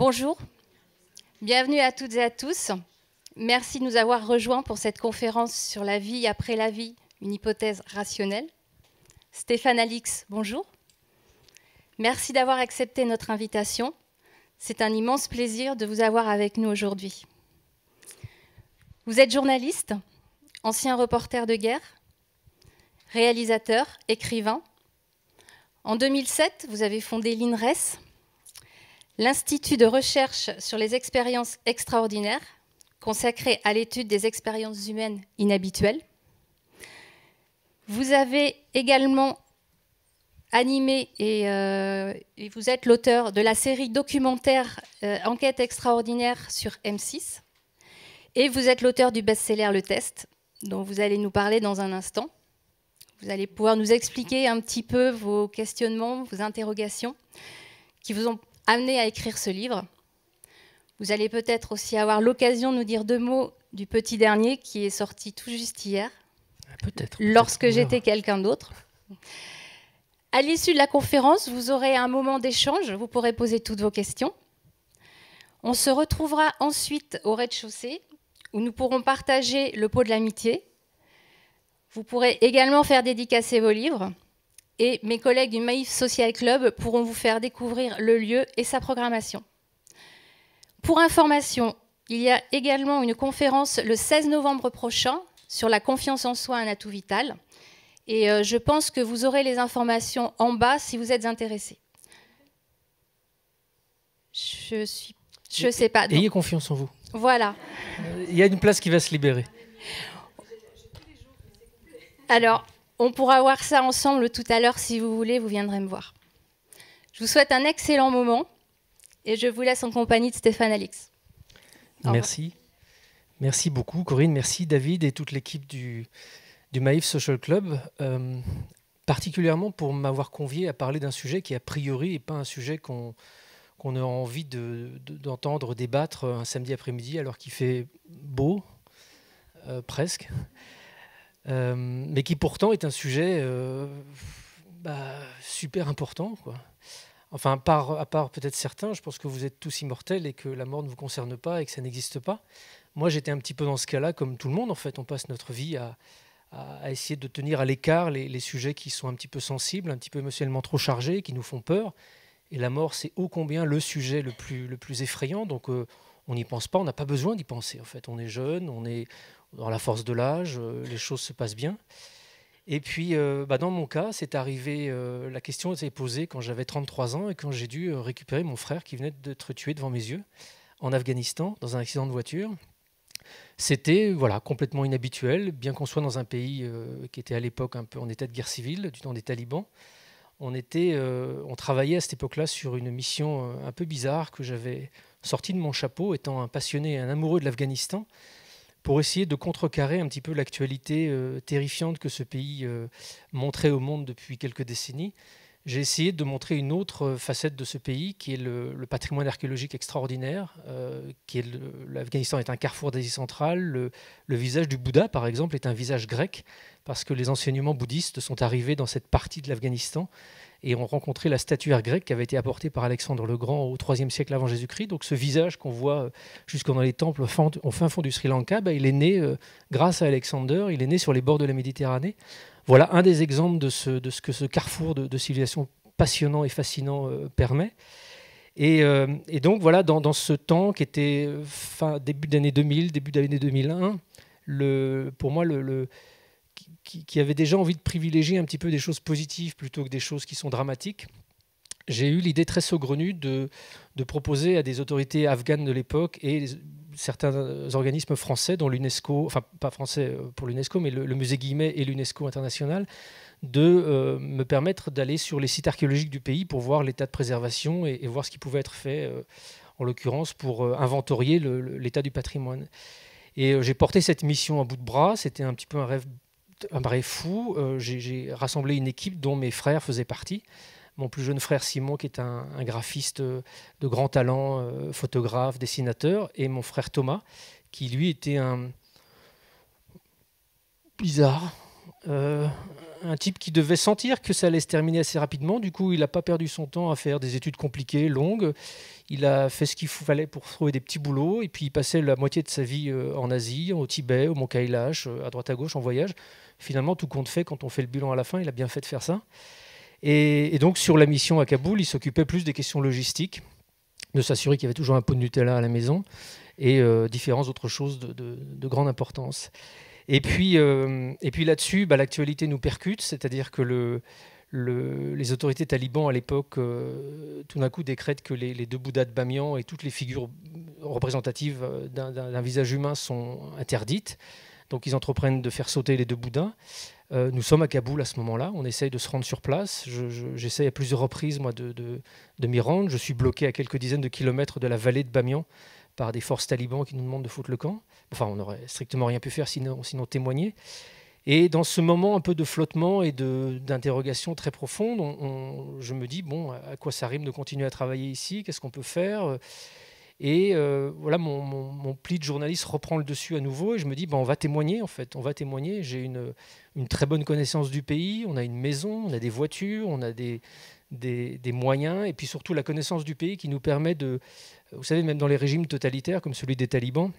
Bonjour, bienvenue à toutes et à tous. Merci de nous avoir rejoints pour cette conférence sur la vie après la vie, une hypothèse rationnelle. Stéphane Alix, bonjour. Merci d'avoir accepté notre invitation. C'est un immense plaisir de vous avoir avec nous aujourd'hui. Vous êtes journaliste, ancien reporter de guerre, réalisateur, écrivain. En 2007, vous avez fondé l'INRES, l'Institut de recherche sur les expériences extraordinaires, consacré à l'étude des expériences humaines inhabituelles. Vous avez également animé et, euh, vous êtes l'auteur de la série documentaire euh, Enquête extraordinaire sur M6. Et vous êtes l'auteur du best-seller Le Test, dont vous allez nous parler dans un instant. Vous allez pouvoir nous expliquer un petit peu vos questionnements, vos interrogations qui vous ont amené à écrire ce livre. Vous allez peut-être aussi avoir l'occasion de nous dire deux mots du petit dernier qui est sorti tout juste hier. Ah, peut-être. Lorsque j'étais quelqu'un d'autre. À l'issue de la conférence, vous aurez un moment d'échange, vous pourrez poser toutes vos questions. On se retrouvera ensuite au rez-de-chaussée où nous pourrons partager le pot de l'amitié. Vous pourrez également faire dédicacer vos livres et mes collègues du Maïf Social Club pourront vous faire découvrir le lieu et sa programmation. Pour information, il y a également une conférence le 16 novembre prochain sur la confiance en soi, un atout vital. Et euh, je pense que vous aurez les informations en bas si vous êtes intéressé. Je suis, sais pas. Ayez confiance en vous. Voilà. Il y a une place qui va se libérer. Alors, on pourra voir ça ensemble tout à l'heure si vous voulez, vous viendrez me voir. Je vous souhaite un excellent moment et je vous laisse en compagnie de Stéphane Alix. Merci. Merci beaucoup Corinne, merci David et toute l'équipe du, du Maïf Social Club, euh, particulièrement pour m'avoir convié à parler d'un sujet qui a priori n'est pas un sujet qu'on a envie d'entendre de, débattre un samedi après-midi alors qu'il fait beau, euh, presque. Euh, mais qui pourtant est un sujet euh, bah, super important. Quoi. Enfin, à part, peut-être certains, je pense que vous êtes tous immortels et que la mort ne vous concerne pas et que ça n'existe pas. Moi, j'étais un petit peu dans ce cas-là, comme tout le monde, en fait. On passe notre vie à, essayer de tenir à l'écart les, sujets qui sont un petit peu sensibles, un petit peu émotionnellement trop chargés, qui nous font peur. Et la mort, c'est ô combien le sujet le plus, effrayant. Donc, euh, on n'y pense pas, on n'a pas besoin d'y penser en fait. On est jeune, on est, dans la force de l'âge, euh, les choses se passent bien. Et puis, euh, bah, dans mon cas, c'est arrivé, euh, la question s'est posée quand j'avais 33 ans et quand j'ai dû récupérer mon frère qui venait d'être tué devant mes yeux en Afghanistan dans un accident de voiture. C'était voilà complètement inhabituel, bien qu'on soit dans un pays qui était à l'époque un peu en état de guerre civile, du temps des talibans. On, était, on travaillait à cette époque-là sur une mission un peu bizarre que j'avais sortie de mon chapeau, étant un passionné, un amoureux de l'Afghanistan pour essayer de contrecarrer un petit peu l'actualité euh, terrifiante que ce pays euh, montrait au monde depuis quelques décennies. J'ai essayé de montrer une autre euh, facette de ce pays, qui est le, patrimoine archéologique extraordinaire, l'Afghanistan est un carrefour d'Asie centrale. le, visage du Bouddha, par exemple, est un visage grec, parce que les enseignements bouddhistes sont arrivés dans cette partie de l'Afghanistan et ont rencontré la statuaire grecque qui avait été apportée par Alexandre le Grand au IIIe siècle avant Jésus-Christ. Donc ce visage qu'on voit euh, jusqu'en dans les temples au fin fond du Sri Lanka, bah, il est né euh, grâce à Alexander, il est né sur les bords de la Méditerranée. Voilà un des exemples de ce, de ce que ce carrefour de, civilisation passionnant et fascinant euh, permet. Et, donc voilà, dans, dans, ce temps qui était fin début d'année 2000, début d'année 2001, le, pour moi, le qui, qui avait déjà envie de privilégier un petit peu des choses positives plutôt que des choses qui sont dramatiques, j'ai eu l'idée très saugrenue de, de proposer à des autorités afghanes de l'époque et certains organismes français, dont l'UNESCO, enfin pas français euh, pour l'UNESCO, mais le, musée Guillemet et l'UNESCO international, de euh, me permettre d'aller sur les sites archéologiques du pays pour voir l'état de préservation et, voir ce qui pouvait être fait, euh, en l'occurrence pour inventorier l'état du patrimoine. Et j'ai porté cette mission à bout de bras, c'était un petit peu un rêve un vrai fou. Euh, j'ai rassemblé une équipe dont mes frères faisaient partie. Mon plus jeune frère Simon, qui est un, graphiste euh, de grand talent, euh, photographe, dessinateur, et mon frère Thomas, qui lui était un bizarre, un type qui devait sentir que ça allait se terminer assez rapidement. Du coup, il n'a pas perdu son temps à faire des études compliquées, longues. Il a fait ce qu'il fallait pour trouver des petits boulots. Et puis, il passait la moitié de sa vie en Asie, au Tibet, au Mont Kailash, à droite à gauche, en voyage finalement, tout compte fait, quand on fait le bilan à la fin, il a bien fait de faire ça. Et, donc, sur la mission à Kaboul, il s'occupait plus des questions logistiques, de s'assurer qu'il y avait toujours un pot de Nutella à la maison et euh, différentes autres choses de, grande importance. Et puis, euh, et puis là-dessus, bah, l'actualité nous percute, c'est-à-dire que les autorités talibans à l'époque, euh, tout d'un coup, décrètent que les, les, deux Bouddhas de Bamiyan et toutes les figures représentatives d'un visage humain sont interdites. Donc ils entreprennent de faire sauter les deux boudins. Euh, nous sommes à Kaboul à ce moment-là. On essaye de se rendre sur place. J'essaye à plusieurs reprises moi de, m'y rendre. Je suis bloqué à quelques dizaines de kilomètres de la vallée de Bamian par des forces talibans qui nous demandent de foutre le camp. Enfin, on n'aurait strictement rien pu faire sinon, sinon témoigner. Et dans ce moment un peu de flottement et d'interrogation très profonde, je me dis, bon, à quoi ça rime de continuer à travailler ici Qu'est-ce qu'on peut faire et euh, voilà, mon, pli de journaliste reprend le dessus à nouveau et je me dis, ben, on va témoigner en fait, on va témoigner. J'ai une, très bonne connaissance du pays, on a une maison, on a des voitures, on a des moyens et puis surtout la connaissance du pays qui nous permet de, vous savez, même dans les régimes totalitaires comme celui des talibans,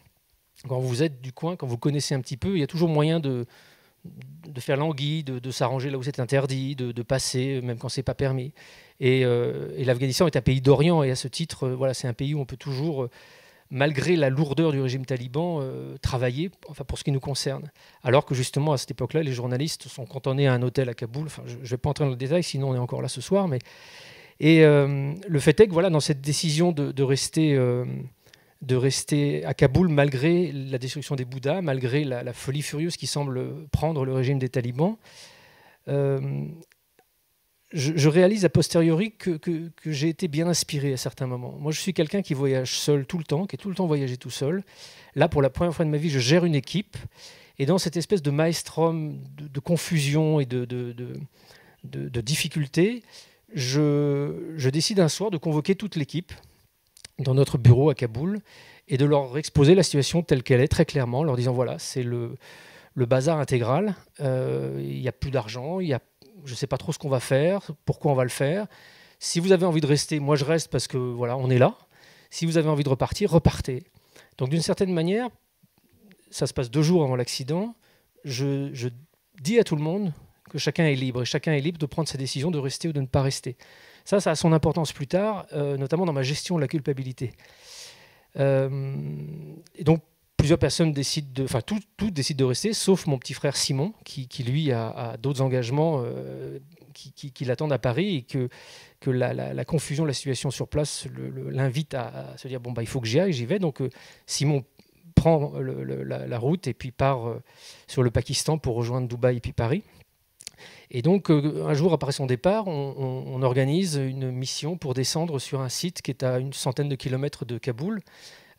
quand vous êtes du coin, quand vous connaissez un petit peu, il y a toujours moyen de, de faire l'anguille, de, s'arranger là où c'est interdit, de, passer euh, même quand c'est pas permis. Euh, et, l'Afghanistan est un pays d'Orient et à ce titre, euh, voilà, c'est un pays où on peut toujours, malgré la lourdeur du régime taliban, travailler. Enfin, pour ce qui nous concerne, alors que justement à cette époque-là, les journalistes sont cantonnés à un hôtel à Kaboul. Enfin, je ne vais pas entrer dans le détail, sinon on est encore là ce soir. Mais et le fait est que voilà, dans cette décision de, de rester de rester à Kaboul malgré la destruction des Bouddhas, malgré la, folie furieuse qui semble prendre le régime des talibans. Euh, je, réalise a posteriori que, j'ai été bien inspiré à certains moments. Moi, je suis quelqu'un qui voyage seul tout le temps, qui est tout le temps voyagé tout seul. Là, pour la première fois de ma vie, je gère une équipe. Et dans cette espèce de maestrum de, confusion et de, de, difficultés, je décide un soir de convoquer toute l'équipe dans notre bureau à Kaboul et de leur exposer la situation telle qu'elle est très clairement, leur disant voilà, c'est le, le bazar intégral, euh, il n'y a plus d'argent, il y a, je ne sais pas trop ce qu'on va faire, pourquoi on va le faire. Si vous avez envie de rester, moi je reste parce que voilà, on est là. Si vous avez envie de repartir, repartez. Donc d'une certaine manière, ça se passe deux jours avant l'accident, je, je dis à tout le monde que chacun est libre et chacun est libre de prendre sa décision de rester ou de ne pas rester. Ça, ça a son importance plus tard, euh, notamment dans ma gestion de la culpabilité. Euh, et donc, plusieurs personnes décident de, enfin, toutes décident de rester, sauf mon petit frère Simon, qui, lui a, d'autres engagements euh, qui, l'attendent à Paris et que, que la, confusion de la situation sur place l'invite à, se dire bon bah il faut que j'y aille, j'y vais. Donc Simon prend la, la, route et puis part sur le Pakistan pour rejoindre Dubaï et puis Paris. Et donc, euh, un jour après son départ, on, organise une mission pour descendre sur un site qui est à une centaine de kilomètres de Kaboul,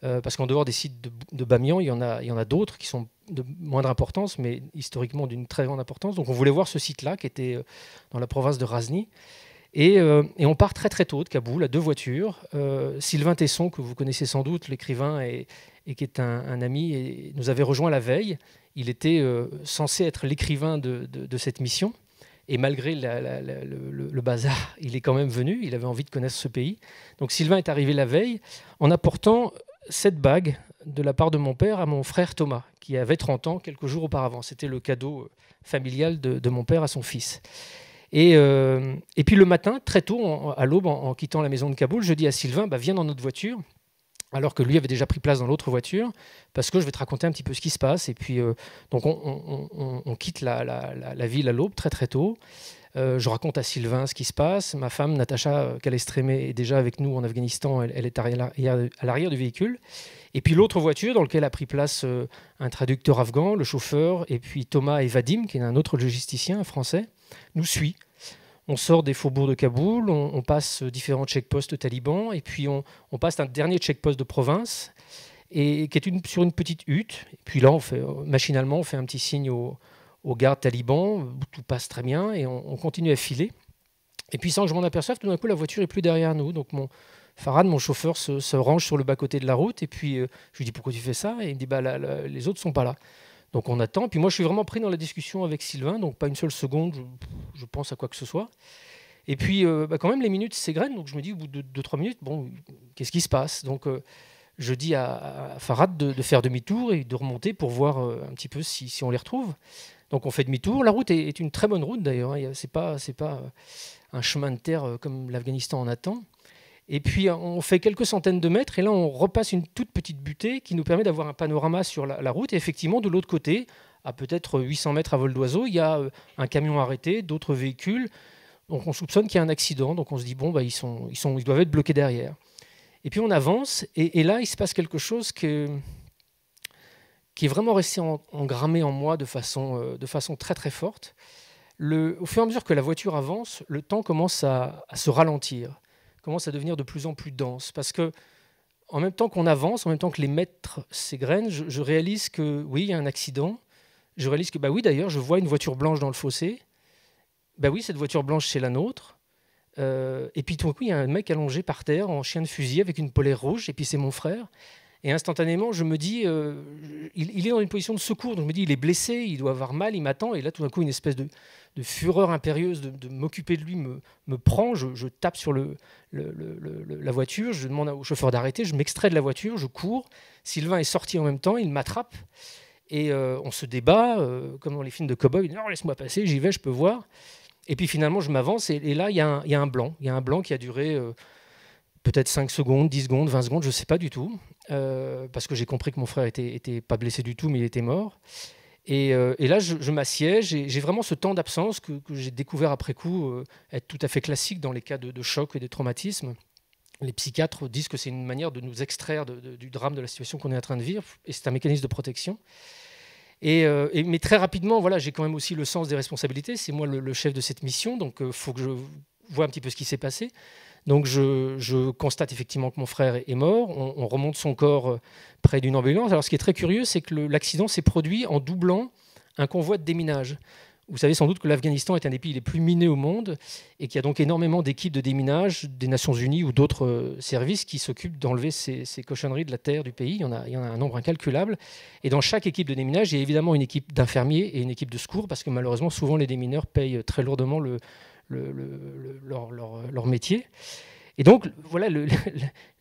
euh, parce qu'en dehors des sites de, de, Bamiyan, il y en a, y en a d'autres qui sont de moindre importance, mais historiquement d'une très grande importance. Donc, on voulait voir ce site-là, qui était euh, dans la province de Razni. Et, on part très très tôt de Kaboul à deux voitures. Sylvain Tesson, que vous connaissez sans doute, l'écrivain et, qui est un, un, ami, et nous avait rejoint la veille il était euh, censé être l'écrivain de, cette mission. Et malgré le, bazar, il est quand même venu. Il avait envie de connaître ce pays. Donc Sylvain est arrivé la veille en apportant cette bague de la part de mon père à mon frère Thomas, qui avait 30 ans quelques jours auparavant. C'était le cadeau euh, familial de, mon père à son fils. Et, euh, puis le matin, très tôt, à l'aube, en, quittant la maison de Kaboul, je dis à Sylvain, bah, viens dans notre voiture, alors que lui avait déjà pris place dans l'autre voiture, parce que je vais te raconter un petit peu ce qui se passe. Et puis, euh, donc on, quitte la, ville à l'aube très très tôt. Euh, je raconte à Sylvain ce qui se passe. Ma femme, Natacha euh, qu'elle est est déjà avec nous en Afghanistan. Elle, est à l'arrière du véhicule. Et puis l'autre voiture dans laquelle a pris place un traducteur afghan, le chauffeur, et puis Thomas et Vadim, qui est un autre logisticien français, nous suit on sort des faubourgs de Kaboul, on, passe différents checkposts talibans, et puis on, passe un dernier post de province, et, qui est une, sur une petite hutte. Et puis là, on fait, machinalement, on fait un petit signe aux, gardes talibans, tout passe très bien, et on, continue à filer. Et puis sans que je m'en aperçoive, tout d'un coup, la voiture est plus derrière nous. Donc mon Farad, mon chauffeur, se, range sur le bas-côté de la route, et puis euh, je lui dis pourquoi tu fais ça Et il me dit bah, les autres ne sont pas là. Donc on attend. Puis moi, je suis vraiment pris dans la discussion avec Sylvain, donc pas une seule seconde, je, pense à quoi que ce soit. Et puis, euh, bah, quand même, les minutes s'égrènent. Donc, je me dis, au bout de 2-3 minutes, bon, qu'est-ce qui se passe Donc, euh, je dis à, Farad de, faire demi-tour et de remonter pour voir euh, un petit peu si, on les retrouve. Donc, on fait demi-tour. La route est, une très bonne route, d'ailleurs. Hein. C'est pas, c'est pas un chemin de terre comme l'Afghanistan en attend. Et puis on fait quelques centaines de mètres et là on repasse une toute petite butée qui nous permet d'avoir un panorama sur la, route. Et effectivement, de l'autre côté, à peut-être 800 mètres à vol d'oiseau, il y a euh, un camion arrêté, d'autres véhicules. Donc on soupçonne qu'il y a un accident. Donc on se dit, bon, bah, ils, doivent être bloqués derrière. Et puis on avance et, là il se passe quelque chose qui est vraiment resté engrammé en, moi de façon, euh, de façon très très forte. au fur et à mesure que la voiture avance, le temps commence à se ralentir commence à devenir de plus en plus dense. Parce que, en même temps qu'on avance, en même temps que les maîtres s'égrènent, je, je réalise que, oui, il y a un accident. Je réalise que, bah oui, d'ailleurs, je vois une voiture blanche dans le fossé. Bah oui, cette voiture blanche, c'est la nôtre. Euh, et puis tout d'un coup, il y a un mec allongé par terre en chien de fusil avec une polaire rouge, et puis c'est mon frère. Et instantanément, je me dis, euh, il, il, est dans une position de secours, donc je me dis, il est blessé, il doit avoir mal, il m'attend, et là, tout d'un coup, une espèce de, de fureur impérieuse de, m'occuper de lui me, prend. Je, tape sur le, la voiture, je demande au chauffeur d'arrêter, je m'extrais de la voiture, je cours. Sylvain est sorti en même temps, il m'attrape. Et euh, on se débat, euh, comme dans les films de cow-boy. Non, oh, laisse-moi passer, j'y vais, je peux voir. Et puis finalement, je m'avance et, là, il y, a un blanc. Il y a un blanc qui a duré euh, peut-être 5 secondes, 10 secondes, 20 secondes, je ne sais pas du tout. parce que j'ai compris que mon frère n'était était pas blessé du tout, mais il était mort. Euh, et, là, je, m'assiège et j'ai vraiment ce temps d'absence que, j'ai découvert après coup euh, être tout à fait classique dans les cas de, choc et de traumatisme. Les psychiatres disent que c'est une manière de nous extraire du drame de la situation qu'on est en train de vivre, et c'est un mécanisme de protection. Et, euh, mais très rapidement, voilà, j'ai quand même aussi le sens des responsabilités. C'est moi le, chef de cette mission, donc il faut que je vois un petit peu ce qui s'est passé. Donc je, constate effectivement que mon frère est mort, on, remonte son corps euh, près d'une ambulance. Alors ce qui est très curieux, c'est que l'accident s'est produit en doublant un convoi de déminage. Vous savez sans doute que l'Afghanistan est un des pays les plus minés au monde et qu'il y a donc énormément d'équipes de déminage des Nations Unies ou d'autres euh, services qui s'occupent d'enlever ces, cochonneries de la terre du pays. Il y, en a, il y en a un nombre incalculable. Et dans chaque équipe de déminage, il y a évidemment une équipe d'infirmiers et une équipe de secours parce que malheureusement, souvent les démineurs payent euh, très lourdement le, le, leur, métier. Et donc, voilà,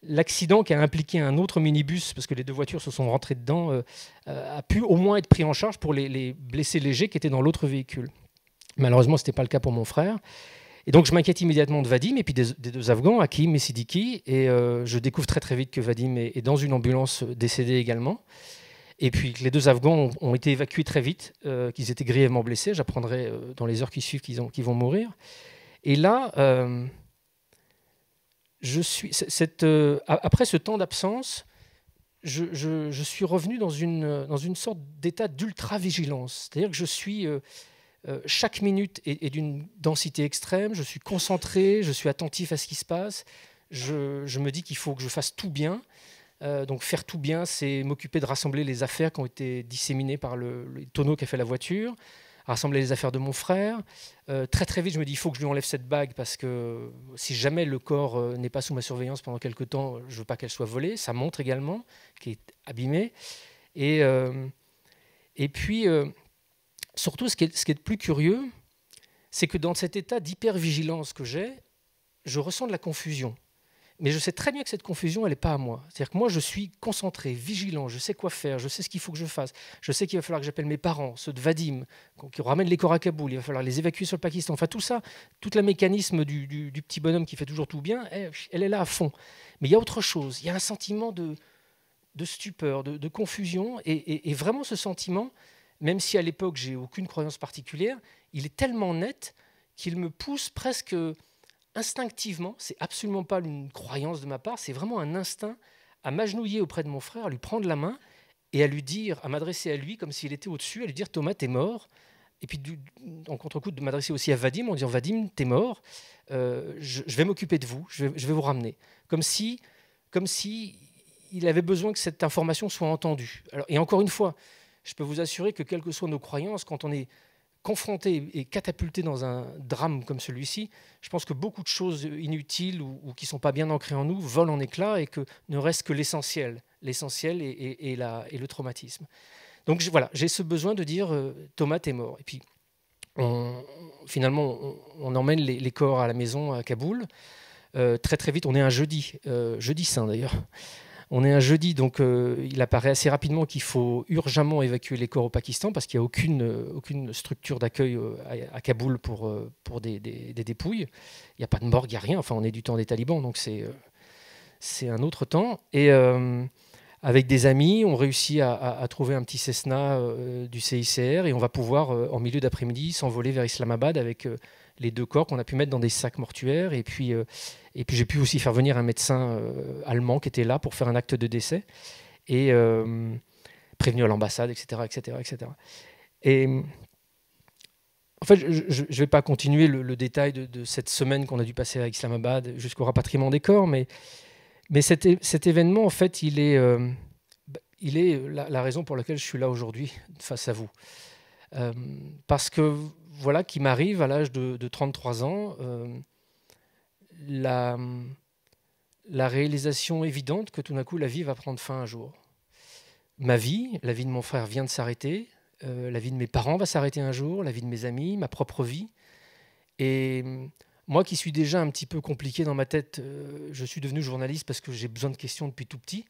l'accident qui a impliqué un autre minibus, parce que les deux voitures se sont rentrées dedans, euh, euh, a pu au moins être pris en charge pour les, blessés légers qui étaient dans l'autre véhicule. Malheureusement, ce n'était pas le cas pour mon frère. Et donc, je m'inquiète immédiatement de Vadim et puis des, deux Afghans, Hakim et Sidiki. Et euh, je découvre très très vite que Vadim est, est dans une ambulance décédée également. Et puis les deux Afghans ont, été évacués très vite, euh, qu'ils étaient grièvement blessés. J'apprendrai euh, dans les heures qui suivent qu'ils vont mourir. Et là, euh, je suis, après ce temps d'absence, je, suis revenu dans une, dans une sorte d'état d'ultra-vigilance. C'est-à-dire que je suis... chaque minute est, d'une densité extrême, je suis concentré, je suis attentif à ce qui se passe, je, je me dis qu'il faut que je fasse tout bien. Euh, donc faire tout bien, c'est m'occuper de rassembler les affaires qui ont été disséminées par le, tonneau tonneau a fait la voiture, rassembler les affaires de mon frère. Euh, très très vite, je me dis, il faut que je lui enlève cette bague parce que si jamais le corps euh, n'est pas sous ma surveillance pendant quelque temps, je veux pas qu'elle soit volée. Ça montre également, qui est abîmée. Et, et puis, surtout, ce qui, est, ce qui est plus curieux, c'est que dans cet état d'hypervigilance que j'ai, je ressens de la confusion mais je sais très bien que cette confusion, elle n'est pas à moi. C'est-à-dire que moi, je suis concentré, vigilant, je sais quoi faire, je sais ce qu'il faut que je fasse, je sais qu'il va falloir que j'appelle mes parents, ceux de Vadim, qui ramènent les corps à Kaboul, il va falloir les évacuer sur le Pakistan. Enfin, tout ça, tout le mécanisme du, petit bonhomme qui fait toujours tout bien, eh, elle, est là à fond. Mais il y a autre chose, il y a un sentiment de, de stupeur, de, confusion, et, et vraiment ce sentiment, même si à l'époque, j'ai aucune croyance particulière, il est tellement net qu'il me pousse presque instinctivement, c'est absolument pas une croyance de ma part, c'est vraiment un instinct à m'agenouiller auprès de mon frère, à lui prendre la main et à lui dire, à m'adresser à lui comme s'il était au-dessus, à lui dire Thomas, t'es mort. Et puis, du, en contre-coup, de m'adresser aussi à Vadim en disant Vadim, t'es mort, euh, je, vais m'occuper de vous, je vais, vous ramener. Comme si, comme si il avait besoin que cette information soit entendue. et encore une fois, je peux vous assurer que, quelles que soient nos croyances, quand on est confronté et catapulté dans un drame comme celui-ci, je pense que beaucoup de choses inutiles ou, qui sont pas bien ancrées en nous volent en éclats et que ne reste que l'essentiel, l'essentiel et, le traumatisme. Donc voilà, j'ai ce besoin de dire euh, Thomas, t'es mort. Et puis finalement, on, emmène les, corps à la maison à Kaboul. Euh, très très vite, on est un jeudi, euh, jeudi saint d'ailleurs. On est un jeudi, donc euh, il apparaît assez rapidement qu'il faut urgemment évacuer les corps au Pakistan parce qu'il n'y a aucune, euh, aucune structure d'accueil euh, à, Kaboul pour, pour des, dépouilles. Il n'y a pas de morgue, il n'y a rien. Enfin, on est du temps des talibans, donc c'est c'est un autre temps. Et avec des amis, on réussit à, trouver un petit Cessna du CICR et on va pouvoir, en milieu d'après-midi, s'envoler vers Islamabad avec les deux corps qu'on a pu mettre dans des sacs mortuaires et puis et puis j'ai pu aussi faire venir un médecin euh, allemand qui était là pour faire un acte de décès et euh, prévenir l'ambassade, etc., etc., etc. Et en fait, je ne vais pas continuer le, détail de, cette semaine qu'on a dû passer à Islamabad jusqu'au rapatriement des corps, mais, mais cet, cet événement, en fait, il est, euh, il est la, raison pour laquelle je suis là aujourd'hui face à vous. parce que voilà qui m'arrive à l'âge de, 33 ans, la, réalisation évidente que tout d'un coup la vie va prendre fin un jour. Ma vie, la vie de mon frère vient de s'arrêter, euh, la vie de mes parents va s'arrêter un jour, la vie de mes amis, ma propre vie. Et mm, moi qui suis déjà un petit peu compliqué dans ma tête, euh, je suis devenu journaliste parce que j'ai besoin de questions depuis tout petit.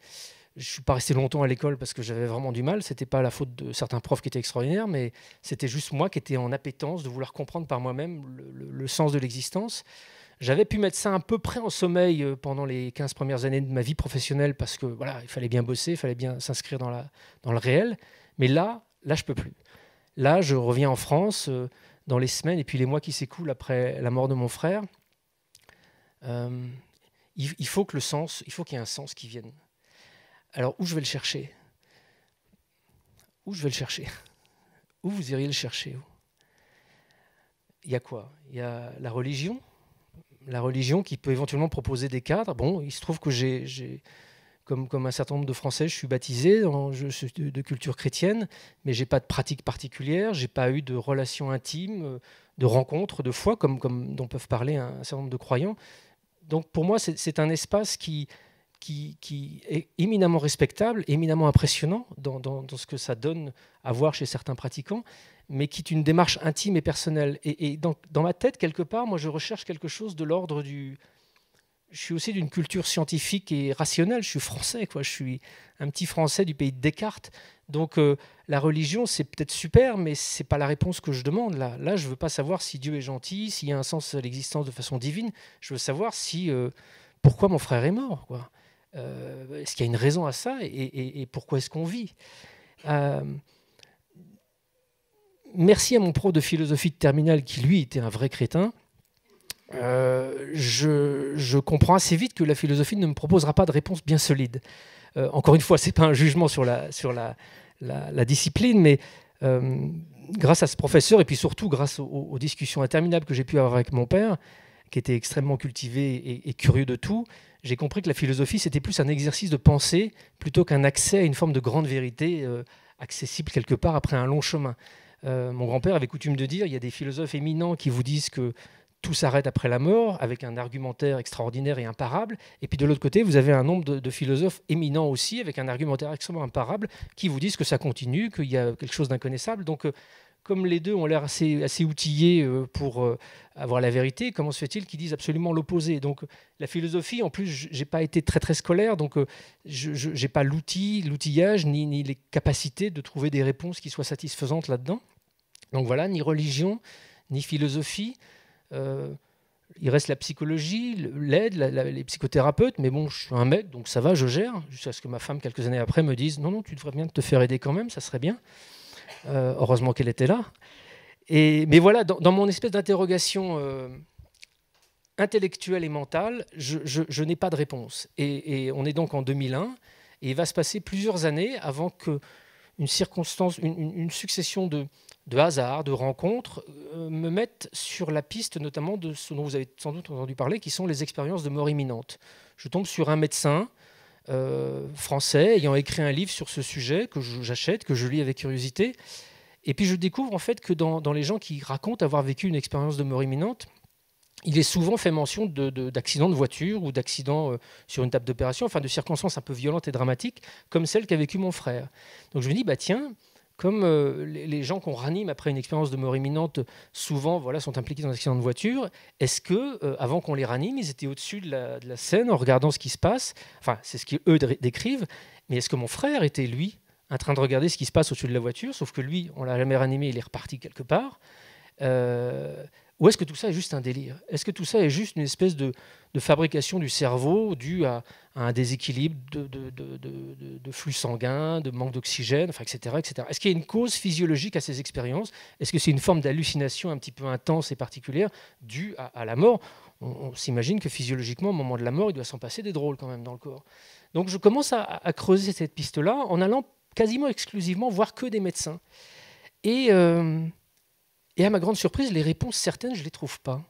Je suis pas resté longtemps à l'école parce que j'avais vraiment du mal. ce n'était pas la faute de certains profs qui étaient extraordinaires, mais c'était juste moi qui étais en appétence de vouloir comprendre par moi-même le sens de l'existence. J'avais pu mettre ça à peu près en sommeil euh, pendant les 15 premières années de ma vie professionnelle parce que voilà, il fallait bien bosser, il fallait bien s'inscrire dans, la, dans le réel. Mais là, là, je peux plus. Là, je reviens en France euh, dans les semaines et puis les mois qui s'écoulent après la mort de mon frère. Euh, il, faut que le sens, il faut qu'il y ait un sens qui vienne. Alors où je vais le chercher Où je vais le chercher Où vous iriez le chercher Il y a quoi Il y a la religion la religion qui peut éventuellement proposer des cadres. Bon, il se trouve que j'ai, comme, un certain nombre de Français, je suis baptisé, dans, de, culture chrétienne, mais j'ai pas de pratique particulière, j'ai pas eu de relations intimes, euh, de rencontres, de foi, comme, dont peuvent parler un, certain nombre de croyants. Donc pour moi, c'est un espace qui, est éminemment respectable, éminemment impressionnant dans, ce que ça donne à voir chez certains pratiquants, mais qui est une démarche intime et personnelle. Et, et dans, ma tête, quelque part, moi, je recherche quelque chose de l'ordre du... Je suis aussi d'une culture scientifique et rationnelle. Je suis français, quoi. Je suis un petit français du pays de Descartes. Donc, euh, la religion, c'est peut-être super, mais c'est pas la réponse que je demande. Là, là je veux pas savoir si Dieu est gentil, s'il y a un sens à l'existence de façon divine. Je veux savoir si euh, pourquoi mon frère est mort, quoi. Euh, est-ce qu'il y a une raison à ça et pourquoi est-ce qu'on vit merci à mon prof de philosophie de terminale qui, lui, était un vrai crétin. Euh, je, comprends assez vite que la philosophie ne me proposera pas de réponse bien solide. Euh, encore une fois, ce n'est pas un jugement sur la, sur la, discipline, mais euh, grâce à ce professeur et puis surtout grâce aux, discussions interminables que j'ai pu avoir avec mon père, qui était extrêmement cultivé et curieux de tout, j'ai compris que la philosophie, c'était plus un exercice de pensée plutôt qu'un accès à une forme de grande vérité accessible quelque part après un long chemin. Euh, mon grand-père avait coutume de dire, il y a des philosophes éminents qui vous disent que tout s'arrête après la mort, avec un argumentaire extraordinaire et imparable. Et puis de l'autre côté, vous avez un nombre de, philosophes éminents aussi, avec un argumentaire extrêmement imparable, qui vous disent que ça continue, qu'il y a quelque chose d'inconnaissable. Donc, euh, comme les deux ont l'air assez, outillés euh, pour avoir la vérité, comment se fait-il qu'ils disent absolument l'opposé Donc, la philosophie, en plus, je n'ai pas été très très scolaire, donc je n'ai pas l'outil, l'outillage, ni les capacités de trouver des réponses qui soient satisfaisantes là-dedans. Donc voilà, ni religion, ni philosophie. Euh, il reste la psychologie, l'aide, les psychothérapeutes, mais bon, je suis un mec, donc ça va, je gère, jusqu'à ce que ma femme, quelques années après, me dise, non, non, tu devrais bien te faire aider quand même, ça serait bien. Euh, heureusement qu'elle était là. Et, mais voilà, dans, mon espèce d'interrogation euh, intellectuelle et mentale, je, n'ai pas de réponse. Et, on est donc en 2001, et il va se passer plusieurs années avant que une circonstance, une succession de, de hasard, de rencontre euh, me mettent sur la piste notamment de ce dont vous avez sans doute entendu parler, qui sont les expériences de mort imminente. Je tombe sur un médecin euh, français ayant écrit un livre sur ce sujet que j'achète, que je lis avec curiosité. Et puis je découvre en fait que dans, les gens qui racontent avoir vécu une expérience de mort imminente, il est souvent fait mention d'accidents de, voiture ou d'accidents euh, sur une table d'opération, enfin de circonstances un peu violentes et dramatiques, comme celle qu'a vécu mon frère. Donc je me dis, bah tiens, comme euh, les, gens qu'on ranime après une expérience de mort imminente, souvent voilà, sont impliqués dans un accident de voiture, est-ce que euh, avant qu'on les ranime, ils étaient au-dessus de, la, scène en regardant ce qui se passe Enfin, c'est ce qu'eux décrivent, mais est-ce que mon frère était, lui, en train de regarder ce qui se passe au-dessus de la voiture, sauf que lui, on l'a jamais ranimé, il est reparti quelque part euh, ou est-ce que tout ça est juste un délire Est-ce que tout ça est juste une espèce de, fabrication du cerveau due à, un déséquilibre de, de, flux sanguin, de manque d'oxygène, etc. etc. Est-ce qu'il y a une cause physiologique à ces expériences Est-ce que c'est une forme d'hallucination un petit peu intense et particulière due à, la mort On, s'imagine que physiologiquement, au moment de la mort, il doit s'en passer des drôles quand même dans le corps. Donc je commence à, creuser cette piste-là en allant quasiment exclusivement voir que des médecins. Et. Euh, et à ma grande surprise, les réponses certaines, je ne les trouve pas.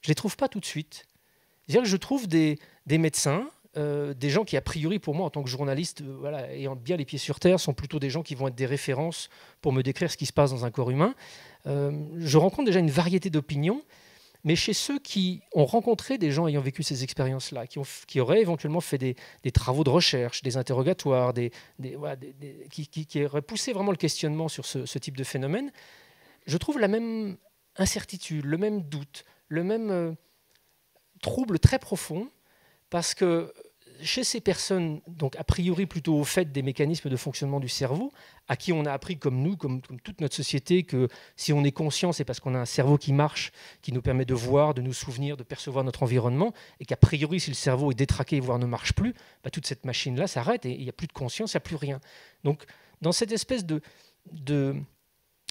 Je ne les trouve pas tout de suite. C'est-à-dire que je trouve des, des médecins, euh, des gens qui, a priori, pour moi, en tant que journaliste, euh, voilà, ayant bien les pieds sur terre, sont plutôt des gens qui vont être des références pour me décrire ce qui se passe dans un corps humain. Euh, je rencontre déjà une variété d'opinions, mais chez ceux qui ont rencontré des gens ayant vécu ces expériences-là, qui, qui, auraient éventuellement fait des, travaux de recherche, des interrogatoires, des, qui, qui, auraient poussé vraiment le questionnement sur ce, ce type de phénomène, je trouve la même incertitude, le même doute, le même euh, trouble très profond, parce que chez ces personnes, donc a priori plutôt au fait des mécanismes de fonctionnement du cerveau, à qui on a appris comme nous, comme, toute notre société, que si on est conscient, c'est parce qu'on a un cerveau qui marche, qui nous permet de voir, de nous souvenir, de percevoir notre environnement, et qu'a priori, si le cerveau est détraqué, voire ne marche plus, bah, toute cette machine-là s'arrête et il n'y a plus de conscience, il n'y a plus rien. Donc, dans cette espèce de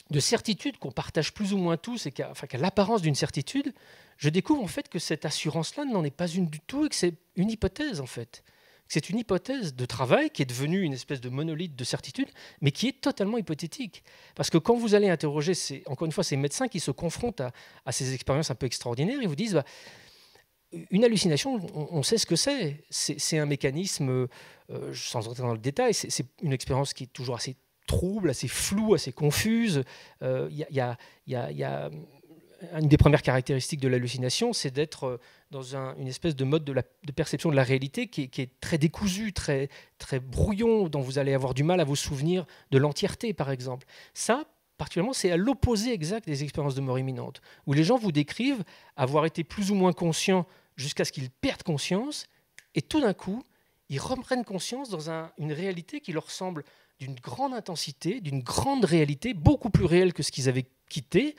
de certitude qu'on partage plus ou moins tous et qu'à enfin, l'apparence d'une certitude, je découvre en fait que cette assurance-là n'en est pas une du tout et que c'est une hypothèse en fait. C'est une hypothèse de travail qui est devenue une espèce de monolithe de certitude, mais qui est totalement hypothétique. Parce que quand vous allez interroger, encore une fois, ces médecins qui se confrontent à, ces expériences un peu extraordinaires, ils vous disent, bah, une hallucination, on, sait ce que c'est. C'est un mécanisme, euh, sans entrer dans le détail, c'est une expérience qui est toujours assez trouble, assez flou assez confuse. Il euh, y, a, une des premières caractéristiques de l'hallucination, c'est d'être euh, dans une espèce de mode de, perception de la réalité qui est, très décousu, très, très brouillon, dont vous allez avoir du mal à vous souvenir de l'entièreté, par exemple. Ça, particulièrement, c'est à l'opposé exact des expériences de mort imminente, où les gens vous décrivent avoir été plus ou moins conscients jusqu'à ce qu'ils perdent conscience, et tout d'un coup, ils reprennent conscience dans une réalité qui leur semble d'une grande intensité, d'une grande réalité, beaucoup plus réelle que ce qu'ils avaient quitté,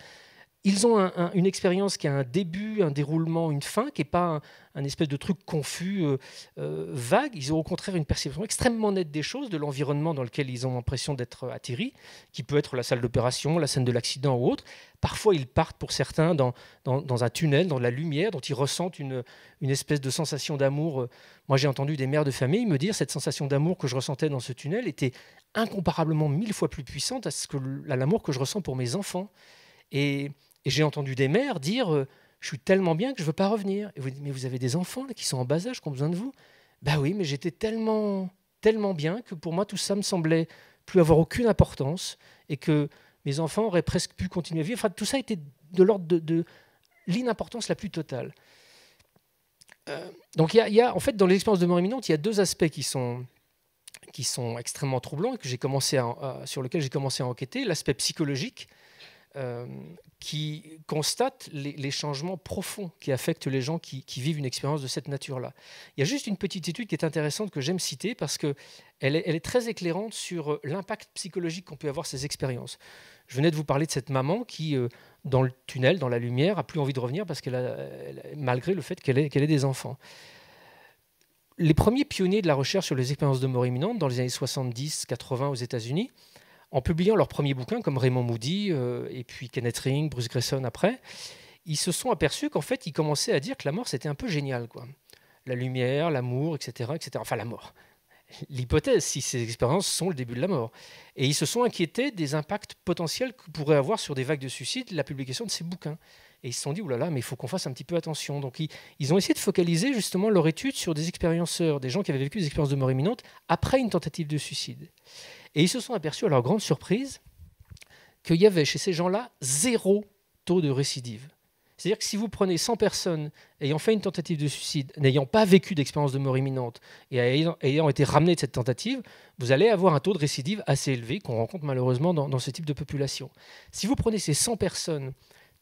ils ont une expérience qui a un début, un déroulement, une fin, qui n'est pas un, espèce de truc confus, euh, euh, vague. Ils ont au contraire une perception extrêmement nette des choses, de l'environnement dans lequel ils ont l'impression d'être euh, atterris, qui peut être la salle d'opération, la scène de l'accident ou autre. Parfois, ils partent pour certains dans, dans, un tunnel, dans la lumière, dont ils ressentent une, une espèce de sensation d'amour. Moi, j'ai entendu des mères de famille me dire cette sensation d'amour que je ressentais dans ce tunnel était incomparablement mille fois plus puissante à, ce que, l'amour que je ressens pour mes enfants. Et et j'ai entendu des mères dire euh, Je suis tellement bien que je ne veux pas revenir. Et vous dites Mais vous avez des enfants qui sont en bas âge, qui ont besoin de vous Bah oui, mais j'étais tellement, tellement bien que pour moi, tout ça me semblait plus avoir aucune importance et que mes enfants auraient presque pu continuer à vivre. Enfin, tout ça était de l'ordre de, l'inimportance la plus totale. Euh, donc, il y, a, en fait, dans les expériences de mort imminente, il y a deux aspects qui sont, qui sont extrêmement troublants et que j'ai commencé sur lequel j'ai commencé à enquêter l'aspect psychologique euh, qui constate les, changements profonds qui affectent les gens qui, vivent une expérience de cette nature-là. Il y a juste une petite étude qui est intéressante que j'aime citer parce qu'elle est, elle est très éclairante sur euh, l'impact psychologique qu'on peut avoir ces expériences. Je venais de vous parler de cette maman qui, euh, dans le tunnel, dans la lumière, a plus envie de revenir parce qu'elle malgré le fait qu'elle ait, qu'elle ait des enfants les premiers pionniers de la recherche sur les expériences de mort imminente dans les années 70-80 aux États-Unis en publiant leurs premiers bouquins, comme Raymond Moody euh, et puis Kenneth Ring, Bruce Grayson après, ils se sont aperçus qu'en fait, ils commençaient à dire que la mort, c'était un peu génial. Quoi. La lumière, l'amour, etc., etc. Enfin, la mort. L'hypothèse, si ces expériences sont le début de la mort. Et ils se sont inquiétés des impacts potentiels que pourrait avoir sur des vagues de suicide la publication de ces bouquins. Et ils se sont dit, là mais il faut qu'on fasse un petit peu attention. Donc ils, ils, ont essayé de focaliser justement leur étude sur des expérienceurs, des gens qui avaient vécu des expériences de mort imminente après une tentative de suicide. Et ils se sont aperçus, à leur grande surprise, qu'il y avait chez ces gens-là zéro taux de récidive. C'est-à-dire que si vous prenez 100 personnes ayant fait une tentative de suicide, n'ayant pas vécu d'expérience de mort imminente et ayant été ramenées de cette tentative, vous allez avoir un taux de récidive assez élevé qu'on rencontre malheureusement dans, ce type de population. Si vous prenez ces 100 personnes,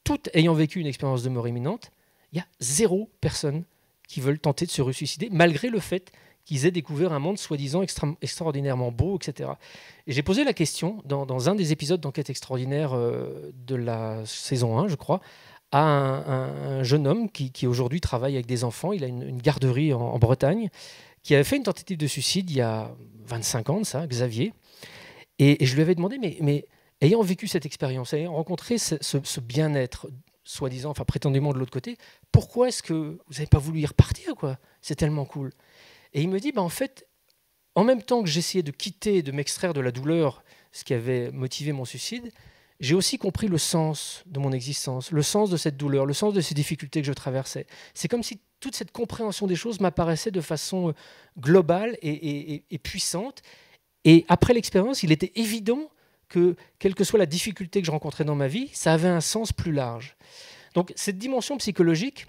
toutes ayant vécu une expérience de mort imminente, il y a zéro personne qui veulent tenter de se ressusciter, malgré le fait qu'ils aient découvert un monde soi-disant extraordinairement beau, etc. Et j'ai posé la question dans, un des épisodes d'enquête extraordinaire euh, de la saison 1, je crois, à un, jeune homme qui, aujourd'hui travaille avec des enfants. Il a une, garderie en, Bretagne qui avait fait une tentative de suicide il y a 25 ans, ça, Xavier. Et, je lui avais demandé, mais, mais ayant vécu cette expérience, ayant rencontré ce, ce bien-être, soi-disant, enfin prétendument de l'autre côté, pourquoi est-ce que vous n'avez pas voulu y repartir quoi C'est tellement cool. Et il me dit, bah, en fait, en même temps que j'essayais de quitter, de m'extraire de la douleur, ce qui avait motivé mon suicide, j'ai aussi compris le sens de mon existence, le sens de cette douleur, le sens de ces difficultés que je traversais. C'est comme si toute cette compréhension des choses m'apparaissait de façon euh, globale et puissante. Et après l'expérience, il était évident que, quelle que soit la difficulté que je rencontrais dans ma vie, ça avait un sens plus large. Donc cette dimension psychologique,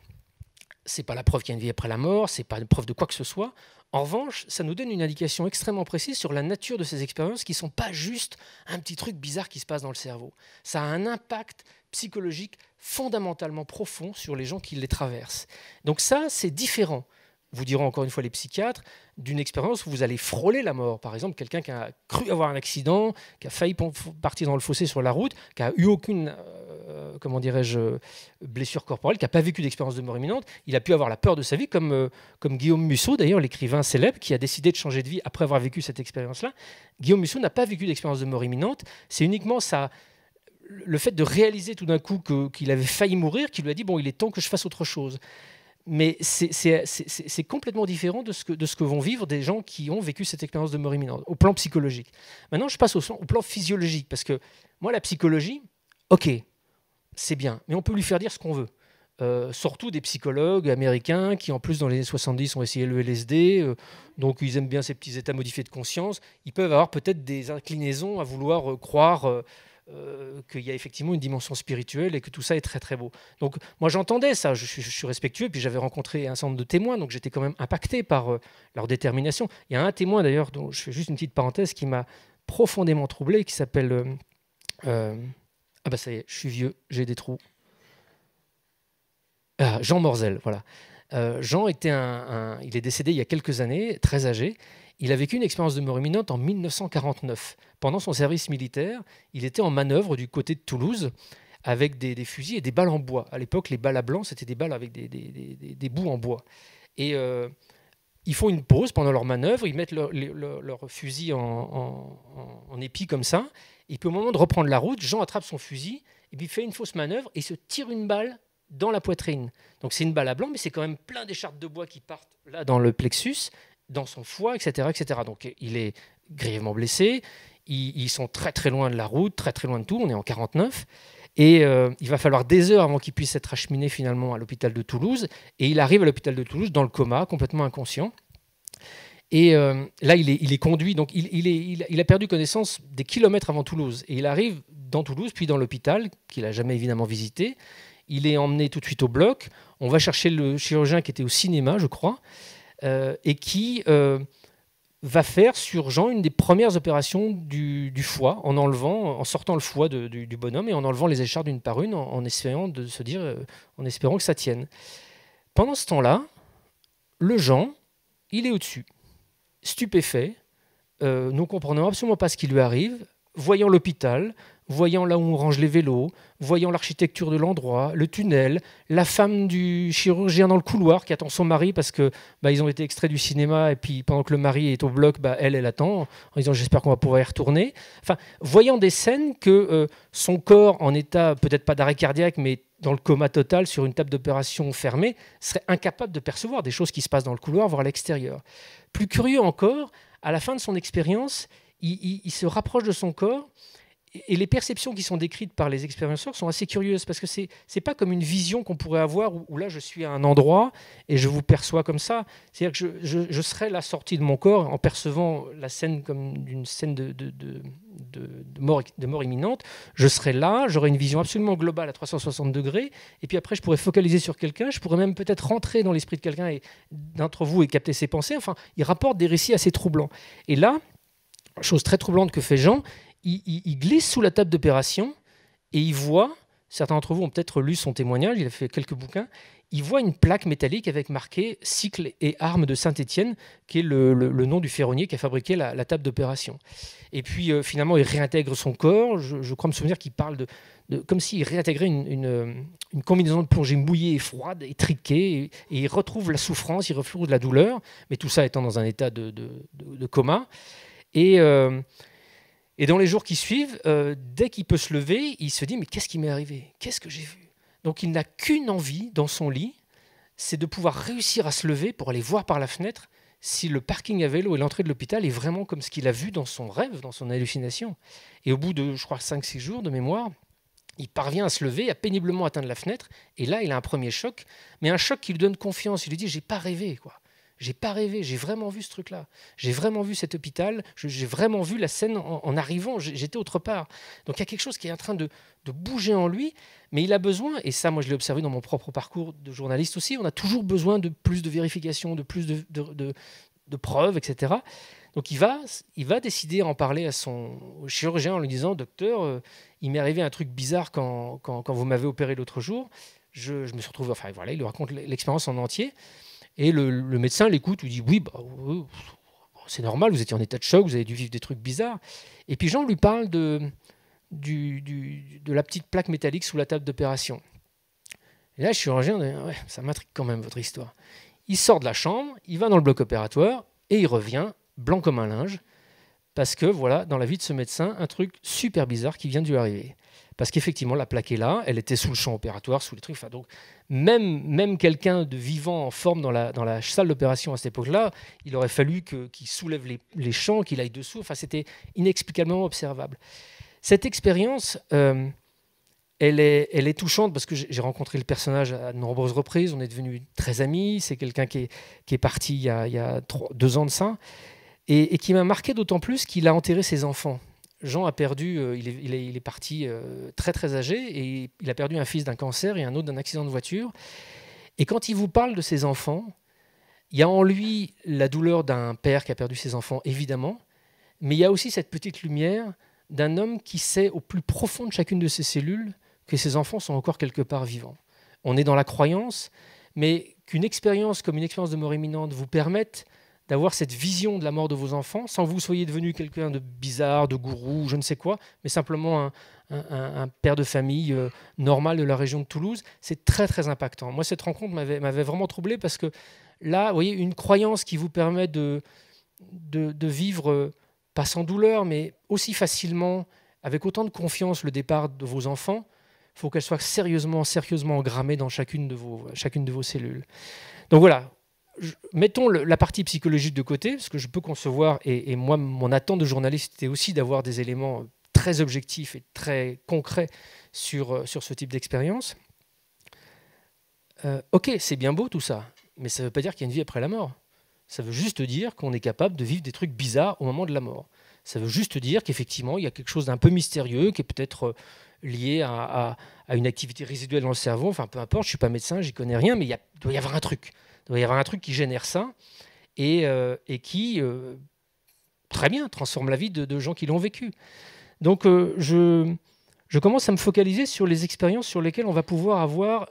c'est pas la preuve qu'il y a une vie après la mort, c'est pas une preuve de quoi que ce soit. En revanche, ça nous donne une indication extrêmement précise sur la nature de ces expériences qui ne sont pas juste un petit truc bizarre qui se passe dans le cerveau. Ça a un impact psychologique fondamentalement profond sur les gens qui les traversent. Donc ça, c'est différent vous diront encore une fois les psychiatres, d'une expérience où vous allez frôler la mort. Par exemple, quelqu'un qui a cru avoir un accident, qui a failli partir dans le fossé sur la route, qui a eu aucune, euh, comment dirais-je, blessure corporelle, qui n'a pas vécu d'expérience de mort imminente, il a pu avoir la peur de sa vie, comme, euh, comme Guillaume Musso, d'ailleurs l'écrivain célèbre, qui a décidé de changer de vie après avoir vécu cette expérience-là. Guillaume Musso n'a pas vécu d'expérience de mort imminente, c'est uniquement ça, le fait de réaliser tout d'un coup qu'il avait failli mourir qui lui a dit, bon, il est temps que je fasse autre chose mais c'est complètement différent de ce, que, de ce que vont vivre des gens qui ont vécu cette expérience de mort imminente, au plan psychologique. Maintenant, je passe au, plan physiologique, parce que moi, la psychologie, ok, c'est bien, mais on peut lui faire dire ce qu'on veut. Euh, surtout des psychologues américains qui, en plus, dans les années 70, ont essayé le LSD. Euh, donc, ils aiment bien ces petits états modifiés de conscience. Ils peuvent avoir peut-être des inclinaisons à vouloir euh, croire euh, qu'il y a effectivement une dimension spirituelle et que tout ça est très très beau. Donc moi j'entendais ça, je, suis respectueux, puis j'avais rencontré un certain nombre de témoins, donc j'étais quand même impacté par euh, leur détermination. Il y a un témoin d'ailleurs, dont je fais juste une petite parenthèse, qui m'a profondément troublé, qui s'appelle... Euh, ah bah ça y est, je suis vieux, j'ai des trous. Ah, Jean Morzel, voilà. Jean était un, Il est décédé il y a quelques années, très âgé, il a vécu une expérience de mort imminente en 1949. Pendant son service militaire, il était en manœuvre du côté de Toulouse avec des, fusils et des balles en bois. À l'époque, les balles à blanc, c'était des balles avec des, bouts en bois. Et euh, ils font une pause pendant leur manœuvre, ils mettent leur, fusils fusil en, en, épi comme ça. Et puis au moment de reprendre la route, Jean attrape son fusil, et puis il fait une fausse manœuvre et se tire une balle dans la poitrine. Donc c'est une balle à blanc, mais c'est quand même plein d'écharpes de bois qui partent là dans le plexus dans son foie, etc., etc. Donc il est grièvement blessé, ils, sont très très loin de la route, très très loin de tout, on est en 49, et euh, il va falloir des heures avant qu'il puisse être acheminé finalement à l'hôpital de Toulouse, et il arrive à l'hôpital de Toulouse dans le coma, complètement inconscient. Et euh, là, il est, conduit, donc il, il, a perdu connaissance des kilomètres avant Toulouse. Et il arrive dans Toulouse, puis dans l'hôpital, qu'il n'a jamais évidemment visité. Il est emmené tout de suite au bloc. On va chercher le chirurgien qui était au cinéma, je crois. Euh, et qui euh, va faire sur Jean une des premières opérations du, foie, en en sortant le foie du, bonhomme et en enlevant les échardes d'une par une, en, de se dire, euh, en espérant que ça tienne. Pendant ce temps-là, le Jean, il est au-dessus, stupéfait, nous ne comprenant absolument pas ce qui lui arrive, voyant l'hôpital, voyant là où on range les vélos, voyant l'architecture de l'endroit, le tunnel, la femme du chirurgien dans le couloir qui attend son mari parce que bah, ils ont été extraits du cinéma et puis pendant que le mari est au bloc, bah, elle, elle attend en disant j'espère qu'on va pouvoir y retourner. Enfin, voyant des scènes que euh, son corps en état peut-être pas d'arrêt cardiaque mais dans le coma total sur une table d'opération fermée serait incapable de percevoir des choses qui se passent dans le couloir, voire à l'extérieur. Plus curieux encore, à la fin de son expérience, il se rapproche de son corps et les perceptions qui sont décrites par les expérienceurs sont assez curieuses parce que c'est n'est pas comme une vision qu'on pourrait avoir où, là je suis à un endroit et je vous perçois comme ça. C'est-à-dire que je, je, serais la sortie de mon corps en percevant la scène comme d'une scène de, de, de, de, mort, de mort imminente. Je serais là, j'aurais une vision absolument globale à 360 degrés et puis après je pourrais focaliser sur quelqu'un, je pourrais même peut-être rentrer dans l'esprit de quelqu'un et d'entre vous et capter ses pensées. Enfin, il rapporte des récits assez troublants. Et là, chose très troublante que fait Jean, il, glisse sous la table d'opération et il voit, certains d'entre vous ont peut-être lu son témoignage, il a fait quelques bouquins, il voit une plaque métallique avec marqué Cycle et armes de Saint-Étienne, qui est le, nom du ferronnier qui a fabriqué la, table d'opération. Et puis euh, finalement, il réintègre son corps. Je, crois me souvenir qu'il parle de, comme s'il réintégrait une, euh, combinaison de plongée mouillée et froide, et et, et, il retrouve la souffrance, il retrouve de la douleur, mais tout ça étant dans un état de, coma. Et euh, et dans les jours qui suivent, euh, dès qu'il peut se lever, il se dit Mais qu'est-ce qui m'est arrivé Qu'est-ce que j'ai vu Donc il n'a qu'une envie dans son lit, c'est de pouvoir réussir à se lever pour aller voir par la fenêtre si le parking à vélo et l'entrée de l'hôpital est vraiment comme ce qu'il a vu dans son rêve, dans son hallucination. Et au bout de, je crois, 5-6 jours de mémoire, il parvient à se lever, à péniblement atteindre la fenêtre, et là, il a un premier choc, mais un choc qui lui donne confiance. Il lui dit J'ai pas rêvé, quoi. J'ai pas rêvé, j'ai vraiment vu ce truc-là. J'ai vraiment vu cet hôpital, j'ai vraiment vu la scène en, arrivant, j'étais autre part. Donc il y a quelque chose qui est en train de, bouger en lui, mais il a besoin, et ça moi je l'ai observé dans mon propre parcours de journaliste aussi, on a toujours besoin de plus de vérifications, de plus de, de, preuves, etc. Donc il va, il va décider d'en en parler à son chirurgien en lui disant, docteur, euh, il m'est arrivé un truc bizarre quand, quand, quand vous m'avez opéré l'autre jour. Je, je, me suis retrouvé, enfin voilà, il lui raconte l'expérience en entier. Et le, médecin l'écoute, lui dit Oui, bah, c'est normal, vous étiez en état de choc, vous avez dû vivre des trucs bizarres. Et puis Jean lui parle de, la petite plaque métallique sous la table d'opération. Et là, je chirurgien dit Ça m'intrigue quand même votre histoire. Il sort de la chambre, il va dans le bloc opératoire et il revient, blanc comme un linge, parce que voilà, dans la vie de ce médecin, un truc super bizarre qui vient de lui arriver parce qu'effectivement, la plaque est là, elle était sous le champ opératoire, sous les trucs. donc, même, même quelqu'un de vivant, en forme, dans la, dans la salle d'opération à cette époque-là, il aurait fallu qu'il soulève les, champs, qu'il aille dessous. Enfin, c'était inexplicablement observable. Cette expérience, euh, elle, est, elle est touchante parce que j'ai rencontré le personnage à de nombreuses reprises. On est devenus très amis. C'est quelqu'un qui est, parti il y a, deux ans de ça et qui m'a marqué d'autant plus qu'il a enterré ses enfants Jean a perdu, euh, il, est, parti euh, très très âgé et il a perdu un fils d'un cancer et un autre d'un accident de voiture. Et quand il vous parle de ses enfants, il y a en lui la douleur d'un père qui a perdu ses enfants, évidemment, mais il y a aussi cette petite lumière d'un homme qui sait au plus profond de chacune de ses cellules que ses enfants sont encore quelque part vivants. On est dans la croyance, mais qu'une expérience comme une expérience de mort imminente vous permette d'avoir cette vision de la mort de vos enfants, sans vous soyez devenu quelqu'un de bizarre, de gourou, je ne sais quoi, mais simplement un, père de famille euh, normal de la région de Toulouse, c'est très très impactant. Moi, cette rencontre m'avait vraiment troublé parce que là, vous voyez, une croyance qui vous permet de, vivre, euh, pas sans douleur, mais aussi facilement, avec autant de confiance, le départ de vos enfants, faut qu'elle soit sérieusement, sérieusement engrammée dans chacune de vos, chacune de vos cellules. Donc voilà, mettons la partie psychologique de côté, parce que je peux concevoir, et, moi, mon attente de journaliste était aussi d'avoir des éléments très objectifs et très concrets sur, euh, sur ce type d'expérience. Euh, ok, c'est bien beau tout ça, mais ça ne veut pas dire qu'il y a une vie après la mort. Ça veut juste dire qu'on est capable de vivre des trucs bizarres au moment de la mort. Ça veut juste dire qu'effectivement, il y a quelque chose d'un peu mystérieux qui est peut-être euh, lié à, une activité résiduelle dans le cerveau. Enfin, peu importe, je ne suis pas médecin, j'y connais rien, mais il doit y avoir un truc. Il y aura un truc qui génère ça et, euh, qui, euh, très bien, transforme la vie de, gens qui l'ont vécu. Donc euh, je, commence à me focaliser sur les expériences sur lesquelles on va pouvoir avoir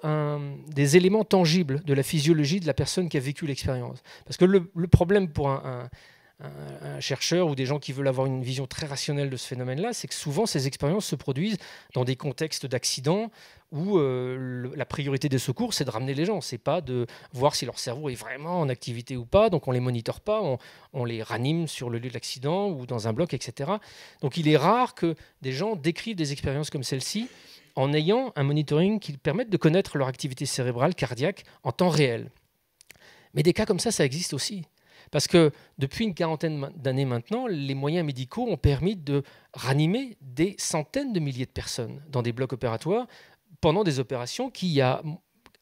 des éléments tangibles de la physiologie de la personne qui a vécu l'expérience. Parce que le, problème pour un un, chercheur ou des gens qui veulent avoir une vision très rationnelle de ce phénomène-là, c'est que souvent ces expériences se produisent dans des contextes d'accidents où euh, la priorité des secours, c'est de ramener les gens, c'est pas de voir si leur cerveau est vraiment en activité ou pas, donc on les monitore pas, on, les ranime sur le lieu de l'accident ou dans un bloc, etc. Donc il est rare que des gens décrivent des expériences comme celle-ci en ayant un monitoring qui permette de connaître leur activité cérébrale cardiaque en temps réel. Mais des cas comme ça, ça existe aussi. Parce que depuis une quarantaine d'années maintenant, les moyens médicaux ont permis de ranimer des centaines de milliers de personnes dans des blocs opératoires pendant des opérations qui, il y a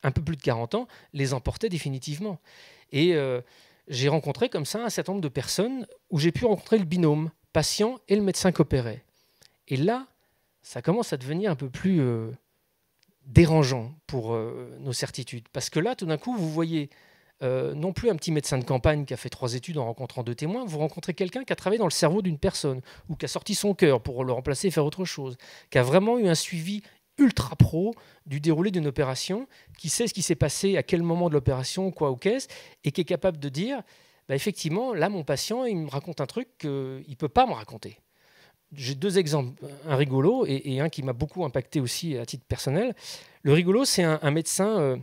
un peu plus de 40 ans, les emportaient définitivement. Et euh, j'ai rencontré comme ça un certain nombre de personnes où j'ai pu rencontrer le binôme, patient et le médecin coopérait. Et là, ça commence à devenir un peu plus euh, dérangeant pour euh, nos certitudes. Parce que là, tout d'un coup, vous voyez euh, non plus un petit médecin de campagne qui a fait trois études en rencontrant deux témoins, vous rencontrez quelqu'un qui a travaillé dans le cerveau d'une personne, ou qui a sorti son cœur pour le remplacer et faire autre chose, qui a vraiment eu un suivi ultra pro du déroulé d'une opération, qui sait ce qui s'est passé, à quel moment de l'opération, quoi ou qu'est-ce, et qui est capable de dire, bah, effectivement, là, mon patient, il me raconte un truc qu'il ne peut pas me raconter. J'ai deux exemples, un rigolo et, un qui m'a beaucoup impacté aussi à titre personnel. Le rigolo, c'est un, médecin... Euh,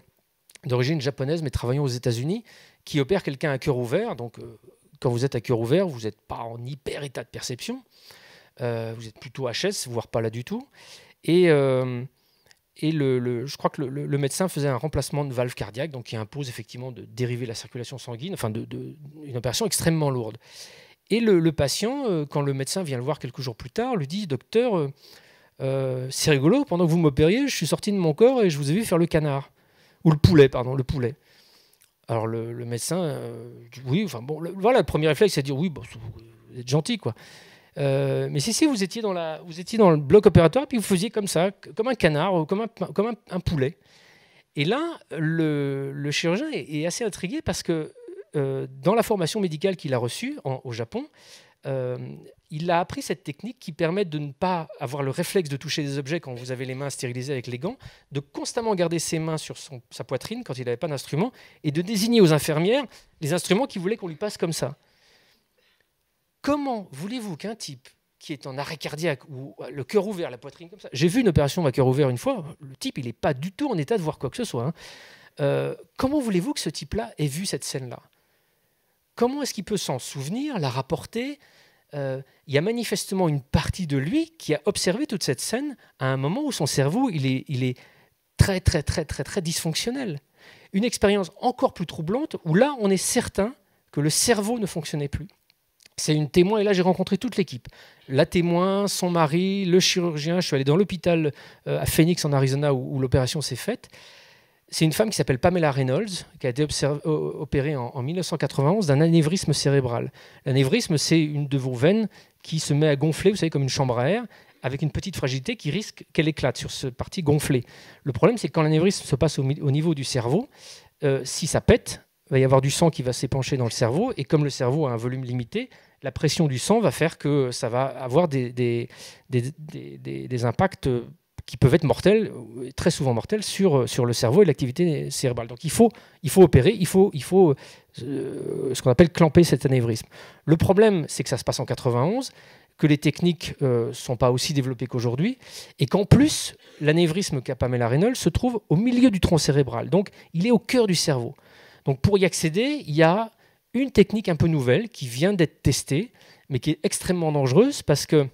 d'origine japonaise, mais travaillant aux États-Unis, qui opère quelqu'un à cœur ouvert. Donc, euh, quand vous êtes à cœur ouvert, vous n'êtes pas en hyper état de perception. Euh, vous êtes plutôt HS, voire pas là du tout. Et, euh, et je crois que le, médecin faisait un remplacement de valve cardiaque, donc qui impose effectivement de dériver la circulation sanguine, enfin, de, une opération extrêmement lourde. Et le, patient, quand le médecin vient le voir quelques jours plus tard, lui dit Docteur, c'est rigolo, pendant que vous m'opériez, je suis sorti de mon corps et je vous ai vu faire le canard ou le poulet, pardon, le poulet. Alors le, médecin, euh, oui, enfin bon, voilà, le premier réflexe, c'est de dire oui, bon, vous êtes gentil, quoi. Euh, mais si, si vous étiez dans la, vous étiez dans le bloc opératoire, puis vous faisiez comme ça, comme un canard ou comme un, comme un, poulet. Et là, le, chirurgien est, assez intrigué parce que euh, dans la formation médicale qu'il a reçue au Japon, euh, il a appris cette technique qui permet de ne pas avoir le réflexe de toucher des objets quand vous avez les mains stérilisées avec les gants, de constamment garder ses mains sur sa poitrine quand il n'avait pas d'instrument, et de désigner aux infirmières les instruments qu'il voulait qu'on lui passe comme ça. Comment voulez-vous qu'un type qui est en arrêt cardiaque ou le cœur ouvert, la poitrine comme ça, j'ai vu une opération à cœur ouvert une fois, le type il n'est pas du tout en état de voir quoi que ce soit. Hein. Euh, comment voulez-vous que ce type-là ait vu cette scène-là comment est-ce qu'il peut s'en souvenir, la rapporter euh, Il y a manifestement une partie de lui qui a observé toute cette scène à un moment où son cerveau, il est, il très, très, très, très, très dysfonctionnel. Une expérience encore plus troublante où là, on est certain que le cerveau ne fonctionnait plus. C'est une témoin, et là j'ai rencontré toute l'équipe. La témoin, son mari, le chirurgien. Je suis allé dans l'hôpital euh, à Phoenix, en Arizona, où l'opération s'est faite. C'est une femme qui s'appelle Pamela Reynolds, qui a été opérée en, 1991 d'un anévrisme cérébral. L'anévrisme, c'est une de vos veines qui se met à gonfler, vous savez, comme une chambre à air, avec une petite fragilité qui risque qu'elle éclate sur ce partie gonflée. Le problème, c'est que quand l'anévrisme se passe au, niveau du cerveau, euh, si ça pète, il va y avoir du sang qui va s'épancher dans le cerveau, et comme le cerveau a un volume limité, la pression du sang va faire que ça va avoir des, des, des impacts qui peuvent être mortels, très souvent mortels, sur, euh, sur le cerveau et l'activité cérébrale. Donc il faut, il faut opérer, il faut, il faut euh, ce qu'on appelle clamper cet anévrisme. Le problème, c'est que ça se passe en 91, que les techniques ne euh, sont pas aussi développées qu'aujourd'hui, et qu'en plus, l'anévrisme qu'a Pamela Reynolds se trouve au milieu du tronc cérébral. Donc il est au cœur du cerveau. Donc pour y accéder, il y a une technique un peu nouvelle qui vient d'être testée, mais qui est extrêmement dangereuse parce qu'elle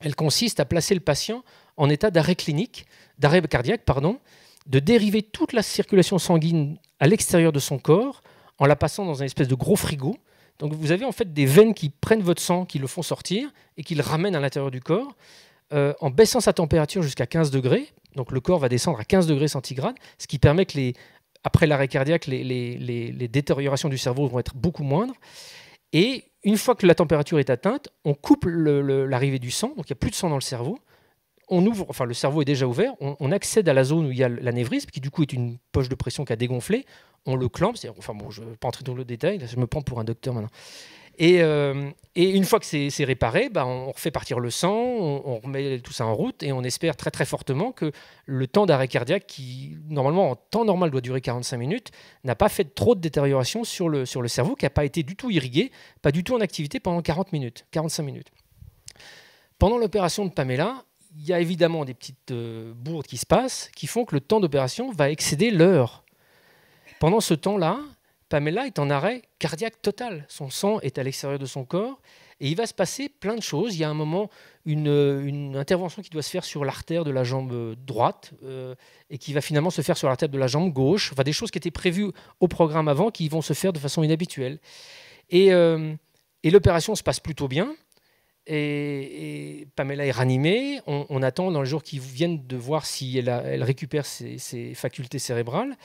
elle consiste à placer le patient en état d'arrêt clinique, d'arrêt cardiaque, pardon, de dériver toute la circulation sanguine à l'extérieur de son corps en la passant dans un espèce de gros frigo. Donc vous avez en fait des veines qui prennent votre sang, qui le font sortir et qui le ramènent à l'intérieur du corps. Euh, en baissant sa température jusqu'à 15 degrés, donc le corps va descendre à 15 degrés centigrades, ce qui permet que les, après l'arrêt cardiaque, les, détériorations du cerveau vont être beaucoup moindres. Et une fois que la température est atteinte, on coupe l'arrivée du sang, donc il n'y a plus de sang dans le cerveau, on ouvre, enfin le cerveau est déjà ouvert, on, accède à la zone où il y a la l'anévrisme, qui du coup est une poche de pression qui a dégonflé, on le clampe, enfin bon, je ne vais pas entrer dans le détail, je me prends pour un docteur maintenant. Et, euh, une fois que c'est réparé, bah, on refait partir le sang, on, remet tout ça en route et on espère très très fortement que le temps d'arrêt cardiaque, qui normalement en temps normal doit durer 45 minutes, n'a pas fait trop de détérioration sur le, sur le cerveau, qui n'a pas été du tout irrigué, pas du tout en activité pendant 40 minutes, 45 minutes. Pendant l'opération de Pamela, il y a évidemment des petites euh, bourdes qui se passent qui font que le temps d'opération va excéder l'heure. Pendant ce temps-là, Pamela est en arrêt cardiaque total. Son sang est à l'extérieur de son corps et il va se passer plein de choses. Il y a un moment, une, intervention qui doit se faire sur l'artère de la jambe euh, droite euh, et qui va finalement se faire sur l'artère de la jambe gauche. Enfin, des choses qui étaient prévues au programme avant qui vont se faire de façon inhabituelle. et l'opération se passe plutôt bien. Et, Pamela est ranimée. On, attend dans le jour qui viennent de voir si elle, récupère ses, facultés cérébrales.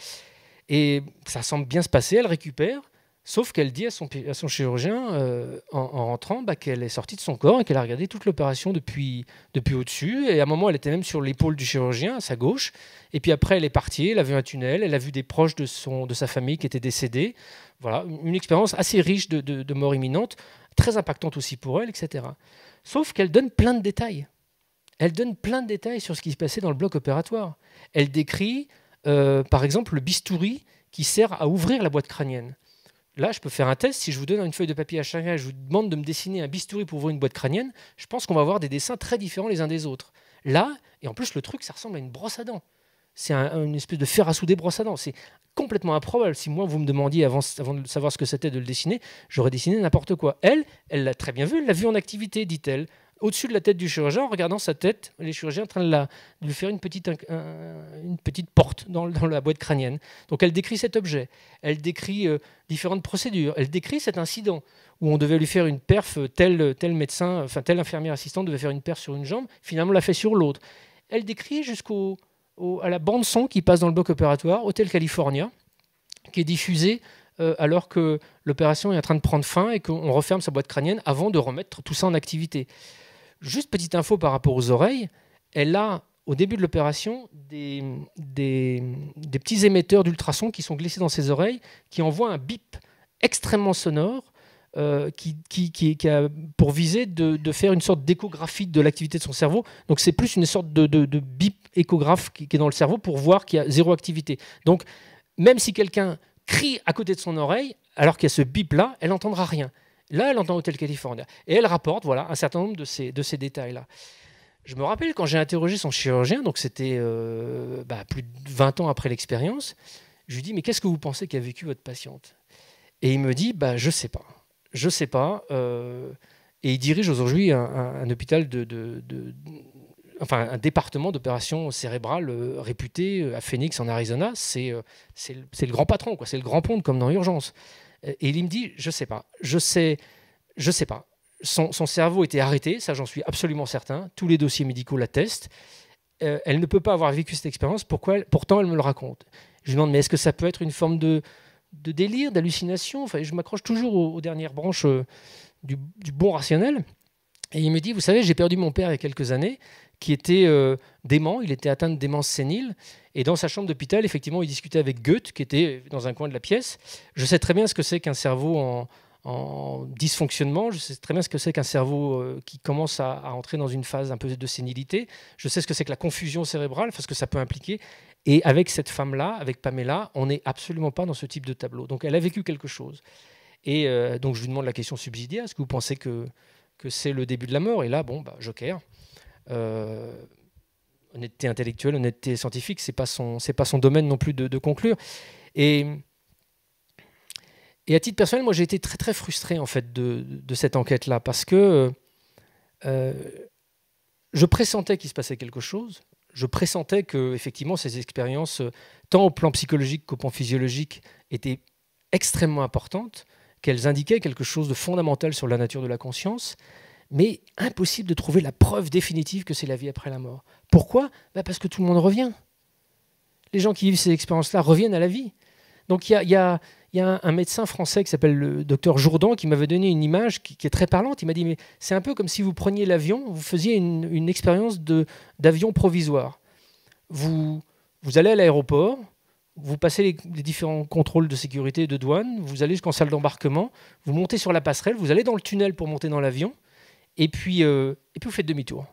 Et ça semble bien se passer, elle récupère. Sauf qu'elle dit à son, chirurgien, euh, en, rentrant, bah, qu'elle est sortie de son corps et qu'elle a regardé toute l'opération depuis, depuis au-dessus. Et à un moment, elle était même sur l'épaule du chirurgien, à sa gauche. Et puis après, elle est partie, elle a vu un tunnel, elle a vu des proches de, son, de sa famille qui étaient décédés. Voilà, une expérience assez riche de, de mort imminente très impactante aussi pour elle, etc. Sauf qu'elle donne plein de détails. Elle donne plein de détails sur ce qui se passait dans le bloc opératoire. Elle décrit, euh, par exemple, le bistouri qui sert à ouvrir la boîte crânienne. Là, je peux faire un test. Si je vous donne une feuille de papier à chacun et je vous demande de me dessiner un bistouri pour ouvrir une boîte crânienne, je pense qu'on va avoir des dessins très différents les uns des autres. Là, et en plus, le truc, ça ressemble à une brosse à dents. C'est une espèce de fer à souder brosse à dents. C'est complètement improbable. Si moi, vous me demandiez avant, de savoir ce que c'était de le dessiner, j'aurais dessiné n'importe quoi. Elle, elle l'a très bien vu, elle l'a vu en activité, dit-elle, au-dessus de la tête du chirurgien, en regardant sa tête, les chirurgiens en train de, la, lui faire une petite, une petite porte dans, la boîte crânienne. Donc elle décrit cet objet, elle décrit euh, différentes procédures, elle décrit cet incident où on devait lui faire une perf, euh, tel, euh, tel médecin, enfin tel infirmière assistant devait faire une perf sur une jambe, finalement on l'a fait sur l'autre. Elle décrit jusqu'au à la bande son qui passe dans le bloc opératoire, Hotel California, qui est diffusée euh, alors que l'opération est en train de prendre fin et qu'on referme sa boîte crânienne avant de remettre tout ça en activité. Juste petite info par rapport aux oreilles, elle a au début de l'opération des, des, petits émetteurs d'ultrasons qui sont glissés dans ses oreilles, qui envoient un bip extrêmement sonore euh, qui, a pour viser de, faire une sorte d'échographie de l'activité de son cerveau. Donc c'est plus une sorte de, bip échographe qui, est dans le cerveau pour voir qu'il y a zéro activité. Donc même si quelqu'un crie à côté de son oreille, alors qu'il y a ce bip là, elle n'entendra rien. Là, elle entend Hotel California. Et elle rapporte voilà, un certain nombre de ces, de ces détails-là. Je me rappelle quand j'ai interrogé son chirurgien, donc c'était euh, bah, plus de 20 ans après l'expérience, je lui dis, mais qu'est-ce que vous pensez qu'a vécu votre patiente Et il me dit, bah, je ne sais pas je sais pas. Euh, et il dirige aujourd'hui un, hôpital de, enfin un département d'opérations cérébrales euh, réputé euh, à Phoenix en Arizona. C'est le, grand patron, quoi. C'est le grand pont comme dans Urgence. Et il me dit, je sais pas, je sais, je sais pas. Son, cerveau était arrêté, ça j'en suis absolument certain. Tous les dossiers médicaux l'attestent. elle ne peut pas avoir vécu cette expérience. Pourquoi Pourtant, elle me le raconte. Je lui demande, mais est-ce que ça peut être une forme de de délire, d'hallucination. Enfin, je m'accroche toujours aux, dernières branches euh, du, bon rationnel. Et il me dit, vous savez, j'ai perdu mon père il y a quelques années, qui était euh, dément, il était atteint de démence sénile. Et dans sa chambre d'hôpital, effectivement, il discutait avec Goethe, qui était dans un coin de la pièce. Je sais très bien ce que c'est qu'un cerveau en, dysfonctionnement. Je sais très bien ce que c'est qu'un cerveau euh, qui commence à, entrer dans une phase un peu de sénilité. Je sais ce que c'est que la confusion cérébrale, ce que ça peut impliquer. Et avec cette femme-là, avec Pamela, on n'est absolument pas dans ce type de tableau. Donc elle a vécu quelque chose. Et euh, donc je lui demande la question subsidiaire, est-ce que vous pensez que, que c'est le début de la mort Et là, bon, bah, joker. Euh, honnêteté intellectuelle, honnêteté scientifique, c'est pas son, c'est pas son domaine non plus de, conclure. Et, et à titre personnel, moi j'ai été très très frustré en fait de, de cette enquête-là parce que euh, je pressentais qu'il se passait quelque chose, je pressentais que effectivement ces expériences, tant au plan psychologique qu'au plan physiologique, étaient extrêmement importantes, qu'elles indiquaient quelque chose de fondamental sur la nature de la conscience, mais impossible de trouver la preuve définitive que c'est la vie après la mort. Pourquoi bah, Parce que tout le monde revient. Les gens qui vivent ces expériences-là reviennent à la vie. Donc il y a il y a un, médecin français qui s'appelle le docteur Jourdan qui m'avait donné une image qui, est très parlante. Il m'a dit, mais c'est un peu comme si vous preniez l'avion, vous faisiez une, expérience d'avion provisoire. Vous, vous allez à l'aéroport, vous passez les, différents contrôles de sécurité et de douane, vous allez jusqu'en salle d'embarquement, vous montez sur la passerelle, vous allez dans le tunnel pour monter dans l'avion, et, puis euh, et puis vous faites demi-tour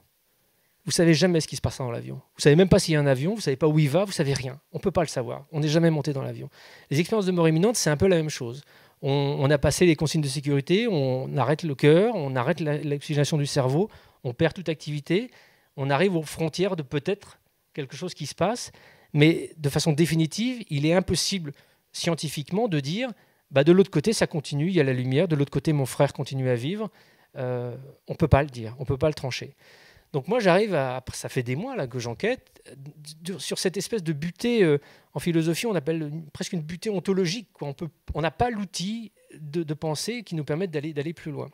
vous savez jamais ce qui se passe dans l'avion. Vous savez même pas s'il y a un avion, vous savez pas où il va, vous savez rien. On peut pas le savoir. On n'est jamais monté dans l'avion. Les expériences de mort imminente, c'est un peu la même chose. On, a passé les consignes de sécurité, on arrête le cœur, on arrête l'oxygénation du cerveau, on perd toute activité, on arrive aux frontières de peut-être quelque chose qui se passe, mais de façon définitive, il est impossible scientifiquement de dire bah de l'autre côté ça continue, il y a la lumière, de l'autre côté mon frère continue à vivre. Euh, on ne peut pas le dire, on ne peut pas le trancher. Donc moi, j'arrive à. Ça fait des mois là que j'enquête euh, sur cette espèce de butée. Euh, en philosophie, on appelle presque une butée ontologique. On n'a pas l'outil de, pensée qui nous permette d'aller plus loin.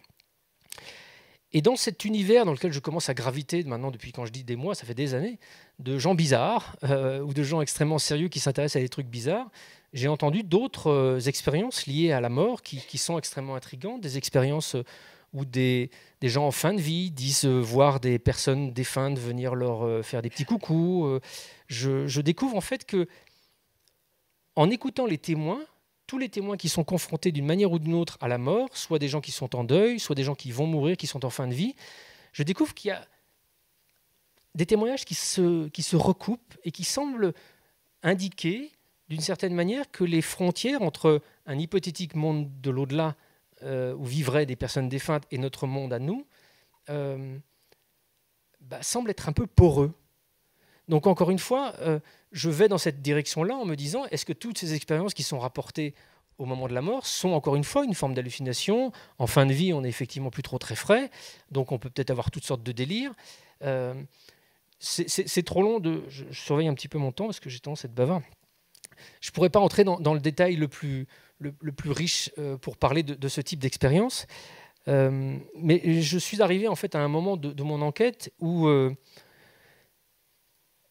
Et dans cet univers dans lequel je commence à graviter maintenant depuis quand je dis des mois, ça fait des années, de gens bizarres euh, ou de gens extrêmement sérieux qui s'intéressent à des trucs bizarres, j'ai entendu d'autres expériences liées à la mort qui, qui sont extrêmement intrigantes, des expériences où des, gens en fin de vie disent euh, voir des personnes défuntes venir leur euh, faire des petits coucous. Euh. Je, découvre en fait que, en écoutant les témoins, tous les témoins qui sont confrontés d'une manière ou d'une autre à la mort, soit des gens qui sont en deuil, soit des gens qui vont mourir, qui sont en fin de vie, je découvre qu'il y a des témoignages qui se, qui se recoupent et qui semblent indiquer, d'une certaine manière, que les frontières entre un hypothétique monde de l'au-delà euh, où vivraient des personnes défuntes et notre monde à nous, euh, bah, semble être un peu poreux. Donc encore une fois, euh, je vais dans cette direction-là en me disant, est-ce que toutes ces expériences qui sont rapportées au moment de la mort sont encore une fois une forme d'hallucination En fin de vie, on n'est effectivement plus trop très frais, donc on peut peut-être avoir toutes sortes de délires. c'est trop long de... Je, surveille un petit peu mon temps parce que j'ai tendance à être bavard. Je ne pourrais pas entrer dans, dans, le détail le plus, le, plus riche euh, pour parler de, ce type d'expérience. Euh, mais je suis arrivé en fait à un moment de, mon enquête où, euh,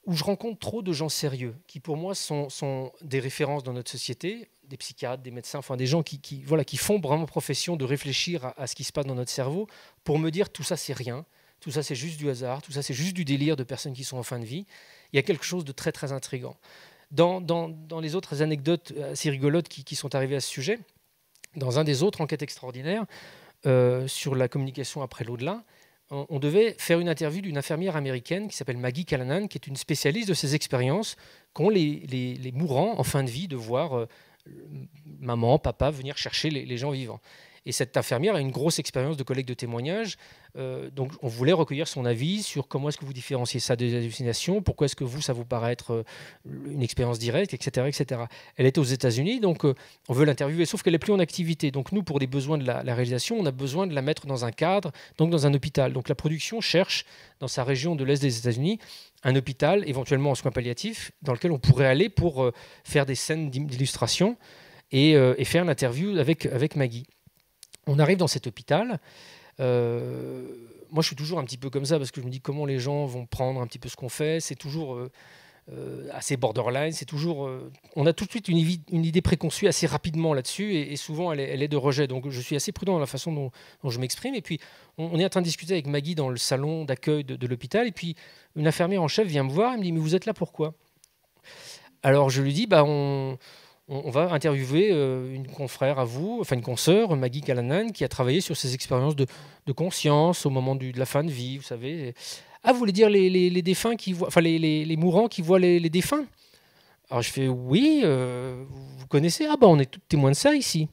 où je rencontre trop de gens sérieux qui pour moi sont, des références dans notre société, des psychiatres, des médecins, enfin des gens qui, voilà, qui font vraiment profession de réfléchir à, ce qui se passe dans notre cerveau pour me dire tout ça c'est rien, tout ça c'est juste du hasard, tout ça c'est juste du délire de personnes qui sont en fin de vie. Il y a quelque chose de très très intrigant. Dans, les autres anecdotes euh, assez rigolotes qui, sont arrivées à ce sujet, dans un des autres enquêtes extraordinaires euh, sur la communication après l'au-delà, on, devait faire une interview d'une infirmière américaine qui s'appelle Maggie Callanan, qui est une spécialiste de ces expériences qu'ont les, mourants en fin de vie de voir euh, maman, papa venir chercher les gens vivants. Et cette infirmière a une grosse expérience de collègue de témoignage. Euh, donc, on voulait recueillir son avis sur comment est-ce que vous différenciez ça des hallucinations, pourquoi est-ce que vous, ça vous paraît être euh, une expérience directe, etc. etc. Elle est aux États-Unis, donc euh, on veut l'interviewer, sauf qu'elle n'est plus en activité. Donc, nous, pour des besoins de la, réalisation, on a besoin de la mettre dans un cadre, donc dans un hôpital. Donc, la production cherche, dans sa région de l'Est des États-Unis, un hôpital, éventuellement en soins palliatifs, dans lequel on pourrait aller pour faire des scènes d'illustration et, et faire l'interview avec, avec Maggie on arrive dans cet hôpital. Euh, moi, je suis toujours un petit peu comme ça parce que je me dis comment les gens vont prendre un petit peu ce qu'on fait. C'est toujours euh, euh, assez borderline. C'est toujours, on a tout de suite une, idée préconçue assez rapidement là-dessus et, souvent elle est, de rejet. Donc, je suis assez prudent dans la façon dont, je m'exprime. Et puis, on, est en train de discuter avec Maggie dans le salon d'accueil de, l'hôpital. Et puis, une infirmière en chef vient me voir et me dit mais vous êtes là pourquoi Alors, je lui dis bah on on, va interviewer euh, une confrère à vous, enfin une consoeur, Maggie Callanan, qui a travaillé sur ses expériences de, conscience au moment de la fin de vie, vous savez. Ah, vous voulez dire les, défunts qui voient, les, mourants qui voient les, défunts Alors je fais oui, euh, vous connaissez Ah ben on est tous témoins de ça ici.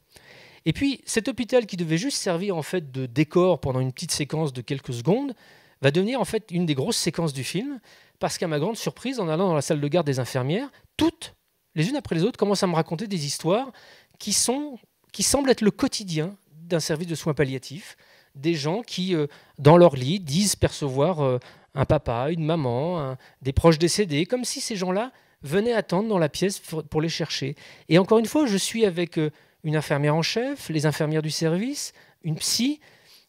Et puis cet hôpital qui devait juste servir en fait de décor pendant une petite séquence de quelques secondes va devenir en fait une des grosses séquences du film parce qu'à ma grande surprise, en allant dans la salle de garde des infirmières, toutes les unes après les autres, commencent à me raconter des histoires qui, sont, qui semblent être le quotidien d'un service de soins palliatifs. Des gens qui, euh, dans leur lit, disent percevoir euh, un papa, une maman, des proches décédés, comme si ces gens-là venaient attendre dans la pièce pour les chercher. Et encore une fois, je suis avec euh, une infirmière en chef, les infirmières du service, une psy,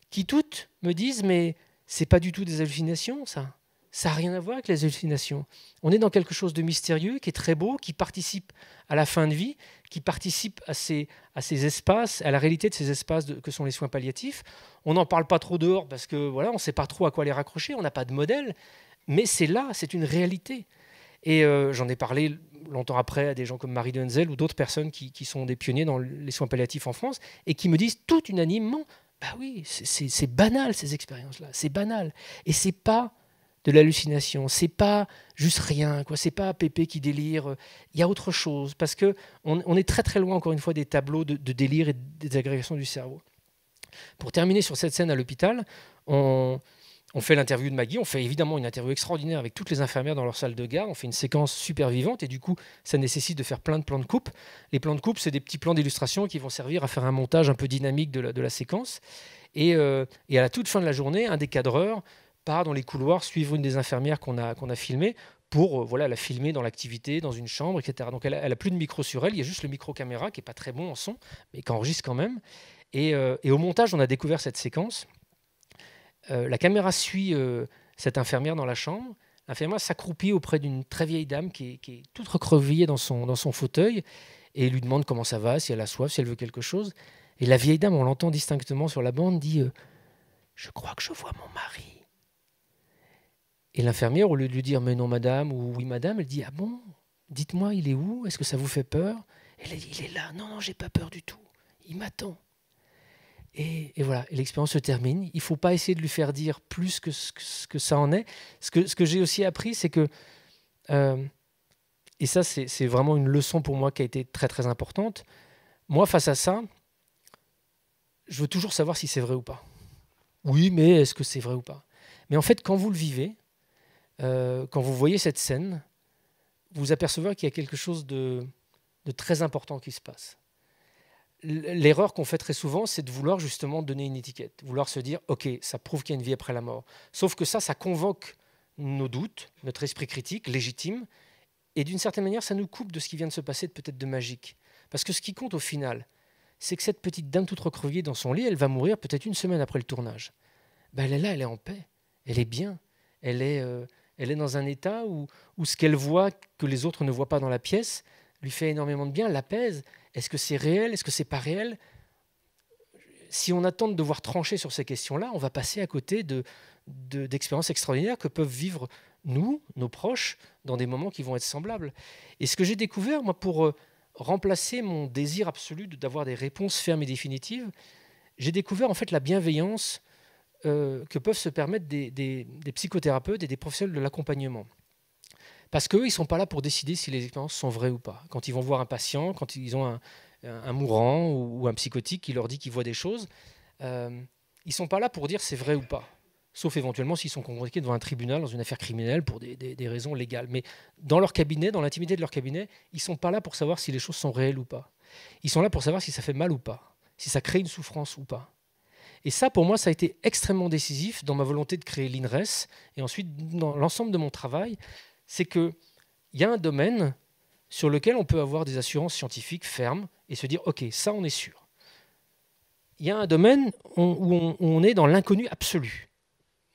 qui toutes me disent mais c'est pas du tout des hallucinations ça ça n'a rien à voir avec les hallucinations. On est dans quelque chose de mystérieux, qui est très beau, qui participe à la fin de vie, qui participe à ces, à ces espaces, à la réalité de ces espaces de, que sont les soins palliatifs. On n'en parle pas trop dehors parce que voilà, on ne sait pas trop à quoi les raccrocher, on n'a pas de modèle, mais c'est là, c'est une réalité. Et euh, j'en ai parlé longtemps après à des gens comme Marie Denzel ou d'autres personnes qui, qui, sont des pionniers dans les soins palliatifs en France et qui me disent tout unanimement bah oui, c'est banal ces expériences-là, c'est banal. Et c'est pas de l'hallucination. C'est pas juste rien, quoi. C'est pas Pépé qui délire. Il y a autre chose parce que on, est très très loin encore une fois des tableaux de, délire et des agrégations du cerveau. Pour terminer sur cette scène à l'hôpital, on, fait l'interview de Maggie, on fait évidemment une interview extraordinaire avec toutes les infirmières dans leur salle de garde, on fait une séquence super vivante et du coup ça nécessite de faire plein de plans de coupe. Les plans de coupe, c'est des petits plans d'illustration qui vont servir à faire un montage un peu dynamique de la, séquence. Et, euh, et, à la toute fin de la journée, un des cadreurs part dans les couloirs suivre une des infirmières qu'on a, qu'on a filmé pour euh, voilà, la filmer dans l'activité, dans une chambre, etc. Donc elle n'a plus de micro sur elle, il y a juste le micro-caméra qui n'est pas très bon en son, mais qui enregistre quand même. Et, euh, au montage, on a découvert cette séquence. Euh, la caméra suit cette infirmière dans la chambre. L'infirmière s'accroupit auprès d'une très vieille dame qui est, qui est, toute recrevillée dans son, dans son fauteuil et lui demande comment ça va, si elle a soif, si elle veut quelque chose. Et la vieille dame, on l'entend distinctement sur la bande, dit Je crois que je vois mon mari. Et l'infirmière, au lieu de lui dire mais non madame ou oui madame, elle dit ah bon, dites-moi il est où, est-ce que ça vous fait peur Elle dit il est là, non non j'ai pas peur du tout, il m'attend. Et, et, voilà, l'expérience se termine. Il ne faut pas essayer de lui faire dire plus que ce que, ça en est. Ce que, ce que j'ai aussi appris, c'est que, euh, et ça c'est vraiment une leçon pour moi qui a été très très importante, moi face à ça, je veux toujours savoir si c'est vrai ou pas. Oui, mais est-ce que c'est vrai ou pas Mais en fait, quand vous le vivez, euh, quand vous voyez cette scène, vous apercevez qu'il y a quelque chose de, de, très important qui se passe. L'erreur qu'on fait très souvent, c'est de vouloir justement donner une étiquette, vouloir se dire, OK, ça prouve qu'il y a une vie après la mort. Sauf que ça, ça convoque nos doutes, notre esprit critique, légitime, et d'une certaine manière, ça nous coupe de ce qui vient de se passer, de peut-être de magique. Parce que ce qui compte au final, c'est que cette petite dame toute recroquevillée dans son lit, elle va mourir peut-être une semaine après le tournage. Ben, elle est là, elle est en paix, elle est bien, elle est... Euh, elle est dans un état où, où ce qu'elle voit que les autres ne voient pas dans la pièce lui fait énormément de bien, l'apaise. Est-ce que c'est réel Est-ce que c'est pas réel Si on attend de devoir trancher sur ces questions-là, on va passer à côté de, d'expériences extraordinaires que peuvent vivre nous, nos proches, dans des moments qui vont être semblables. Et ce que j'ai découvert, moi, pour euh, remplacer mon désir absolu d'avoir des réponses fermes et définitives, j'ai découvert en fait la bienveillance euh, que peuvent se permettre des, psychothérapeutes et des professionnels de l'accompagnement. Parce qu'eux, ils ne sont pas là pour décider si les expériences sont vraies ou pas. Quand ils vont voir un patient, quand ils ont un, mourant ou, un psychotique qui leur dit qu'il voit des choses, euh, ils ne sont pas là pour dire c'est vrai ou pas. Sauf éventuellement s'ils sont convoqués devant un tribunal dans une affaire criminelle pour des, des raisons légales. Mais dans leur cabinet, dans l'intimité de leur cabinet, ils ne sont pas là pour savoir si les choses sont réelles ou pas. Ils sont là pour savoir si ça fait mal ou pas, si ça crée une souffrance ou pas. Et ça, pour moi, ça a été extrêmement décisif dans ma volonté de créer l'INRES et ensuite dans l'ensemble de mon travail. C'est qu'il y a un domaine sur lequel on peut avoir des assurances scientifiques fermes et se dire OK, ça, on est sûr. Il y a un domaine où on, on est dans l'inconnu absolu.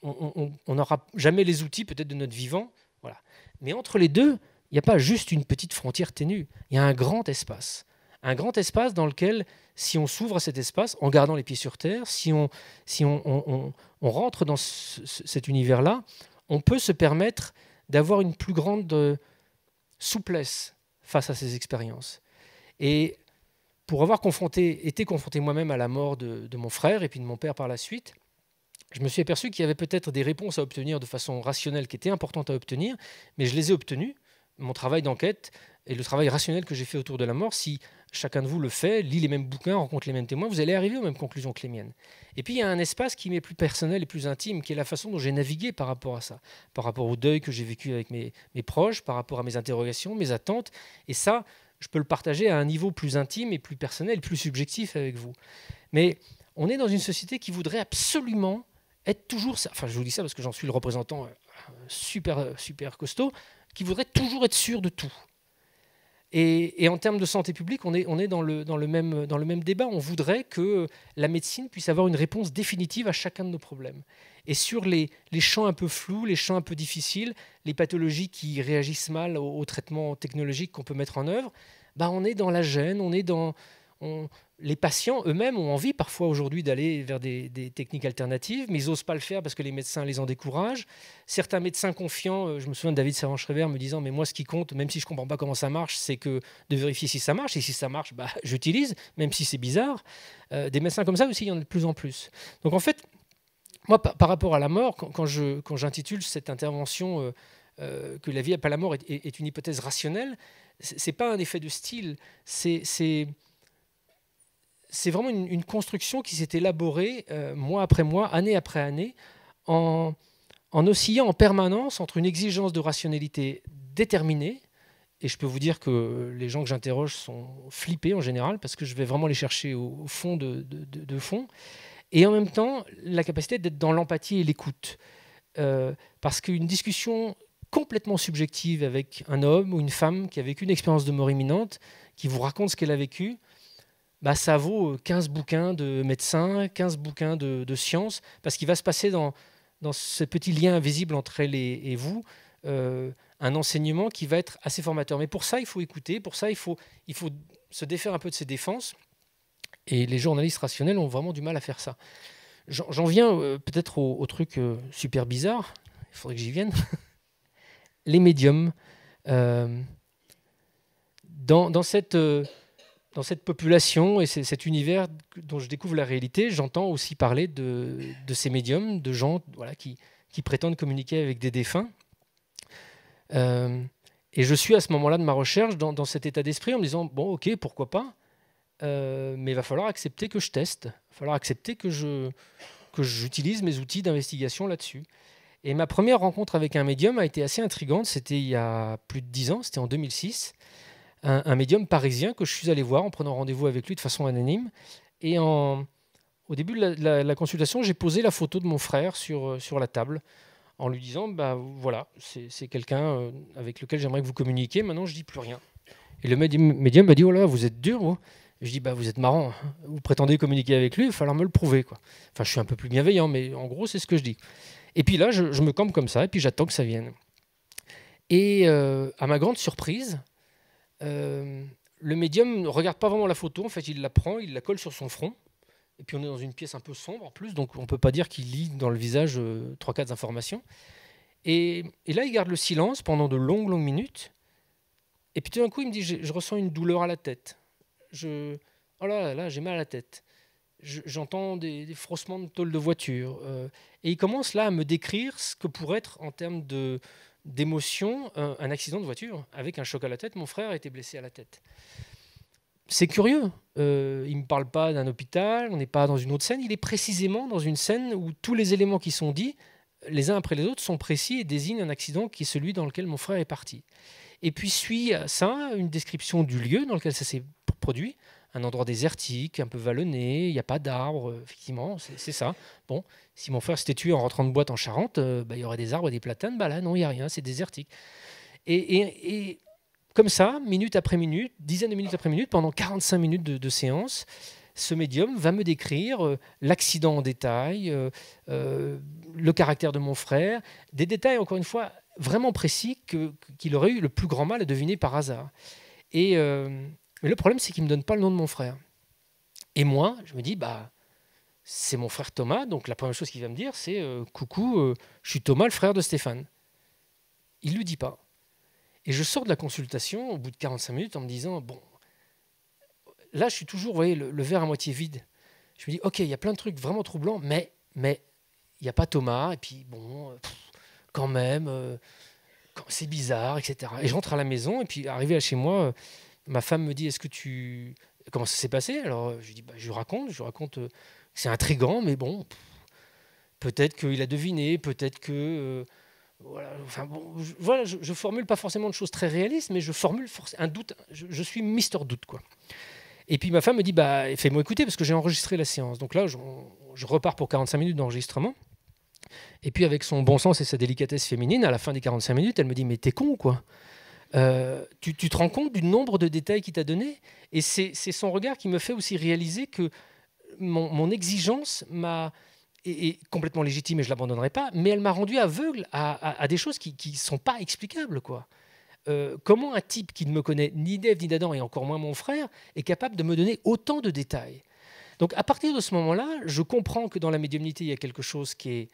On n'aura jamais les outils, peut-être, de notre vivant. Voilà. Mais entre les deux, il n'y a pas juste une petite frontière ténue, il y a un grand espace un grand espace dans lequel, si on s'ouvre à cet espace, en gardant les pieds sur terre, si on, si on, on, on, rentre dans cet univers-là, on peut se permettre d'avoir une plus grande euh, souplesse face à ces expériences. Et pour avoir confronté, été confronté moi-même à la mort de, de mon frère et puis de mon père par la suite, je me suis aperçu qu'il y avait peut-être des réponses à obtenir de façon rationnelle qui étaient importantes à obtenir, mais je les ai obtenues. Mon travail d'enquête et le travail rationnel que j'ai fait autour de la mort, si chacun de vous le fait, lit les mêmes bouquins, rencontre les mêmes témoins, vous allez arriver aux mêmes conclusions que les miennes. Et puis il y a un espace qui m'est plus personnel et plus intime, qui est la façon dont j'ai navigué par rapport à ça, par rapport au deuil que j'ai vécu avec mes, proches, par rapport à mes interrogations, mes attentes. Et ça, je peux le partager à un niveau plus intime et plus personnel, plus subjectif avec vous. Mais on est dans une société qui voudrait absolument être toujours Enfin, je vous dis ça parce que j'en suis le représentant euh, super, euh, super costaud, qui voudrait toujours être sûr de tout. Et, en termes de santé publique, on est, dans, le, même, débat. On voudrait que la médecine puisse avoir une réponse définitive à chacun de nos problèmes. Et sur les, champs un peu flous, les champs un peu difficiles, les pathologies qui réagissent mal aux, traitements technologiques qu'on peut mettre en œuvre, bah on est dans la gêne, on est dans, les patients eux-mêmes ont envie parfois aujourd'hui d'aller vers des, techniques alternatives, mais ils n'osent pas le faire parce que les médecins les en découragent. Certains médecins confiants, euh, je me souviens de David servan schreiber me disant Mais moi, ce qui compte, même si je ne comprends pas comment ça marche, c'est que de vérifier si ça marche. Et si ça marche, bah, j'utilise, même si c'est bizarre. Euh, des médecins comme ça aussi, il y en a de plus en plus. Donc en fait, moi, par, rapport à la mort, quand, je, quand j'intitule cette intervention. Euh, que la vie pas la mort est, est une hypothèse rationnelle, c'est pas un effet de style, c'est, c'est vraiment une, construction qui s'est élaborée euh, mois après mois, année après année, en, oscillant en permanence entre une exigence de rationalité déterminée, et je peux vous dire que les gens que j'interroge sont flippés en général, parce que je vais vraiment les chercher au, fond de, fond, et en même temps la capacité d'être dans l'empathie et l'écoute. Euh, parce qu'une discussion complètement subjective avec un homme ou une femme qui a vécu une expérience de mort imminente, qui vous raconte ce qu'elle a vécu, bah, ça vaut 15 euh, bouquins de médecins, 15 bouquins de, sciences, parce qu'il va se passer dans, dans ce petit lien invisible entre elle et, vous euh, un enseignement qui va être assez formateur. Mais pour ça, il faut écouter, pour ça, il faut, il faut se défaire un peu de ses défenses. Et les journalistes rationnels ont vraiment du mal à faire ça. J'en viens euh, peut-être au, truc super bizarre, il faudrait que j'y vienne. les médiums. Dans, dans, cette dans cette population et cet univers dont je découvre la réalité, j'entends aussi parler de, ces médiums, de gens voilà, qui, prétendent communiquer avec des défunts. Euh, et je suis à ce moment-là de ma recherche dans, cet état d'esprit en me disant, bon ok, pourquoi pas, euh, mais il va falloir accepter que je teste, il va falloir accepter que je que j'utilise mes outils d'investigation là-dessus. Et ma première rencontre avec un médium a été assez intrigante, c'était il y a plus de dix ans, c'était en 2006 un, médium parisien que je suis allé voir en prenant rendez-vous avec lui de façon anonyme. Et en, au début de la, consultation, j'ai posé la photo de mon frère sur, euh, sur la table en lui disant bah voilà c'est quelqu'un euh, avec lequel j'aimerais que vous communiquiez maintenant je dis plus rien et le médium m'a dit oh là vous êtes dur je dis bah vous êtes marrant vous prétendez communiquer avec lui il va falloir me le prouver quoi enfin je suis un peu plus bienveillant mais en gros c'est ce que je dis et puis là je, me campe comme ça et puis j'attends que ça vienne et euh, à ma grande surprise euh, le médium ne regarde pas vraiment la photo, en fait, il la prend, il la colle sur son front. Et puis on est dans une pièce un peu sombre en plus, donc on ne peut pas dire qu'il lit dans le visage euh, trois, quatre informations. Et, là, il garde le silence pendant de longues, longues minutes. Et puis tout d'un coup, il me dit, je, ressens une douleur à la tête. Je, oh là là, j'ai mal à la tête. J'entends des, des, frossements de tôle de voiture. Euh. et il commence là à me décrire ce que pourrait être en termes de, d'émotion euh, un accident de voiture avec un choc à la tête. Mon frère a été blessé à la tête. C'est curieux. Euh, il ne me parle pas d'un hôpital, on n'est pas dans une autre scène. Il est précisément dans une scène où tous les éléments qui sont dits, les uns après les autres, sont précis et désignent un accident qui est celui dans lequel mon frère est parti. Et puis suit ça une description du lieu dans lequel ça s'est produit, un endroit désertique, un peu vallonné, il n'y a pas d'arbres, effectivement, c'est ça. Bon, si mon frère s'était tué en rentrant de boîte en Charente, euh, bah, il y aurait des arbres et des platanes, bah là non, il n'y a rien, c'est désertique. Et, comme ça, minute après minute, dizaine de minutes après minute, pendant 45 minutes de, séance, ce médium va me décrire euh, l'accident en détail, euh, le caractère de mon frère, des détails, encore une fois, vraiment précis qu'il aurait eu le plus grand mal à deviner par hasard. Et, mais le problème, c'est qu'il ne me donne pas le nom de mon frère. Et moi, je me dis, bah, c'est mon frère Thomas, donc la première chose qu'il va me dire, c'est euh, Coucou, euh, je suis Thomas, le frère de Stéphane. Il ne lui dit pas. Et je sors de la consultation au bout de 45 minutes en me disant, bon, là, je suis toujours, vous voyez, le, verre à moitié vide. Je me dis, ok, il y a plein de trucs vraiment troublants, mais, mais, il n'y a pas Thomas, et puis, bon, quand même, euh, c'est bizarre, etc. Et je rentre à la maison, et puis, arrivé à chez moi, ma femme me dit Est-ce que tu. Comment ça s'est passé Alors, euh, je dis bah, Je raconte, je raconte. Euh, c'est intrigant, mais bon, peut-être qu'il a deviné, peut-être que. Euh, voilà, enfin, bon, je, voilà je, formule pas forcément de choses très réalistes, mais je formule un doute. Je, suis Mister Doute, quoi. Et puis ma femme me dit bah, Fais-moi écouter, parce que j'ai enregistré la séance. Donc là, je, je repars pour 45 minutes d'enregistrement. Et puis, avec son bon sens et sa délicatesse féminine, à la fin des 45 minutes, elle me dit Mais t'es con quoi euh, tu, te rends compte du nombre de détails qu'il t'a donné Et c'est son regard qui me fait aussi réaliser que mon, exigence m'a est, complètement légitime et je l'abandonnerai pas, mais elle m'a rendu aveugle à, des choses qui ne sont pas explicables. quoi. Euh, comment un type qui ne me connaît ni Dave ni d'Adam et encore moins mon frère est capable de me donner autant de détails Donc à partir de ce moment-là, je comprends que dans la médiumnité, il y a quelque chose qui est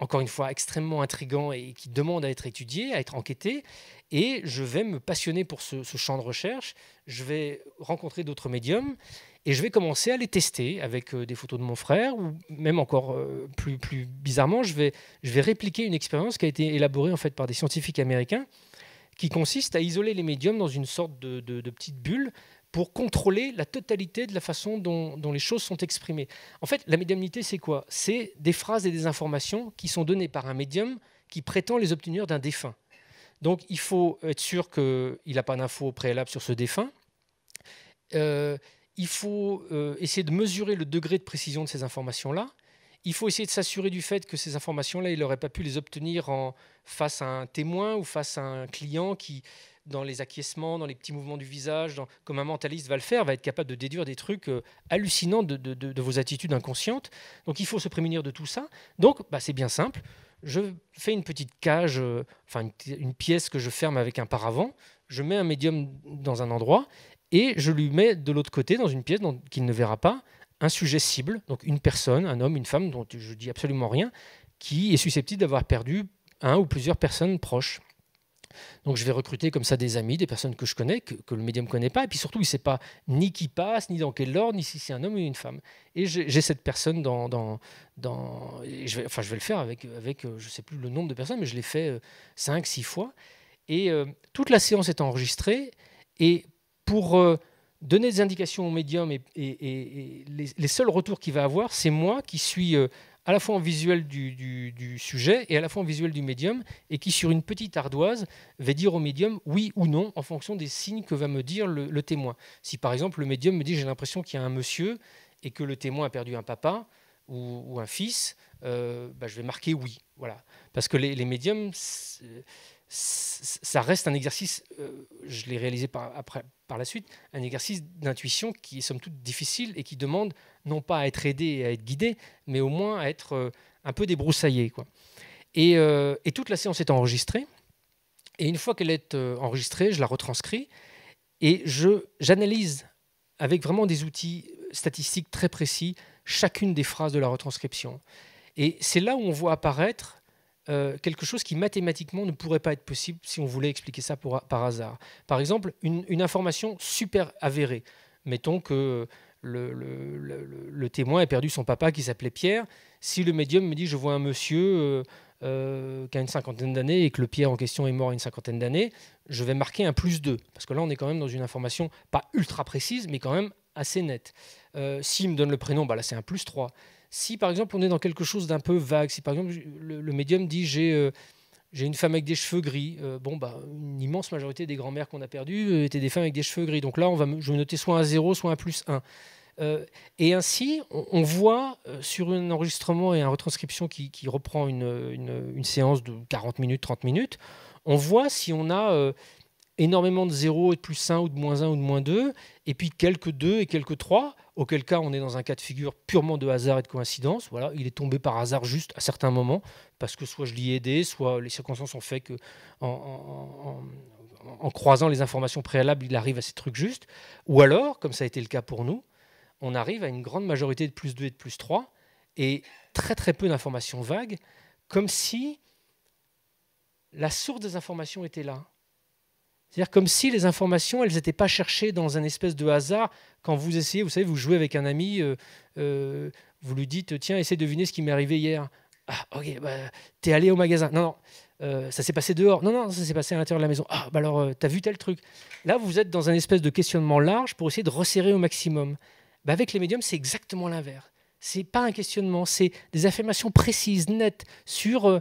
encore une fois, extrêmement intrigant et qui demande à être étudié, à être enquêté. Et je vais me passionner pour ce, champ de recherche. Je vais rencontrer d'autres médiums et je vais commencer à les tester avec euh, des photos de mon frère ou même encore euh, plus, bizarrement, je vais, répliquer une expérience qui a été élaborée en fait par des scientifiques américains qui consiste à isoler les médiums dans une sorte de petite bulle pour contrôler la totalité de la façon dont, les choses sont exprimées. En fait, la médiumnité, c'est quoi C'est des phrases et des informations qui sont données par un médium qui prétend les obtenir d'un défunt. Donc, il faut être sûr qu'il n'a pas d'infos préalable sur ce défunt. Euh, il faut euh, essayer de mesurer le degré de précision de ces informations-là. Il faut essayer de s'assurer du fait que ces informations-là, il n'aurait pas pu les obtenir face à un témoin ou face à un client qui, dans les acquiescements, dans les petits mouvements du visage, comme un mentaliste va le faire, va être capable de déduire des trucs euh, hallucinants de, vos attitudes inconscientes. Donc il faut se prémunir de tout ça. Donc bah, c'est bien simple. Je fais une petite cage, euh, enfin une, pièce que je ferme avec un paravent. Je mets un médium dans un endroit et je lui mets de l'autre côté, dans une pièce qu'il ne verra pas, un sujet cible, donc une personne, un homme, une femme dont je dis absolument rien, qui est susceptible d'avoir perdu un ou plusieurs personnes proches. Donc je vais recruter comme ça des amis, des personnes que je connais, que, le médium ne connaît pas, et puis surtout il ne sait pas ni qui passe, ni dans quel ordre, ni si c'est un homme ou une femme. Et j'ai cette personne dans... dans, je enfin je vais le faire avec, avec euh, je ne sais plus le nombre de personnes, mais je l'ai fait 5, euh, 6 fois. Et euh, toute la séance est enregistrée, et pour donner des indications au médium, et, les, seuls retours qu'il va avoir, c'est moi qui suis à la fois en visuel du, sujet et à la fois en visuel du médium, et qui, sur une petite ardoise, va dire au médium oui ou non en fonction des signes que va me dire le, témoin. Si par exemple le médium me dit j'ai l'impression qu'il y a un monsieur et que le témoin a perdu un papa ou, un fils, euh, bah, je vais marquer oui. Voilà. Parce que les, médiums ça reste un exercice, euh, je l'ai réalisé par, après, par la suite un exercice d'intuition qui est somme toute difficile et qui demande non pas à être aidé et à être guidé, mais au moins à être euh, un peu débroussaillé. Quoi. Euh, et, toute la séance est enregistrée. Et une fois qu'elle est euh, enregistrée, je la retranscris et j'analyse avec vraiment des outils statistiques très précis chacune des phrases de la retranscription. Et c'est là où on voit apparaître euh, quelque chose qui mathématiquement ne pourrait pas être possible si on voulait expliquer ça par hasard. Par exemple, une, information super avérée. Mettons que le, témoin ait perdu son papa qui s'appelait Pierre. Si le médium me dit je vois un monsieur euh, euh, qui a une cinquantaine d'années et que le Pierre en question est mort à une cinquantaine d'années, je vais marquer un plus 2. Parce que là, on est quand même dans une information pas ultra précise, mais quand même assez nette. S'il me donne le prénom, bah là c'est un plus 3 si par exemple on est dans quelque chose d'un peu vague, si par exemple le, médium dit euh, j'ai une femme avec des cheveux gris, euh, bon bah une immense majorité des grands-mères qu'on a perdues euh, étaient des femmes avec des cheveux gris. Donc là on va je vais noter soit un 0, soit un plus 1. et ainsi, on, voit sur un enregistrement et une retranscription qui, reprend une, une, séance de 40 minutes, 30 minutes, on voit si on a énormément de 0 et de plus 1 ou de moins 1 ou de moins 2, et puis quelques 2 et quelques 3, auquel cas on est dans un cas de figure purement de hasard et de coïncidence. Voilà, il est tombé par hasard juste à certains moments, parce que soit je l'y ai aidé, soit les circonstances ont fait que en, croisant les informations préalables, il arrive à ces trucs justes. Ou alors, comme ça a été le cas pour nous, on arrive à une grande majorité de plus 2 et de plus 3, et très très peu d'informations vagues, comme si la source des informations était là c'est-à-dire comme si les informations, elles n'étaient pas cherchées dans un espèce de hasard. Quand vous essayez, vous savez, vous jouez avec un ami, euh, euh, vous lui dites, tiens, essaie de deviner ce qui m'est arrivé hier. Ah, ok, bah, t'es allé au magasin. Non, non, euh, ça s'est passé dehors. Non, non, ça s'est passé à l'intérieur de la maison. Ah, bah alors, t'as vu tel truc. Là, vous êtes dans un espèce de questionnement large pour essayer de resserrer au maximum. Bah, avec les médiums, c'est exactement l'inverse. C'est pas un questionnement, c'est des affirmations précises, nettes, sur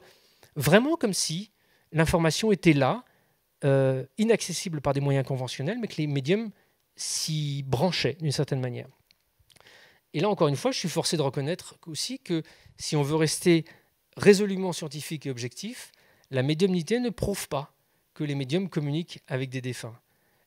vraiment comme si l'information était là, euh, inaccessibles par des moyens conventionnels, mais que les médiums s'y branchaient d'une certaine manière. Et là, encore une fois, je suis forcé de reconnaître aussi que si on veut rester résolument scientifique et objectif, la médiumnité ne prouve pas que les médiums communiquent avec des défunts.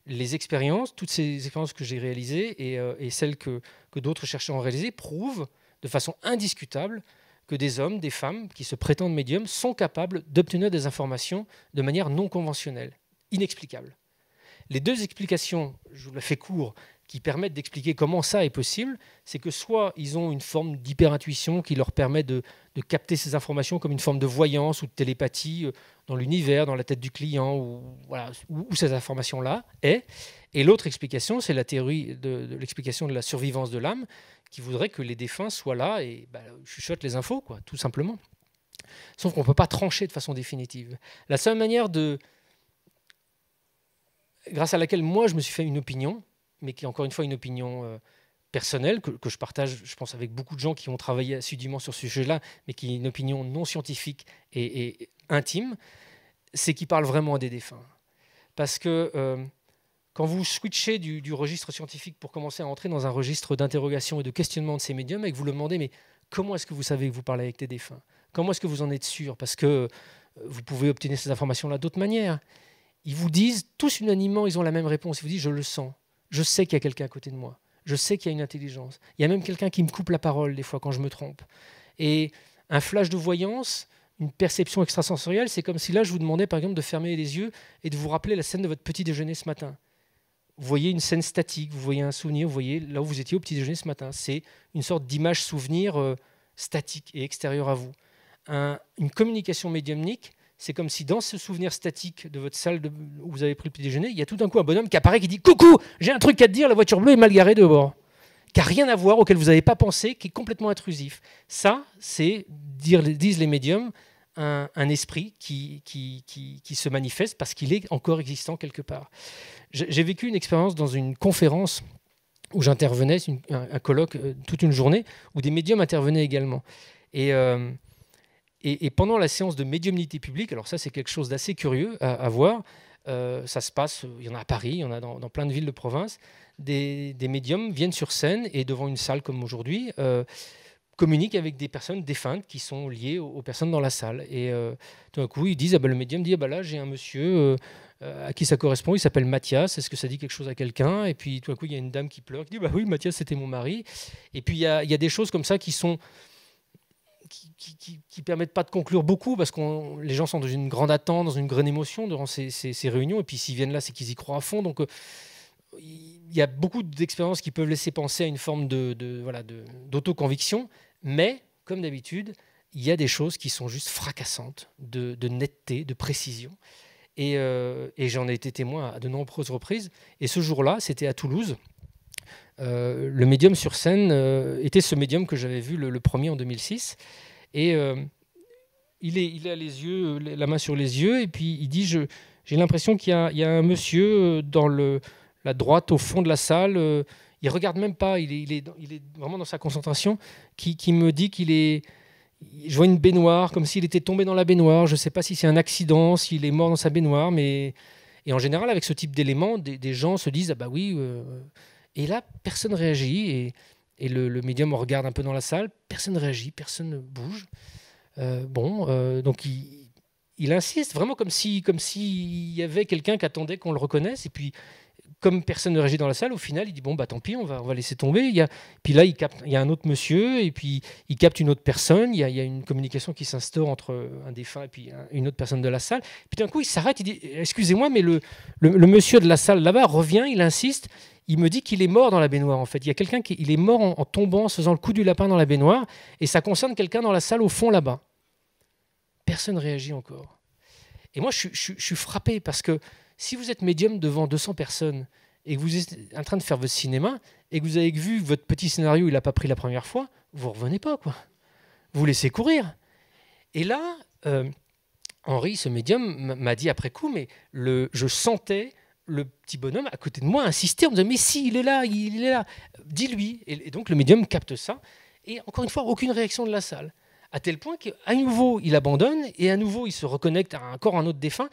Les expériences, toutes ces expériences que j'ai réalisées et, euh, celles que d'autres chercheurs ont réalisées, prouvent de façon indiscutable que des hommes, des femmes qui se prétendent médiums sont capables d'obtenir des informations de manière non conventionnelle inexplicable. Les deux explications, je vous la fais court, qui permettent d'expliquer comment ça est possible, c'est que soit ils ont une forme d'hyperintuition qui leur permet de, capter ces informations comme une forme de voyance ou de télépathie euh, dans l'univers, dans la tête du client, ou, où, ces informations-là est. Et l'autre explication, c'est la théorie de, l'explication de la survivance de l'âme, qui voudrait que les défunts soient là et bah, chuchotent les infos, quoi, tout simplement. Sauf qu'on ne peut pas trancher de façon définitive. La seule manière de, grâce à laquelle moi je me suis fait une opinion, mais qui est encore une fois une opinion euh, personnelle que, je partage, je pense, avec beaucoup de gens qui ont travaillé assidûment sur ce sujet-là, mais qui est une opinion non scientifique et, intime, c'est qu'il parle vraiment à des défunts. Parce que euh, quand vous switchez du, du, registre scientifique pour commencer à entrer dans un registre d'interrogation et de questionnement de ces médiums et que vous le demandez, mais comment est-ce que vous savez que vous parlez avec des défunts Comment est-ce que vous en êtes sûr Parce que euh, vous pouvez obtenir ces informations-là d'autres manières ils vous disent, tous unanimement, ils ont la même réponse. Ils vous disent, je le sens. Je sais qu'il y a quelqu'un à côté de moi. Je sais qu'il y a une intelligence. Il y a même quelqu'un qui me coupe la parole des fois quand je me trompe. Et un flash de voyance, une perception extrasensorielle, c'est comme si là, je vous demandais par exemple de fermer les yeux et de vous rappeler la scène de votre petit déjeuner ce matin. Vous voyez une scène statique, vous voyez un souvenir, vous voyez là où vous étiez au petit déjeuner ce matin. C'est une sorte d'image souvenir euh, statique et extérieure à vous. une communication médiumnique, c'est comme si dans ce souvenir statique de votre salle où vous avez pris le petit déjeuner, il y a tout d'un coup un bonhomme qui apparaît qui dit Coucou, j'ai un truc à te dire, la voiture bleue est mal garée dehors. Qui n'a rien à voir, auquel vous n'avez pas pensé, qui est complètement intrusif. Ça, c'est, disent les médiums, un, esprit qui, qui, qui, se manifeste parce qu'il est encore existant quelque part. J'ai vécu une expérience dans une conférence où j'intervenais, un, colloque, euh, toute une journée, où des médiums intervenaient également. Et. Euh, et, pendant la séance de médiumnité publique, alors ça c'est quelque chose d'assez curieux à, voir, euh, ça se passe, il y en a à Paris, il y en a dans, plein de villes de province, des, médiums viennent sur scène et devant une salle comme aujourd'hui, euh, communiquent avec des personnes défuntes qui sont liées aux, personnes dans la salle. Et euh, tout d'un coup, ils disent, ah ben, le médium dit, ah ben là j'ai un monsieur à qui ça correspond, il s'appelle Mathias, est-ce que ça dit quelque chose à quelqu'un Et puis tout d'un coup, il y a une dame qui pleure, qui dit, bah oui, Mathias c'était mon mari. Et puis il il y a des choses comme ça qui sont qui, ne permettent pas de conclure beaucoup parce que les gens sont dans une grande attente, dans une grande émotion durant ces, réunions. Et puis s'ils viennent là, c'est qu'ils y croient à fond. Donc euh, il y a beaucoup d'expériences qui peuvent laisser penser à une forme de, de voilà d'autoconviction, mais comme d'habitude, il y a des choses qui sont juste fracassantes de, netteté, de précision. Euh, et j'en ai été témoin à de nombreuses reprises. Et ce jour-là, c'était à Toulouse. Euh, le médium sur scène euh, était ce médium que j'avais vu le, premier en 2006. Et euh, il, est, il a les yeux, la main sur les yeux, et puis il dit J'ai l'impression qu'il y, a un monsieur dans le, la droite, au fond de la salle. il regarde même pas, il est, il est vraiment dans sa concentration, qui, me dit qu'il est. Je vois une baignoire, comme s'il était tombé dans la baignoire. Je ne sais pas si c'est un accident, s'il est mort dans sa baignoire, mais. Et en général, avec ce type d'éléments, des, des, gens se disent Ah bah oui. Et là, personne réagit et, le, médium regarde un peu dans la salle, personne réagit, personne ne bouge. Euh, bon, euh, donc il, insiste vraiment comme si comme s'il y avait quelqu'un qui attendait qu'on le reconnaisse et puis comme personne ne réagit dans la salle, au final, il dit bon bah tant pis, on va on va laisser tomber. Il y puis là, il capte, il y a un autre monsieur et puis il capte une autre personne. Il y a, une communication qui s'instaure entre un défunt et puis une autre personne de la salle. Puis d'un coup, il s'arrête, il dit excusez-moi, mais le monsieur de la salle là-bas revient, il insiste il me dit qu'il est mort dans la baignoire en fait. Il y a quelqu'un qui il est mort en, tombant, en faisant le coup du lapin dans la baignoire, et ça concerne quelqu'un dans la salle au fond là-bas. Personne réagit encore. Et moi, je, suis frappé parce que si vous êtes médium devant 200 personnes et que vous êtes en train de faire votre cinéma et que vous avez vu votre petit scénario, il n'a pas pris la première fois, vous revenez pas quoi. Vous laissez courir. Et là, euh, Henri, ce médium, m'a dit après coup, mais le, je sentais le petit bonhomme à côté de moi insistait en me disant Mais si, il est là, il est là, dis-lui. Et, donc le médium capte ça. Et encore une fois, aucune réaction de la salle. À tel point qu'à nouveau, il abandonne et à nouveau, il se reconnecte à encore un autre défunt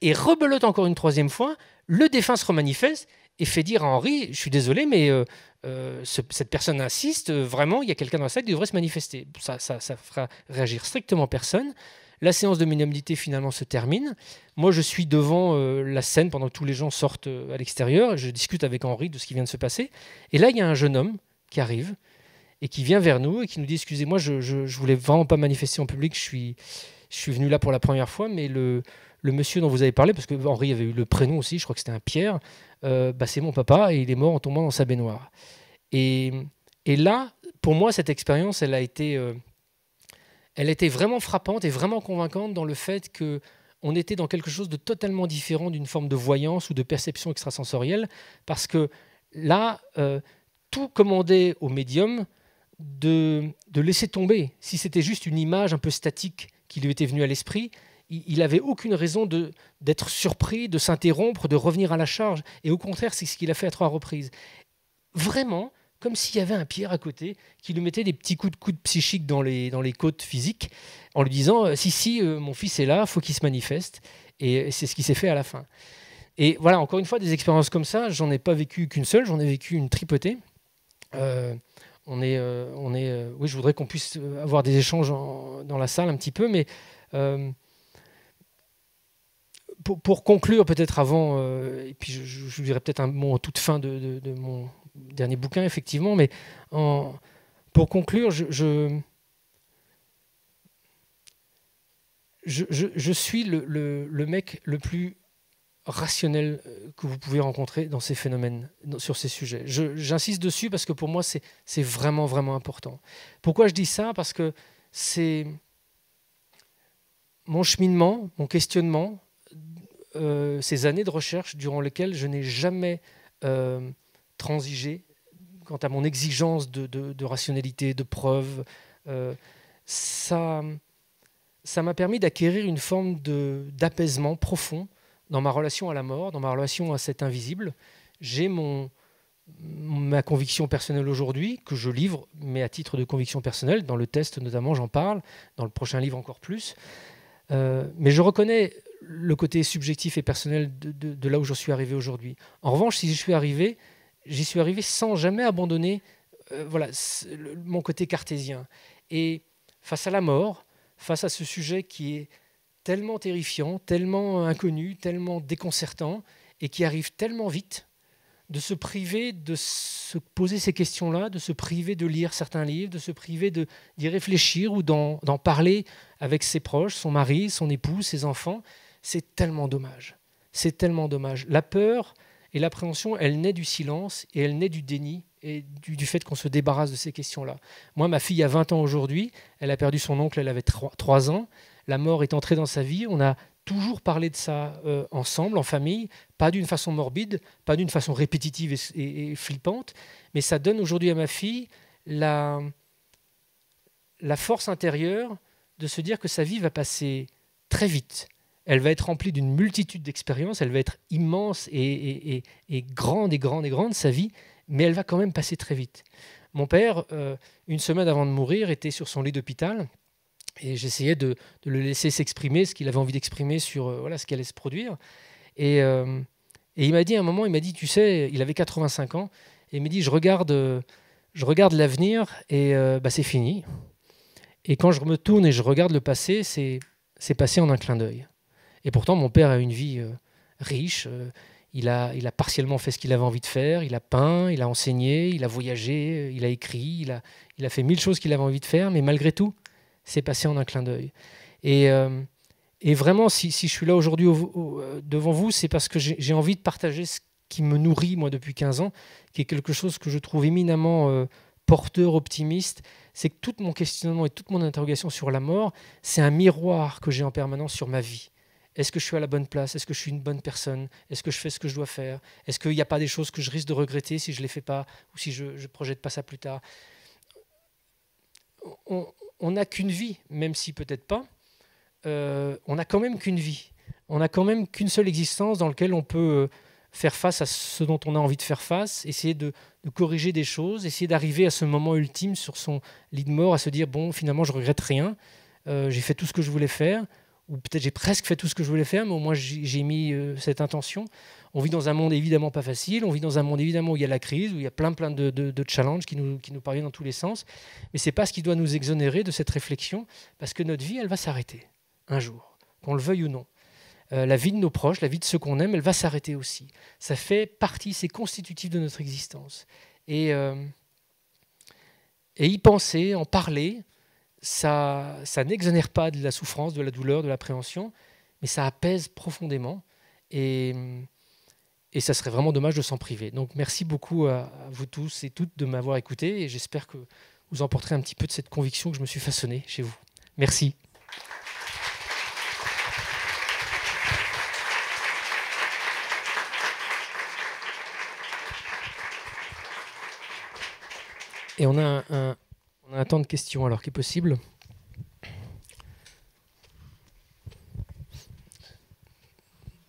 et rebelote encore une troisième fois. Le défunt se remanifeste et fait dire à Henri Je suis désolé, mais euh, euh, cette personne insiste, euh, vraiment, il y a quelqu'un dans la salle qui devrait se manifester. Ça, ça, ça fera réagir strictement personne. La séance de médiumnité finalement se termine. Moi, je suis devant euh, la scène pendant que tous les gens sortent euh, à l'extérieur. je discute avec Henri de ce qui vient de se passer. Et là, il y a un jeune homme qui arrive et qui vient vers nous et qui nous dit Excusez-moi, je, ne voulais vraiment pas manifester en public. Je suis, je suis venu là pour la première fois, mais le, monsieur dont vous avez parlé, parce que Henri avait eu le prénom aussi, je crois que c'était un Pierre, euh, bah, c'est mon papa et il est mort en tombant dans sa baignoire. Et, et là, pour moi, cette expérience, elle a été elle était vraiment frappante et vraiment convaincante dans le fait que on était dans quelque chose de totalement différent d'une forme de voyance ou de perception extrasensorielle, parce que là, euh, tout commandait au médium de, de laisser tomber. Si c'était juste une image un peu statique qui lui était venue à l'esprit, il n'avait aucune raison d'être surpris, de s'interrompre, de revenir à la charge. Et au contraire, c'est ce qu'il a fait à trois reprises. Vraiment, comme s'il y avait un Pierre à côté qui lui mettait des petits coups de coude psychiques dans les, dans les côtes physiques, en lui disant euh, Si, si, euh, mon fils est là, faut qu'il se manifeste. Et c'est ce qui s'est fait à la fin. Et voilà, encore une fois, des expériences comme ça, j'en ai pas vécu qu'une seule, j'en ai vécu une tripotée. Euh, on est, on est, oui, je voudrais qu'on puisse avoir des échanges dans la salle un petit peu, mais pour, conclure peut-être avant, et puis je, je, dirais peut-être un mot en toute fin de, de, de, mon, dernier bouquin, effectivement. Mais pour conclure, je, je, suis le, le, mec le plus rationnel euh, que vous pouvez rencontrer dans ces phénomènes, sur ces sujets. J'insiste dessus parce que pour moi, c'est vraiment, vraiment important. Pourquoi je dis ça Parce que c'est mon cheminement, mon questionnement, euh, ces années de recherche durant lesquelles je n'ai jamais... Euh, transiger quant à mon exigence de, de, rationalité, de preuve. Euh, ça, ça m'a permis d'acquérir une forme d'apaisement profond dans ma relation à la mort, dans ma relation à cet invisible. J'ai mon, ma conviction personnelle aujourd'hui, que je livre, mais à titre de conviction personnelle, dans le test notamment, j'en parle, dans le prochain livre encore plus. Euh, mais je reconnais le côté subjectif et personnel de, de là où je suis arrivé aujourd'hui. En revanche, si je suis arrivé j'y suis arrivé sans jamais abandonner euh, voilà, mon côté cartésien. Et face à la mort, face à ce sujet qui est tellement terrifiant, tellement inconnu, tellement déconcertant, et qui arrive tellement vite, de se priver de se poser ces questions-là, de se priver de lire certains livres, de se priver d'y réfléchir ou d'en parler avec ses proches, son mari, son épouse, ses enfants, c'est tellement dommage. C'est tellement dommage. La peur, et l'appréhension, elle naît du silence et elle naît du déni et du, fait qu'on se débarrasse de ces questions-là. Moi, ma fille a 20 ans aujourd'hui, elle a perdu son oncle, elle avait 3, ans, la mort est entrée dans sa vie, on a toujours parlé de ça euh, ensemble, en famille, pas d'une façon morbide, pas d'une façon répétitive et, flippante, mais ça donne aujourd'hui à ma fille la force intérieure de se dire que sa vie va passer très vite, elle va être remplie d'une multitude d'expériences, elle va être immense et, grande et grande et grande, sa vie, mais elle va quand même passer très vite. Mon père, euh, une semaine avant de mourir, était sur son lit d'hôpital et j'essayais de, le laisser s'exprimer, ce qu'il avait envie d'exprimer sur euh, voilà, ce qui allait se produire. Euh, et, il m'a dit à un moment, il m'a dit, tu sais, il avait 85 ans, et il m'a dit, je regarde, je regarde l'avenir et bah, c'est fini. Et quand je me tourne et je regarde le passé, c'est passé en un clin d'œil. Et pourtant, mon père a une vie euh, riche. Euh, il, a, il a partiellement fait ce qu'il avait envie de faire. Il a peint, il a enseigné, il a voyagé, euh, il a écrit, il a, il a fait mille choses qu'il avait envie de faire. Mais malgré tout, c'est passé en un clin d'œil. Et, et, vraiment, si, si, je suis là aujourd'hui devant vous, c'est parce que j'ai envie de partager ce qui me nourrit, moi, depuis 15 ans, qui est quelque chose que je trouve éminemment porteur, optimiste, c'est que tout mon questionnement et toute mon interrogation sur la mort, c'est un miroir que j'ai en permanence sur ma vie. Est-ce que je suis à la bonne place Est-ce que je suis une bonne personne Est-ce que je fais ce que je dois faire Est-ce qu'il n'y a pas des choses que je risque de regretter si je ne les fais pas ou si je ne projette pas ça plus tard On n'a qu'une vie, même si peut-être pas. Euh, on n'a quand même qu'une vie. On n'a quand même qu'une seule existence dans laquelle on peut euh, faire face à ce dont on a envie de faire face, essayer de, corriger des choses, essayer d'arriver à ce moment ultime sur son lit de mort, à se dire, bon, finalement, je regrette rien, euh, j'ai fait tout ce que je voulais faire, ou peut-être j'ai presque fait tout ce que je voulais faire, mais au moins j'ai mis euh, cette intention. On vit dans un monde évidemment pas facile, on vit dans un monde évidemment où il y a la crise, où il y a plein plein de, challenges qui nous, qui nous parviennent dans tous les sens, mais c'est pas ce qui doit nous exonérer de cette réflexion, parce que notre vie, elle va s'arrêter un jour, qu'on le veuille ou non. Euh, la vie de nos proches, la vie de ceux qu'on aime, elle va s'arrêter aussi. Ça fait partie, c'est constitutif de notre existence. Et, euh, et y penser, en parler, ça, ça n'exonère pas de la souffrance, de la douleur, de l'appréhension, mais ça apaise profondément. Et, ça serait vraiment dommage de s'en priver. Donc merci beaucoup à, vous tous et toutes de m'avoir écouté et j'espère que vous emporterez un petit peu de cette conviction que je me suis façonné chez vous. Merci. Et on a un on a un temps de questions alors qui est possible.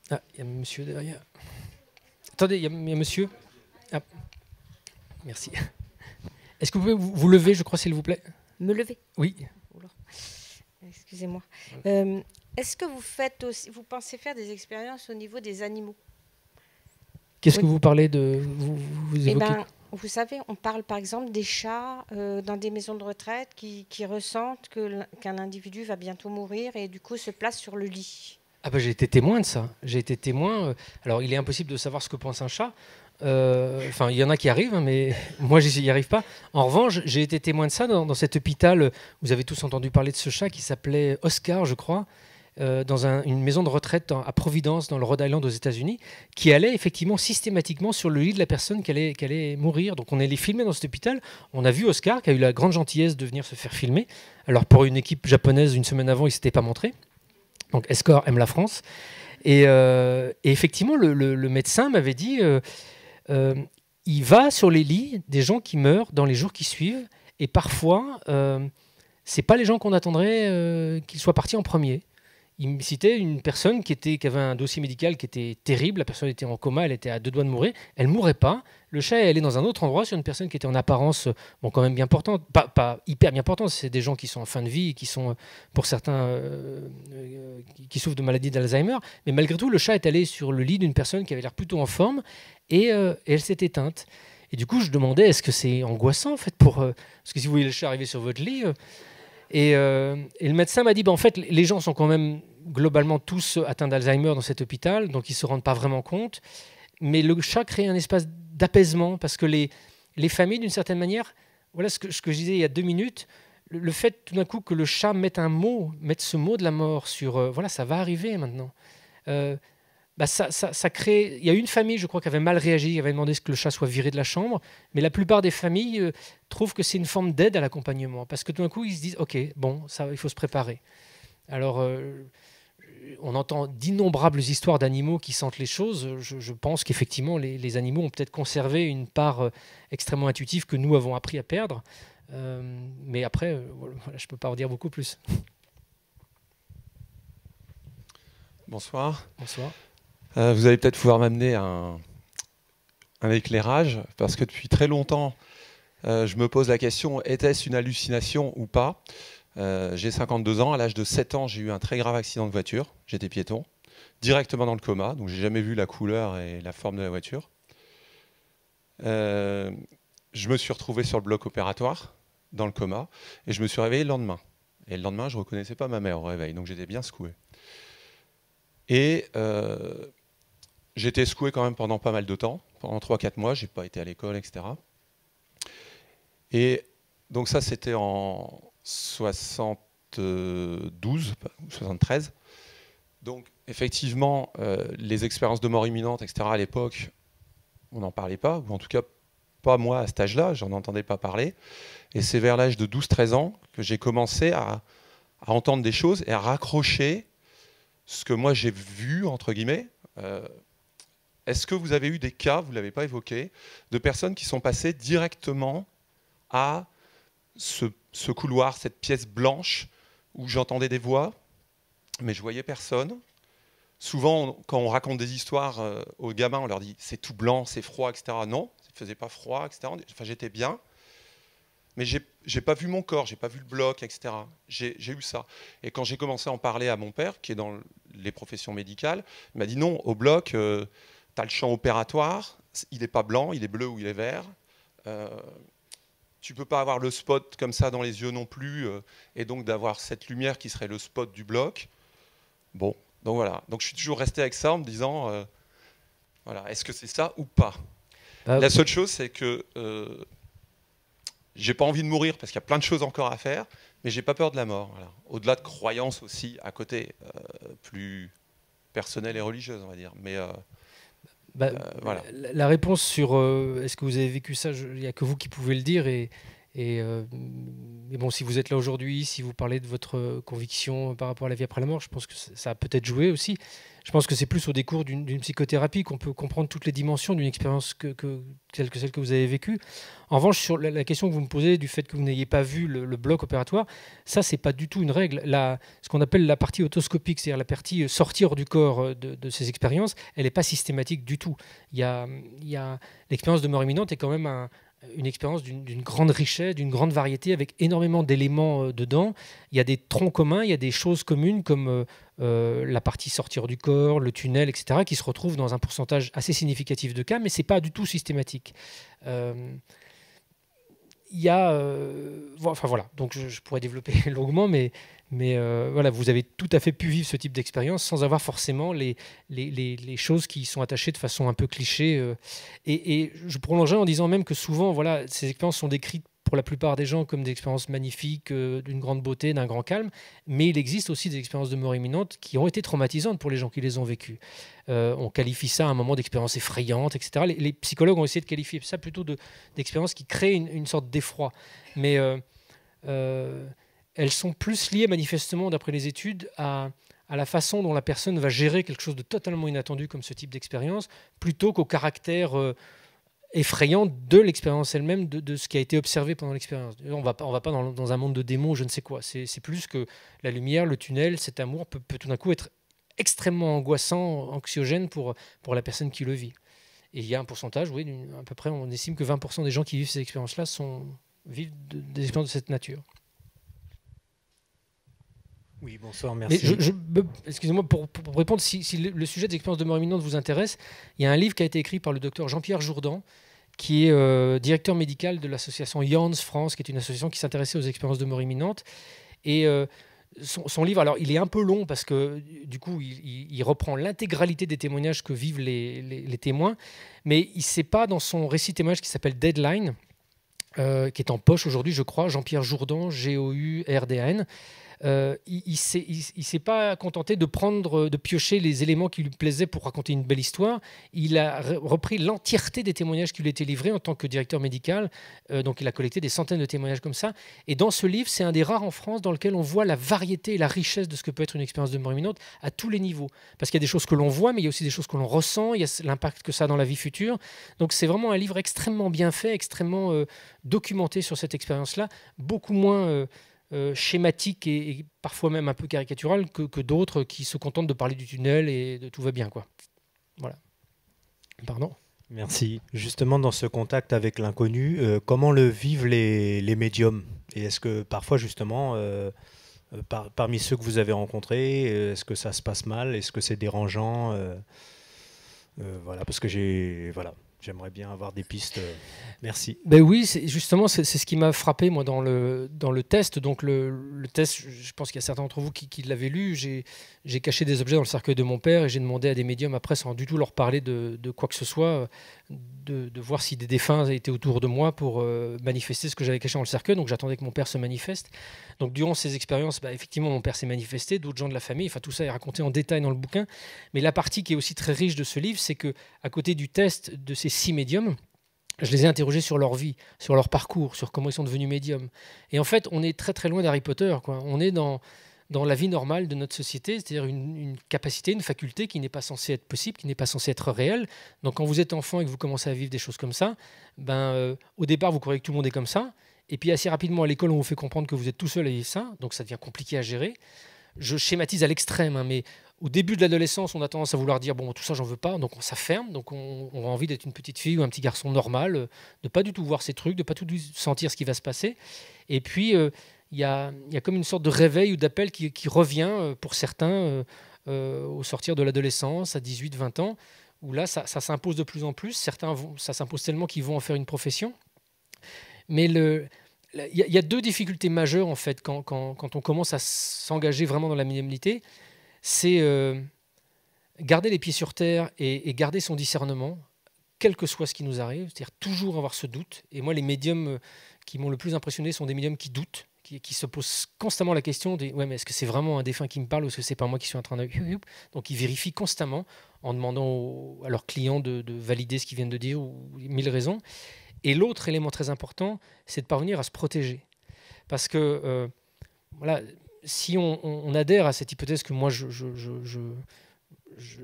Ah, il y a monsieur derrière. Attendez, il y, a, monsieur. Ah, merci. Est-ce que vous pouvez vous, lever, je crois, s'il vous plaît Me lever Oui. Excusez-moi. Euh, est-ce que vous, faites aussi, vous pensez faire des expériences au niveau des animaux Qu'est-ce que vous parlez de. Vous, eh ben, vous savez, on parle par exemple des chats euh, dans des maisons de retraite qui, ressentent que, qu'un individu va bientôt mourir et du coup se place sur le lit. Ah bah, j'ai été témoin de ça. J'ai été témoin. Euh, alors il est impossible de savoir ce que pense un chat. Euh, enfin, il y en a qui arrivent, hein, mais moi, j'y n'y arrive pas. En revanche, j'ai été témoin de ça dans, cet hôpital. Vous avez tous entendu parler de ce chat qui s'appelait Oscar, je crois, euh, dans une maison de retraite à Providence, dans le Rhode Island aux États-Unis, qui allait effectivement systématiquement sur le lit de la personne qui allait, allait mourir. Donc on est les filmer dans cet hôpital. On a vu Oscar qui a eu la grande gentillesse de venir se faire filmer. Alors pour une équipe japonaise, une semaine avant, il s'était pas montré. Donc Escort aime la France. Et, euh, effectivement, le, médecin m'avait dit, euh, il va sur les lits des gens qui meurent dans les jours qui suivent, et parfois, c'est pas les gens qu'on attendrait qu'ils soient partis en premier il me citait une personne qui, était, qui avait un dossier médical qui était terrible. La personne était en coma, elle était à deux doigts de mourir. Elle mourait pas. Le chat est allé dans un autre endroit sur une personne qui était en apparence, bon, quand même bien portante, pas, hyper bien portante. C'est des gens qui sont en fin de vie, qui sont, pour certains, euh, euh, qui souffrent de maladies d'Alzheimer. Mais malgré tout, le chat est allé sur le lit d'une personne qui avait l'air plutôt en forme et, euh, et elle s'est éteinte. Et du coup, je demandais, est-ce que c'est angoissant en fait pour, parce que si vous voyez le chat arriver sur votre lit euh, et, le médecin m'a dit, bah, en fait, les gens sont quand même globalement tous atteints d'Alzheimer dans cet hôpital, donc ils ne se rendent pas vraiment compte. Mais le chat crée un espace d'apaisement parce que les, les familles, d'une certaine manière, voilà ce que, ce je disais il y a deux minutes, le, fait tout d'un coup que le chat mette un mot, mette ce mot de la mort sur, euh, voilà, ça va arriver maintenant. Euh, bah, ça, crée. Il y a une famille, je crois, qui avait mal réagi, qui avait demandé que le chat soit viré de la chambre, mais la plupart des familles euh, trouvent que c'est une forme d'aide à l'accompagnement, parce que tout d'un coup, ils se disent, ok, bon, ça, il faut se préparer. Alors, euh, on entend d'innombrables histoires d'animaux qui sentent les choses. Je, pense qu'effectivement, les, animaux ont peut-être conservé une part euh, extrêmement intuitive que nous avons appris à perdre. mais après, je ne peux pas en dire beaucoup plus. Bonsoir. Bonsoir. Euh, vous allez peut-être pouvoir m'amener un, un, éclairage, parce que depuis très longtemps, euh, je me pose la question, était-ce une hallucination ou pas euh, J'ai 52 ans, à l'âge de 7 ans, j'ai eu un très grave accident de voiture, j'étais piéton, directement dans le coma, donc j'ai jamais vu la couleur et la forme de la voiture. je me suis retrouvé sur le bloc opératoire, dans le coma, et je me suis réveillé le lendemain. Et le lendemain, je ne reconnaissais pas ma mère au réveil, donc j'étais bien secoué. Et J'étais secoué quand même pendant pas mal de temps, pendant 3-4 mois, je n'ai pas été à l'école, etc. Et donc ça, c'était en 72, 73. Donc effectivement, euh, les expériences de mort imminente, etc., à l'époque, on n'en parlait pas, ou en tout cas pas moi à cet âge-là, j'en entendais pas parler. Et c'est vers l'âge de 12-13 ans que j'ai commencé à, entendre des choses et à raccrocher ce que moi j'ai vu, entre guillemets, euh, est-ce que vous avez eu des cas, vous ne l'avez pas évoqué, de personnes qui sont passées directement à ce, couloir, cette pièce blanche où j'entendais des voix, mais je voyais personne Souvent, quand on raconte des histoires euh, aux gamins, on leur dit c'est tout blanc, c'est froid, etc. Non, ça ne faisait pas froid, etc. Enfin, j'étais bien mais je n'ai pas vu mon corps, j'ai pas vu le bloc, etc. J'ai eu ça. Et quand j'ai commencé à en parler à mon père, qui est dans les professions médicales, il m'a dit non, au bloc, euh, tu le champ opératoire, il n'est pas blanc, il est bleu ou il est vert. Euh, tu peux pas avoir le spot comme ça dans les yeux non plus, euh, et donc d'avoir cette lumière qui serait le spot du bloc. Bon, donc voilà. Donc je suis toujours resté avec ça en me disant, euh, voilà, est-ce que c'est ça ou pas bah La seule chose, c'est que euh, j'ai pas envie de mourir parce qu'il y a plein de choses encore à faire, mais j'ai pas peur de la mort. Au-delà de croyances aussi à côté, plus personnelle et religieuse, on va dire. Mais bah, euh, la réponse sur euh, est-ce que vous avez vécu ça, il n'y a que vous qui pouvez le dire. Et, et, euh, et bon, si vous êtes là aujourd'hui, si vous parlez de votre conviction par rapport à la vie après la mort, je pense que ça a peut-être joué aussi je pense que c'est plus au décours d'une psychothérapie qu'on peut comprendre toutes les dimensions d'une expérience que, telle que celle que vous avez vécue. En revanche, sur la, question que vous me posez du fait que vous n'ayez pas vu le, bloc opératoire, ça, c'est pas du tout une règle. ce qu'on appelle la partie autoscopique, c'est-à-dire la partie euh, sortir du corps euh, de, ces expériences, elle n'est pas systématique du tout. Il L'expérience de mort imminente est quand même une expérience d'une grande richesse, d'une grande variété, avec énormément d'éléments euh, dedans. Il y a des troncs communs, il y a des choses communes comme... Euh, la partie sortir du corps, le tunnel, etc., qui se retrouvent dans un pourcentage assez significatif de cas, mais ce n'est pas du tout systématique. Euh, il euh, enfin voilà, donc je, pourrais développer longuement, mais, voilà, vous avez tout à fait pu vivre ce type d'expérience sans avoir forcément les, choses qui sont attachées de façon un peu clichée. Et, je prolongerai en disant même que souvent, voilà, ces expériences sont décrites pour la plupart des gens comme des expériences magnifiques, euh, d'une grande beauté, d'un grand calme, mais il existe aussi des expériences de mort imminente qui ont été traumatisantes pour les gens qui les ont vécues. Euh, on qualifie ça à un moment d'expérience effrayante, etc. Les, psychologues ont essayé de qualifier ça plutôt d'expériences qui créent une, sorte d'effroi. Mais euh, elles sont plus liées, manifestement, d'après les études, à, la façon dont la personne va gérer quelque chose de totalement inattendu comme ce type d'expérience, plutôt qu'au caractère effrayant de l'expérience elle-même, de, ce qui a été observé pendant l'expérience. On va va pas dans, un monde de démons, je ne sais quoi. C'est plus que la lumière, le tunnel, cet amour peut, tout d'un coup être extrêmement angoissant, anxiogène pour, la personne qui le vit. Et il y a un pourcentage, oui, à peu près, on estime que 20% des gens qui vivent ces expériences-là sont vivent des expériences de cette nature. Oui, bonsoir, merci. Excusez-moi, pour, répondre, si, le, sujet des expériences de mort imminente vous intéresse, il y a un livre qui a été écrit par le docteur Jean-Pierre Jourdan, qui est euh, directeur médical de l'association Yans France, qui est une association qui s'intéressait aux expériences de mort imminente. Et euh, son, livre, alors il est un peu long parce que du coup, il, reprend l'intégralité des témoignages que vivent les, témoins, mais il ne sait pas dans son récit témoignage qui s'appelle Deadline, euh, qui est en poche aujourd'hui, je crois, Jean-Pierre Jourdan, G-O-U-R-D-A-N. Euh, il ne s'est, il, s'est pas contenté de prendre, de piocher les éléments qui lui plaisaient pour raconter une belle histoire. Il a repris l'entièreté des témoignages qui lui étaient livrés en tant que directeur médical. Euh, donc, il a collecté des centaines de témoignages comme ça. Et dans ce livre, c'est un des rares en France dans lequel on voit la variété et la richesse de ce que peut être une expérience de mort imminente à tous les niveaux. Parce qu'il y a des choses que l'on voit, mais il y a aussi des choses que l'on ressent. Il y a l'impact que ça a dans la vie future. Donc, c'est vraiment un livre extrêmement bien fait, extrêmement euh, documenté sur cette expérience-là, beaucoup moins euh, schématique et, parfois même un peu caricatural que, d'autres qui se contentent de parler du tunnel et de tout va bien. Quoi. Voilà. Pardon Merci. Justement, dans ce contact avec l'inconnu, euh, comment le vivent les, médiums Et est-ce que parfois, justement, euh, parmi ceux que vous avez rencontrés, est-ce que ça se passe mal Est-ce que c'est dérangeant Voilà, parce que j'ai. Voilà. J'aimerais bien avoir des pistes. Euh, Merci. Ben oui, justement, c'est ce qui m'a frappé, moi, dans le, dans le test. Donc, le, test, je pense qu'il y a certains d'entre vous qui, l'avaient lu. J'ai caché des objets dans le cercueil de mon père et j'ai demandé à des médiums, après, sans du tout leur parler de, de quoi que ce soit, de, voir si des défunts étaient autour de moi pour euh, manifester ce que j'avais caché dans le cercueil. Donc j'attendais que mon père se manifeste. Donc durant ces expériences, bah, effectivement, mon père s'est manifesté, d'autres gens de la famille. Enfin, tout ça est raconté en détail dans le bouquin. Mais la partie qui est aussi très riche de ce livre, c'est que à côté du test de ces six médiums, je les ai interrogés sur leur vie, sur leur parcours, sur comment ils sont devenus médiums. Et en fait, on est très très loin d'Harry Potter. Quoi. On est dans dans la vie normale de notre société, c'est-à-dire une, capacité, une faculté qui n'est pas censée être possible, qui n'est pas censée être réelle. Donc quand vous êtes enfant et que vous commencez à vivre des choses comme ça, ben, euh, au départ, vous croyez que tout le monde est comme ça. Et puis assez rapidement, à l'école, on vous fait comprendre que vous êtes tout seul à vivre ça, donc ça devient compliqué à gérer. Je schématise à l'extrême, hein, mais au début de l'adolescence, on a tendance à vouloir dire bon, tout ça, j'en veux pas, donc on s'afferme, donc on, a envie d'être une petite fille ou un petit garçon normal, de euh, de pas du tout voir ces trucs, de pas tout sentir ce qui va se passer. Et puis, euh, il y a, comme une sorte de réveil ou d'appel qui, revient euh, pour certains euh, euh, au sortir de l'adolescence, à 18-20 ans, où là, ça, s'impose de plus en plus. Certains, ça s'impose tellement qu'ils vont en faire une profession. Mais il y, a deux difficultés majeures, en fait, quand, on commence à s'engager vraiment dans la minimalité. C'est garder les pieds sur terre et, et garder son discernement, quel que soit ce qui nous arrive, c'est-à-dire toujours avoir ce doute. Et moi, les médiums qui m'ont le plus impressionné sont des médiums qui doutent, qui, se pose constamment la question des ouais, est-ce que c'est vraiment un défunt qui me parle ou est-ce que c'est pas moi qui suis en train de. Donc ils vérifient constamment en demandant à leurs clients de, valider ce qu'ils viennent de dire ou mille raisons. Et l'autre élément très important, c'est de parvenir à se protéger. Parce que, euh, voilà, si on, adhère à cette hypothèse que moi je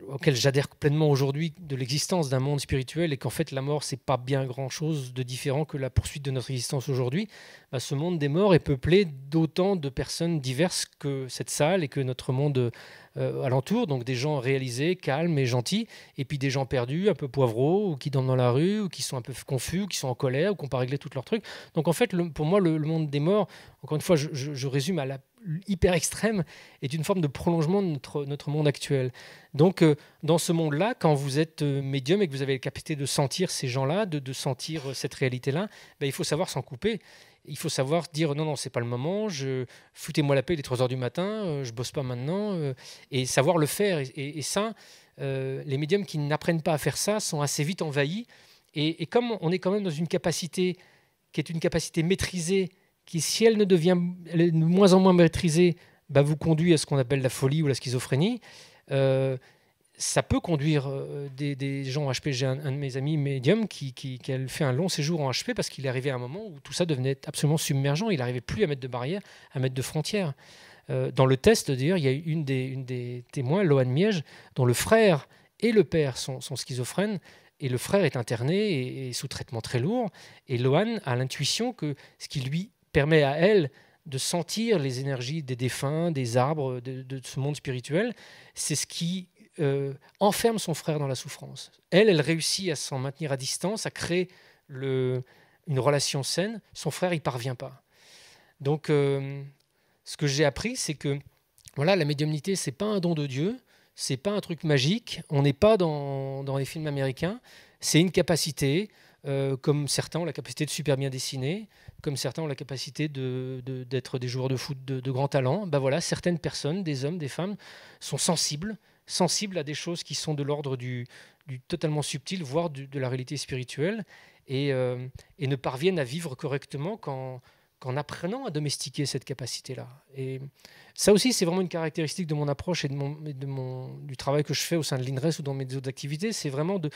auquel j'adhère pleinement aujourd'hui de l'existence d'un monde spirituel et qu'en fait la mort c'est pas bien grand chose de différent que la poursuite de notre existence aujourd'hui, bah, ce monde des morts est peuplé d'autant de personnes diverses que cette salle et que notre monde euh, alentours, alentour, donc des gens réalisés, calmes et gentils, et puis des gens perdus, un peu poivreaux, ou qui dorment dans la rue, ou qui sont un peu confus, ou qui sont en colère, ou qui n'ont pas réglé tout leurs trucs Donc en fait, pour moi, le, monde des morts, encore une fois, je, résume à la hyper extrême est une forme de prolongement de notre, notre monde actuel. Donc, euh, dans ce monde-là, quand vous êtes euh, médium et que vous avez la capacité de sentir ces gens-là, de, sentir cette réalité-là, ben, il faut savoir s'en couper il faut savoir dire non, non, c'est pas le moment, je foutez-moi la paix, les 3 heures du matin, euh, je bosse pas maintenant, euh, et savoir le faire. Et, ça, euh, les médiums qui n'apprennent pas à faire ça sont assez vite envahis. Et, comme on est quand même dans une capacité qui est une capacité maîtrisée, qui, si elle ne devient de moins en moins maîtrisée, bah, vous conduit à ce qu'on appelle la folie ou la schizophrénie ça peut conduire euh, des, gens en HP. J'ai un, de mes amis médium qui, a fait un long séjour en HP parce qu'il est arrivé à un moment où tout ça devenait absolument submergent. Il n'arrivait plus à mettre de barrières, à mettre de frontières. Euh, dans le test, d'ailleurs, il y a une des, témoins, Lohan Miege, dont le frère et le père sont, schizophrènes. Et le frère est interné et, sous traitement très lourd. Et Lohan a l'intuition que ce qui lui permet à elle de sentir les énergies des défunts, des arbres, de ce monde spirituel, c'est ce qui euh, enferme son frère dans la souffrance. Elle, elle réussit à s'en maintenir à distance, à créer une relation saine. Son frère, il parvient pas. Donc, euh, ce que j'ai appris, c'est que voilà, la médiumnité, c'est pas un don de Dieu, c'est pas un truc magique. On n'est pas dans, les films américains. C'est une capacité, euh, comme certains ont la capacité de super bien dessiner, comme certains ont la capacité d'être des joueurs de foot de, de, grand talent. Ben voilà, certaines personnes, des hommes, des femmes, sont sensibles sensible à des choses qui sont de l'ordre du, totalement subtil, voire de la réalité spirituelle, et, euh, et ne parviennent à vivre correctement quand en apprenant à domestiquer cette capacité-là. Et ça aussi, c'est vraiment une caractéristique de mon approche et de du travail que je fais au sein de l'INRES ou dans mes autres activités, c'est vraiment de,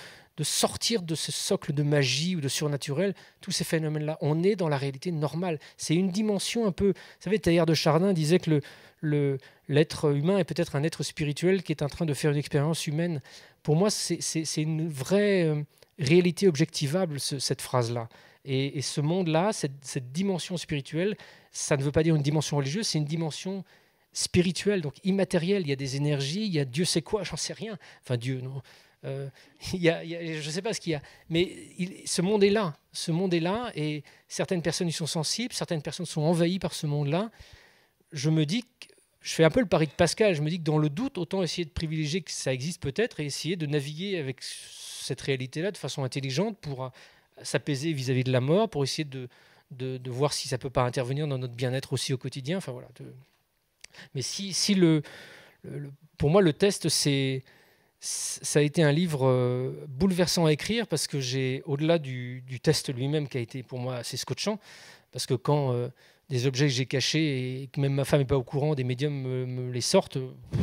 sortir de ce socle de magie ou de surnaturel, tous ces phénomènes-là. On est dans la réalité normale. C'est une dimension un peu... Vous savez, Théard de Chardin disait que le, l'être humain est peut-être un être spirituel qui est en train de faire une expérience humaine. Pour moi, c'est, une vraie euh, réalité objectivable, cette phrase-là. Et, ce monde-là, cette, dimension spirituelle, ça ne veut pas dire une dimension religieuse, c'est une dimension spirituelle, donc immatérielle. Il y a des énergies, il y a Dieu sait quoi, j'en sais rien. Enfin, Dieu, non. Euh, il y a, je ne sais pas ce qu'il y a, mais ce monde est là. Ce monde est là, et certaines personnes y sont sensibles, certaines personnes sont envahies par ce monde-là. Je me dis que je fais un peu le pari de Pascal. Je me dis que dans le doute, autant essayer de privilégier que ça existe peut-être et essayer de naviguer avec cette réalité-là de façon intelligente pour euh, s'apaiser vis-à-vis de la mort, pour essayer de, voir si ça peut pas intervenir dans notre bien-être aussi au quotidien. Enfin, voilà, Mais si, le, pour moi, le test, c'est ça a été un livre euh, bouleversant à écrire parce que j'ai, au-delà du, test lui-même qui a été pour moi assez scotchant, parce que quand euh, des objets que j'ai cachés et que même ma femme n'est pas au courant, des médiums me, les sortent, il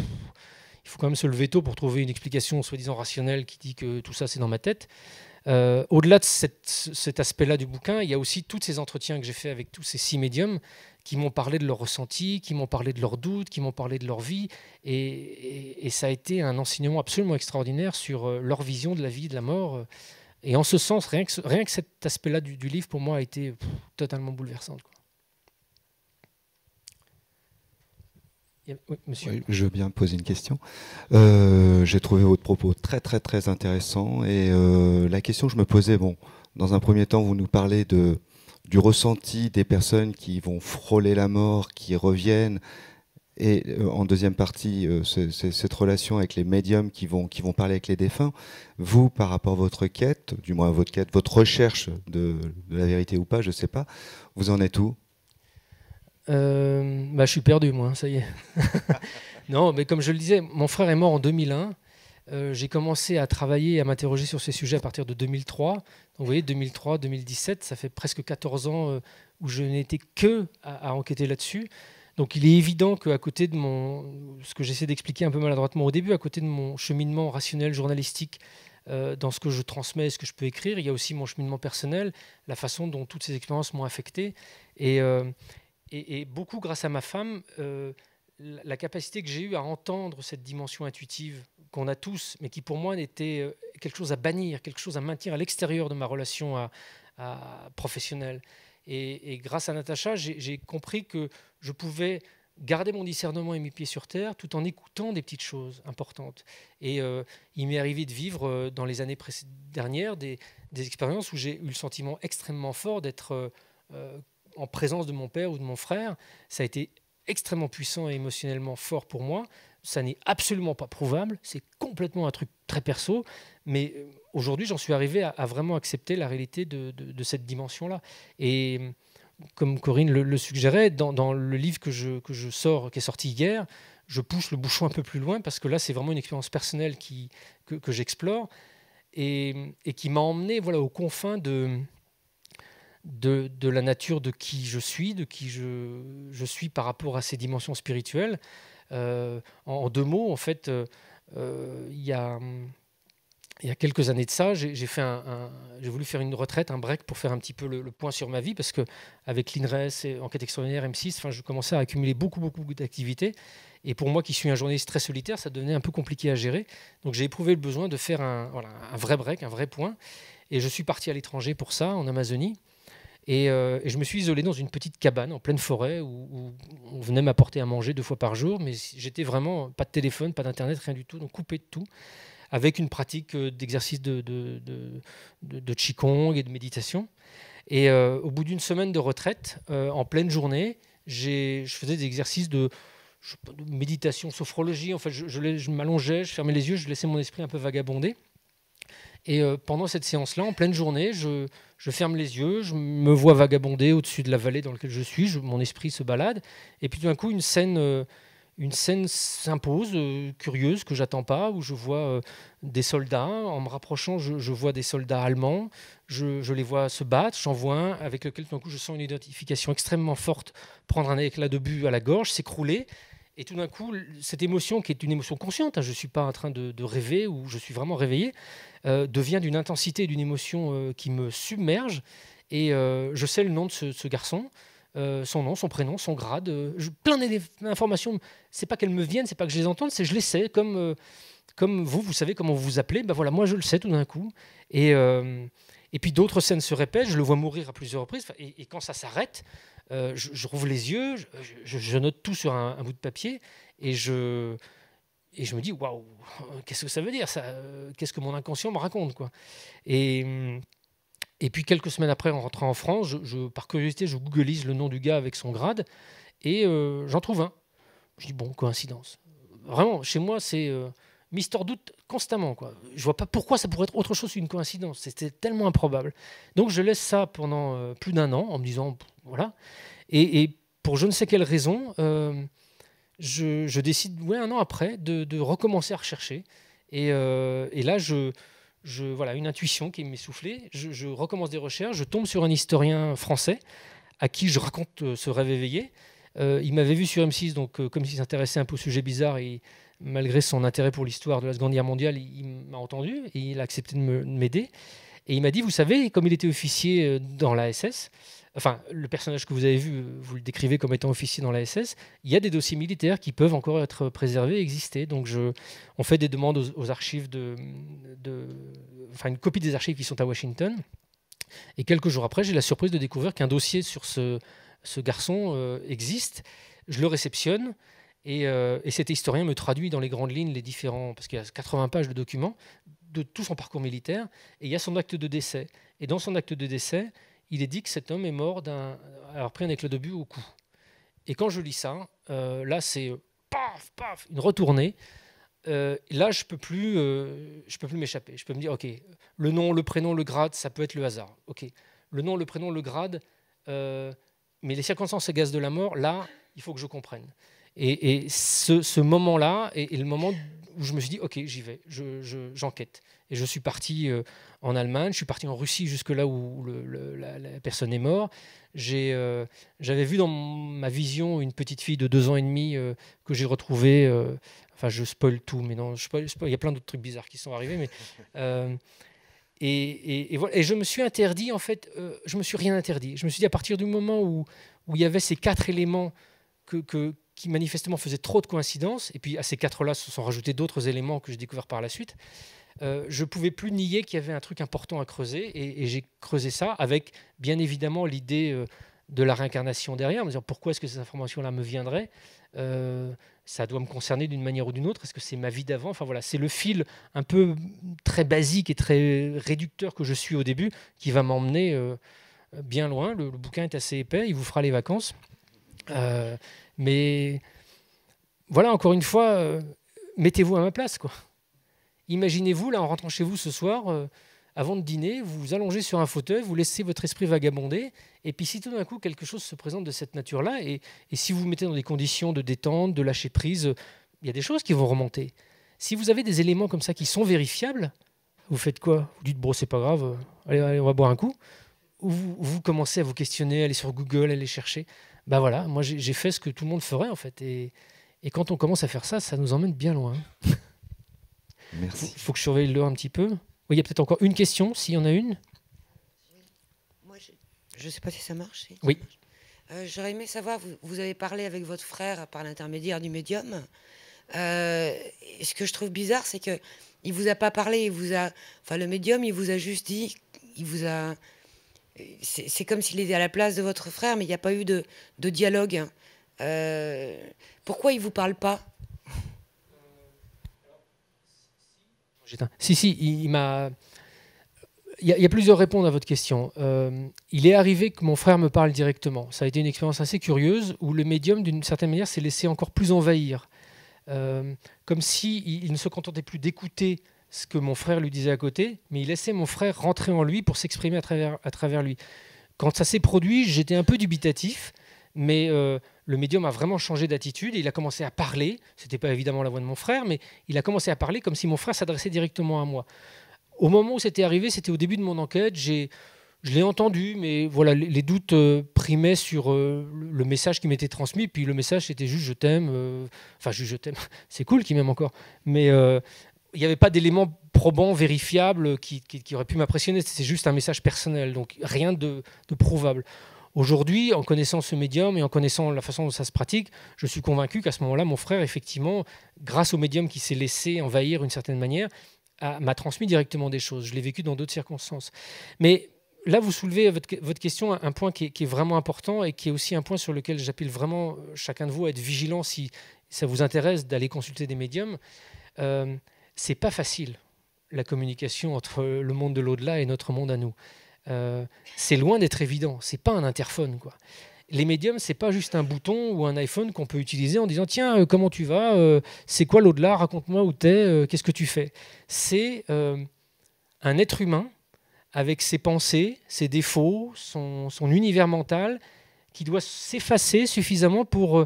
faut quand même se lever tôt pour trouver une explication soi-disant rationnelle qui dit que tout ça c'est dans ma tête. Euh, au-delà de cet aspect-là du bouquin, il y a aussi tous ces entretiens que j'ai faits avec tous ces six médiums qui m'ont parlé de leurs ressentis, qui m'ont parlé de leurs doutes, qui m'ont parlé de leur vie. Et, ça a été un enseignement absolument extraordinaire sur euh, leur vision de la vie, de la mort. Et en ce sens, rien que, cet aspect-là du, livre, pour moi, a été totalement bouleversant. je veux bien poser une question. Euh, j'ai trouvé votre propos très très très intéressant et euh, la question que je me posais, bon, dans un premier temps, vous nous parlez de du ressenti des personnes qui vont frôler la mort, qui reviennent, et euh, en deuxième partie, cette relation avec les médiums qui vont, qui vont parler avec les défunts, vous, par rapport à votre quête, du moins votre quête, votre recherche de, de la vérité ou pas, je ne sais pas, vous en êtes où euh, bah, Je suis perdu, moi, hein, ça y est. non, mais comme je le disais, mon frère est mort en 2001. Euh, j'ai commencé à travailler et à m'interroger sur ces sujets à partir de 2003. Donc, vous voyez, 2003, 2017, ça fait presque 14 ans euh, où je n'étais que à, enquêter là-dessus. Donc, il est évident qu'à côté de mon, ce que j'essaie d'expliquer un peu maladroitement au début, à côté de mon cheminement rationnel journalistique dans ce que je transmets et ce que je peux écrire, il y a aussi mon cheminement personnel, la façon dont toutes ces expériences m'ont affecté. Et, et, beaucoup grâce à ma femme, euh, la capacité que j'ai eue à entendre cette dimension intuitive qu'on a tous, mais qui pour moi n'était euh, quelque chose à bannir, quelque chose à maintenir à l'extérieur de ma relation à, professionnelle. Et, grâce à Natacha, j'ai compris que je pouvais garder mon discernement et mes pieds sur terre tout en écoutant des petites choses importantes. Et euh, il m'est arrivé de vivre dans les années dernières des, expériences où j'ai eu le sentiment extrêmement fort d'être euh, en présence de mon père ou de mon frère. Ça a été extrêmement puissant et émotionnellement fort pour moi. Ça n'est absolument pas prouvable, c'est complètement un truc très perso, mais euh, aujourd'hui j'en suis arrivé à, vraiment accepter la réalité de, cette dimension-là. Et comme Corinne le, suggérait, dans, le livre que je, que je sors, qui est sorti hier, je pousse le bouchon un peu plus loin parce que là c'est vraiment une expérience personnelle qui, que, j'explore et, et, qui m'a emmené voilà, aux confins de, de, la nature de qui je suis, de qui je, suis par rapport à ces dimensions spirituelles. Euh, en, deux mots, en fait, euh, euh, il y a quelques années de ça, j'ai voulu faire une retraite, un break pour faire un petit peu le, point sur ma vie parce que avec l'INRES et enquête extraordinaire M6, enfin, je commençais à accumuler beaucoup beaucoup d'activités et pour moi qui suis un journaliste très solitaire, ça devenait un peu compliqué à gérer. Donc j'ai éprouvé le besoin de faire un, vrai break, un vrai point et je suis parti à l'étranger pour ça en Amazonie. Euh, et, je me suis isolé dans une petite cabane en pleine forêt où, on venait m'apporter à manger deux fois par jour, mais j'étais vraiment pas de téléphone, pas d'internet, rien du tout, donc coupé de tout, avec une pratique euh, d'exercice de, de, de, de, qigong et de méditation. Et euh, au bout d'une semaine de retraite, en pleine journée, je faisais des exercices de, méditation, sophrologie. En fait, je, je, je m'allongeais, je fermais les yeux, je laissais mon esprit un peu vagabonder. Et pendant cette séance-là, en pleine journée, je, je ferme les yeux, je me vois vagabonder au-dessus de la vallée dans laquelle je suis, mon esprit se balade, et puis tout d'un coup, une scène, euh, une scène s'impose, euh, curieuse, que j'attends pas, où je vois euh, des soldats. En me rapprochant, je, vois des soldats allemands, je, je les vois se battre, j'en vois un avec lequel tout d'un coup, je sens une identification extrêmement forte prendre un éclat de but à la gorge, s'écrouler. Et tout d'un coup, cette émotion, qui est une émotion consciente, hein, je ne suis pas en train de, rêver ou je suis vraiment réveillé, euh, devient d'une intensité, d'une émotion euh, qui me submerge. Et euh, je sais le nom de ce, garçon, son nom, son prénom, son grade, je, plein d'informations. C'est pas qu'elles me viennent, c'est pas que je les entende, c'est je les sais. Comme, comme vous, vous savez comment vous vous appelez, ben voilà, moi je le sais tout d'un coup. Et, et puis d'autres scènes se répètent, je le vois mourir à plusieurs reprises. Et, et quand ça s'arrête, euh, je, rouvre les yeux, je, note tout sur un, bout de papier et je, me dis waouh, qu'est-ce que ça veut dire ça euh, Qu'est-ce que mon inconscient me raconte quoi Et puis quelques semaines après, en rentrant en France, je, par curiosité, je googleise le nom du gars avec son grade et euh, j'en trouve un. Je dis bon, coïncidence. Vraiment, chez moi, c'est Mister Doute constamment. Quoi. Je vois pas pourquoi ça pourrait être autre chose qu'une coïncidence. C'était tellement improbable. Donc je laisse ça pendant euh, plus d'un an en me disant, voilà. Et, pour je ne sais quelle raison, euh, je, décide, ouais, un an après, de, recommencer à rechercher. Et, euh, là, je, voilà, une intuition qui m'est soufflée. Je, recommence des recherches. Je tombe sur un historien français à qui je raconte ce rêve éveillé. il m'avait vu sur M6, donc comme s'il s'intéressait un peu au sujet bizarre, et malgré son intérêt pour l'histoire de la Seconde Guerre mondiale, il m'a entendu et il a accepté de m'aider. Et il m'a dit, vous savez, comme il était officier euh, dans la SS, enfin, le personnage que vous avez vu, euh, vous le décrivez comme étant officier dans la SS, il y a des dossiers militaires qui peuvent encore être préservés, exister. Donc, je, on fait des demandes aux, archives de, de, Enfin, une copie des archives qui sont à Washington. Et quelques jours après, j'ai la surprise de découvrir qu'un dossier sur ce, garçon euh, existe. Je le réceptionne euh, et, cet historien me traduit dans les grandes lignes les différents, parce qu'il y a 80 pages de documents, de tout son parcours militaire, et il y a son acte de décès. Et dans son acte de décès, il est dit que cet homme est mort d'un, alors pris un éclat de but au cou. Et quand je lis ça, euh, là c'est paf, paf, une retournée. Euh, là, je peux plus, je peux plus m'échapper. Je peux me dire, ok, le nom, le prénom, le grade, ça peut être le hasard. Ok, le nom, le prénom, le grade, mais les circonstances et de la mort, là, il faut que je comprenne. Et, ce, moment-là est, le moment où je me suis dit, OK, j'y vais, j'enquête. Je, et je suis parti euh, en Allemagne, je suis parti en Russie, jusque là où la, personne est morte. Euh, j'avais vu dans ma vision une petite fille de deux ans et demi euh, que j'ai retrouvée. enfin, je spoil tout, mais non, je il y a plein d'autres trucs bizarres qui sont arrivés. Mais, et, voilà. je me suis interdit, en fait, je me suis rien interdit. Je me suis dit, à partir du moment où, où il y avait ces quatre éléments que, que, qui manifestement faisait trop de coïncidences, et puis à ces quatre-là se sont rajoutés d'autres éléments que j'ai découverts par la suite, euh, je ne pouvais plus nier qu'il y avait un truc important à creuser, et, j'ai creusé ça avec bien évidemment l'idée euh, de la réincarnation derrière, en me disant pourquoi est-ce que ces informations là me viendraient euh, Ça doit me concerner d'une manière ou d'une autre, est-ce que c'est ma vie d'avant Enfin voilà, c'est le fil un peu très basique et très réducteur que je suis au début qui va m'emmener bien loin. Le, le, bouquin est assez épais, il vous fera les vacances. Mais voilà, encore une fois, euh, mettez-vous à ma place. quoi. Imaginez-vous, là, en rentrant chez vous ce soir, euh, avant de dîner, vous vous allongez sur un fauteuil, vous laissez votre esprit vagabonder, et puis si tout d'un coup quelque chose se présente de cette nature-là, et, si vous vous mettez dans des conditions de détente, de lâcher prise, il y a des choses qui vont remonter. Si vous avez des éléments comme ça qui sont vérifiables, vous faites quoi Vous dites, bon, c'est pas grave, euh, allez, on va boire un coup. Ou vous, commencez à vous questionner, allez sur Google, aller chercher bah voilà, moi j'ai fait ce que tout le monde ferait en fait. Et, quand on commence à faire ça, ça nous emmène bien loin. Merci. Il faut que je surveille l'heure un petit peu. Oui, il y a peut-être encore une question, s'il y en a une. Moi, je ne sais pas si ça marche. oui. Euh, j'aurais aimé savoir, vous, avez parlé avec votre frère par l'intermédiaire du médium. Euh, ce que je trouve bizarre, c'est que il vous a pas parlé, vous a, enfin le médium, il vous a juste dit, il vous a c'est comme s'il était à la place de votre frère, mais il n'y a pas eu de, dialogue. Hein. Euh, pourquoi il ne vous parle pas Si, si, il, m'a. Il y, a, plusieurs réponses à votre question. Euh, il est arrivé que mon frère me parle directement. Ça a été une expérience assez curieuse où le médium, d'une certaine manière, s'est laissé encore plus envahir. Euh, comme si ne se contentait plus d'écouter ce que mon frère lui disait à côté, mais il laissait mon frère rentrer en lui pour s'exprimer à travers, à travers lui. Quand ça s'est produit, j'étais un peu dubitatif, mais euh, le médium a vraiment changé d'attitude il a commencé à parler. Ce n'était pas évidemment la voix de mon frère, mais il a commencé à parler comme si mon frère s'adressait directement à moi. Au moment où c'était arrivé, c'était au début de mon enquête, j'ai je l'ai entendu, mais voilà, les, doutes euh, primaient sur euh, le message qui m'était transmis. Puis le message, c'était juste je t'aime. Enfin, juste je t'aime. C'est cool qu'il m'aime encore. Mais il n'y avait pas d'éléments probants, vérifiables qui, aurait auraient pu m'impressionner. C'est juste un message personnel, donc rien de, prouvable. Aujourd'hui, en connaissant ce médium et en connaissant la façon dont ça se pratique, je suis convaincu qu'à ce moment-là, mon frère, effectivement, grâce au médium qui s'est laissé envahir d'une certaine manière, m'a transmis directement des choses. Je l'ai vécu dans d'autres circonstances. Mais là, vous soulevez votre, votre question un point qui est, vraiment important et qui est aussi un point sur lequel j'appelle vraiment euh, chacun de vous à être vigilant si ça vous intéresse d'aller consulter des médiums. Euh, c'est pas facile la communication entre le monde de l'au-delà et notre monde à nous. Euh, c'est loin d'être évident. C'est pas un interphone, quoi. Les médiums, c'est pas juste un bouton ou un iPhone qu'on peut utiliser en disant tiens euh, comment tu vas, euh, c'est quoi l'au-delà, raconte-moi où t'es, qu'est-ce que tu fais. C'est un être humain avec ses pensées, ses défauts, son, univers mental qui doit s'effacer suffisamment pour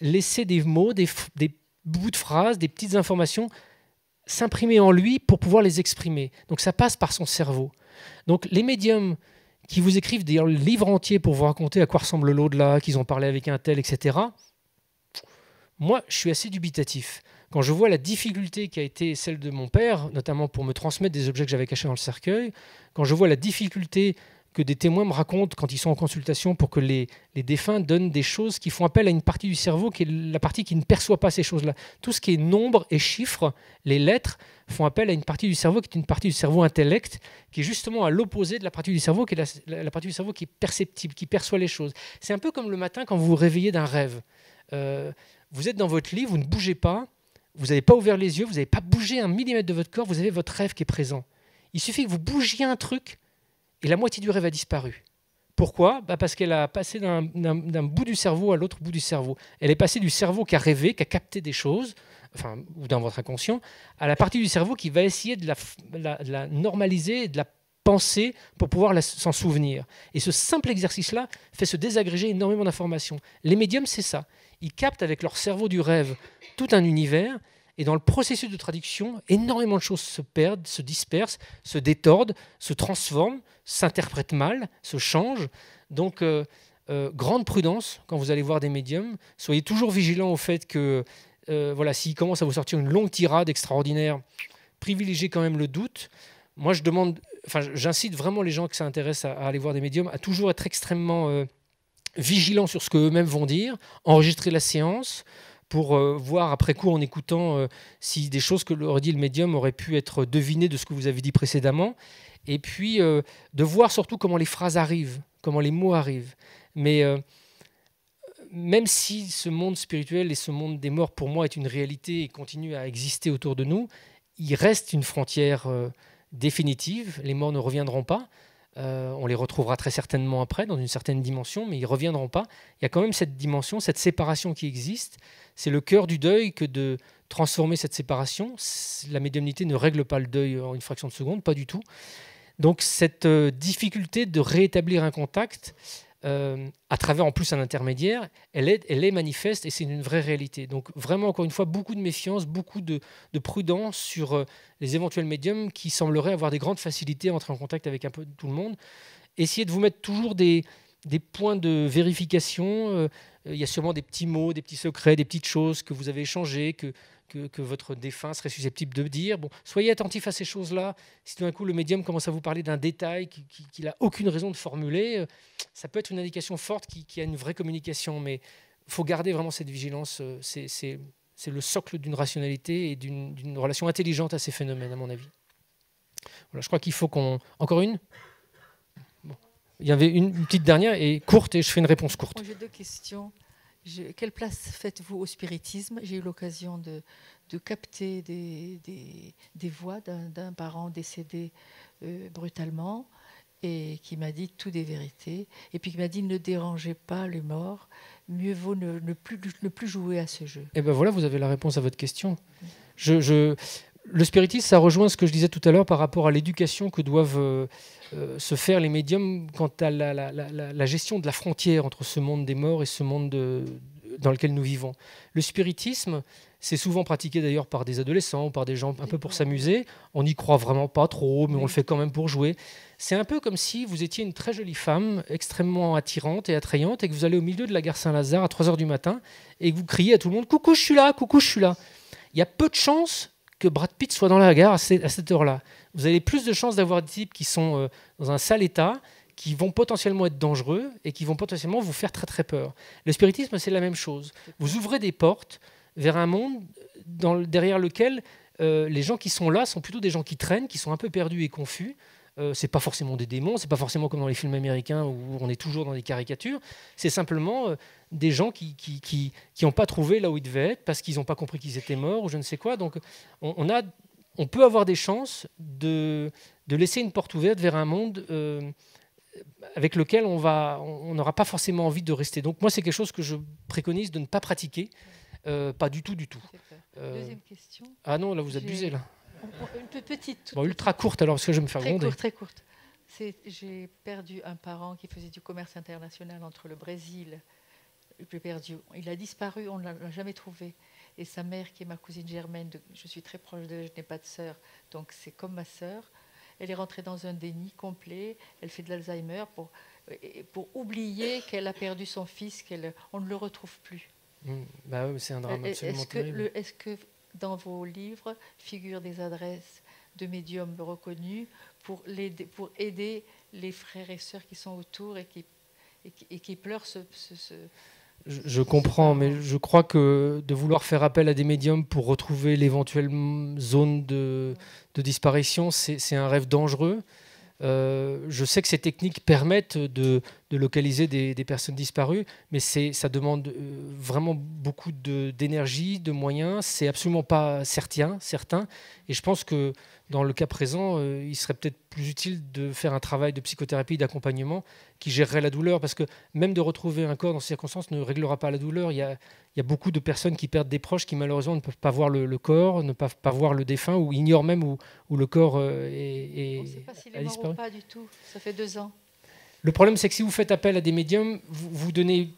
laisser des mots, des, des bouts de phrases, des petites informations s'imprimer en lui pour pouvoir les exprimer. Donc ça passe par son cerveau. Donc les médiums qui vous écrivent des livres entiers pour vous raconter à quoi ressemble l'au-delà, qu'ils ont parlé avec un tel, etc., moi, je suis assez dubitatif. Quand je vois la difficulté qui a été celle de mon père, notamment pour me transmettre des objets que j'avais cachés dans le cercueil, quand je vois la difficulté que des témoins me racontent quand ils sont en consultation pour que les, défunts donnent des choses qui font appel à une partie du cerveau qui est la partie qui ne perçoit pas ces choses-là. Tout ce qui est nombre et chiffres, les lettres, font appel à une partie du cerveau qui est une partie du cerveau intellect, qui est justement à l'opposé de la partie du cerveau qui est la, partie du cerveau qui est perceptible, qui perçoit les choses. C'est un peu comme le matin quand vous vous réveillez d'un rêve. Euh, vous êtes dans votre lit, vous ne bougez pas, vous n'avez pas ouvert les yeux, vous n'avez pas bougé un millimètre de votre corps, vous avez votre rêve qui est présent. Il suffit que vous bougiez un truc, et la moitié du rêve a disparu. Pourquoi bah, Parce qu'elle a passé d'un bout du cerveau à l'autre bout du cerveau. Elle est passée du cerveau qui a rêvé, qui a capté des choses, ou dans votre inconscient, à la partie du cerveau qui va essayer de la, normaliser de la penser pour pouvoir s'en souvenir. Et ce simple exercice-là fait se désagréger énormément d'informations. Les médiums, c'est ça. Ils captent avec leur cerveau du rêve tout un univers et dans le processus de traduction, énormément de choses se perdent, se dispersent, se détordent, se transforment, s'interprètent mal, se changent. Donc, euh, euh, grande prudence quand vous allez voir des médiums. Soyez toujours vigilant au fait que, euh, voilà, s'ils commencent à vous sortir une longue tirade extraordinaire, privilégiez quand même le doute. Moi, je demande, enfin, j'incite vraiment les gens qui s'intéressent à, aller voir des médiums à toujours être extrêmement vigilants sur ce qu'eux-mêmes vont dire, enregistrer la séance, pour euh, voir après coup en écoutant euh, si des choses que l'aurait dit le médium auraient pu être devinées de ce que vous avez dit précédemment, et puis euh, de voir surtout comment les phrases arrivent, comment les mots arrivent. Mais même si ce monde spirituel et ce monde des morts pour moi est une réalité et continue à exister autour de nous, il reste une frontière définitive, les morts ne reviendront pas. Euh, on les retrouvera très certainement après dans une certaine dimension, mais ils ne reviendront pas. Il y a quand même cette dimension, cette séparation qui existe. C'est le cœur du deuil que de transformer cette séparation. La médiumnité ne règle pas le deuil en une fraction de seconde, pas du tout. Donc cette euh, difficulté de rétablir un contact, euh, à travers en plus un intermédiaire, elle est, elle est manifeste et c'est une vraie réalité. Donc vraiment, encore une fois, beaucoup de méfiance, beaucoup de, prudence sur euh, les éventuels médiums qui sembleraient avoir des grandes facilités à entrer en contact avec un peu tout le monde. Essayez de vous mettre toujours des, points de vérification. Euh, il y a sûrement des petits mots, des petits secrets, des petites choses que vous avez échangées, que que, votre défunt serait susceptible de dire. Bon, soyez attentif à ces choses-là. Si tout d'un coup le médium commence à vous parler d'un détail qu'il n'a aucune raison de formuler, euh, ça peut être une indication forte qui, qui a une vraie communication. Mais faut garder vraiment cette vigilance. Euh, c'est le socle d'une rationalité et d'une relation intelligente à ces phénomènes, à mon avis. Voilà, je crois qu'il faut qu'on. Encore une Il y avait une, une petite dernière et courte, et je fais une réponse courte. J'ai deux questions quelle place faites-vous au spiritisme J'ai eu l'occasion de, capter des, voix d'un parent décédé euh, brutalement et qui m'a dit tout des vérités, et puis qui m'a dit ne dérangez pas les morts, mieux vaut ne, plus, jouer à ce jeu. Et eh bien voilà, vous avez la réponse à votre question. Je, je le spiritisme, ça rejoint ce que je disais tout à l'heure par rapport à l'éducation que doivent euh, euh, se faire les médiums quant à la, gestion de la frontière entre ce monde des morts et ce monde dans lequel nous vivons. Le spiritisme, c'est souvent pratiqué d'ailleurs par des adolescents, par des gens un peu pour s'amuser. On n'y croit vraiment pas trop, mais on le fait quand même pour jouer. C'est un peu comme si vous étiez une très jolie femme, extrêmement attirante et attrayante, et que vous allez au milieu de la gare Saint-Lazare à 3h du matin, et que vous criez à tout le monde ⁇ Coucou, je suis là, coucou, je suis là ⁇ Il y a peu de chances que Brad Pitt soit dans la gare à, cette heure-là. Vous avez plus de chances d'avoir des types qui sont euh, dans un sale état, qui vont potentiellement être dangereux et qui vont potentiellement vous faire très très peur. Le spiritisme, c'est la même chose. Vous ouvrez des portes vers un monde derrière lequel euh, les gens qui sont là sont plutôt des gens qui traînent, qui sont un peu perdus et confus, ce euh, c'est pas forcément des démons, c'est pas forcément comme dans les films américains où on est toujours dans des caricatures. C'est simplement euh, des gens qui n'ont qui, qui, qui pas trouvé là où ils devaient être parce qu'ils n'ont pas compris qu'ils étaient morts ou je ne sais quoi. Donc on, a, on peut avoir des chances de, de laisser une porte ouverte vers un monde euh, avec lequel on n'aura on, n'aura pas forcément envie de rester. Donc moi, c'est quelque chose que je préconise de ne pas pratiquer. pas du tout, du tout. Deuxième question. Ah non, là vous abusez là. Une petite. ultra courte alors, parce que je vais me faire très Courte, très courte. J'ai perdu un parent qui faisait du commerce international entre le Brésil. Perdu. Il a disparu, on ne l'a jamais trouvé. Et sa mère, qui est ma cousine germaine, je suis très proche d'elle, je n'ai pas de sœur, donc c'est comme ma sœur. Elle est rentrée dans un déni complet. Elle fait de l'Alzheimer pour, pour oublier qu'elle a perdu son fils, qu'on ne le retrouve plus. Mmh, bah oui, c'est un drame euh, absolument est-ce que, est-ce que dans vos livres figurent des adresses de médiums reconnus pour, aider, pour aider les frères et sœurs qui sont autour et qui, et qui, pleurent ce, je, comprends, mais je crois que de vouloir faire appel à des médiums pour retrouver l'éventuelle zone de, de disparition, c'est un rêve dangereux. Euh, je sais que ces techniques permettent de, de localiser des, personnes disparues, mais ça demande euh, vraiment beaucoup d'énergie, de, moyens. C'est absolument pas certain, certain. Et je pense que dans le cas présent, euh, il serait peut-être plus utile de faire un travail de psychothérapie, d'accompagnement qui gérerait la douleur, parce que même de retrouver un corps dans ces circonstances ne réglera pas la douleur. Il y a, beaucoup de personnes qui perdent des proches qui malheureusement ne peuvent pas voir le, corps, ne peuvent pas voir le défunt ou ignorent même où, le corps euh, est, disparu. On sait pas s'il est ou pas du tout. Ça fait deux ans. Le problème, c'est que si vous faites appel à des médiums, vous, donnez,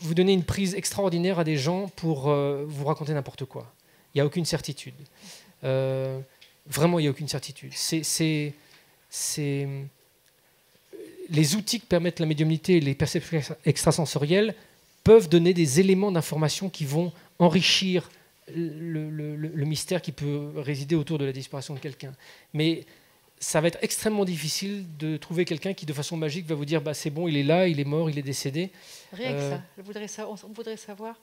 vous une prise extraordinaire à des gens pour euh, vous raconter n'importe quoi. Il n'y a aucune certitude. Euh, vraiment, il n'y a aucune certitude. C'est les outils que permettent la médiumnité et les perceptions extrasensorielles peuvent donner des éléments d'information qui vont enrichir le, le, mystère qui peut résider autour de la disparition de quelqu'un. Mais ça va être extrêmement difficile de trouver quelqu'un qui, de façon magique, va vous dire bah, c'est bon, il est là, il est mort, il est décédé. Rien que euh, ça. on voudrait savoir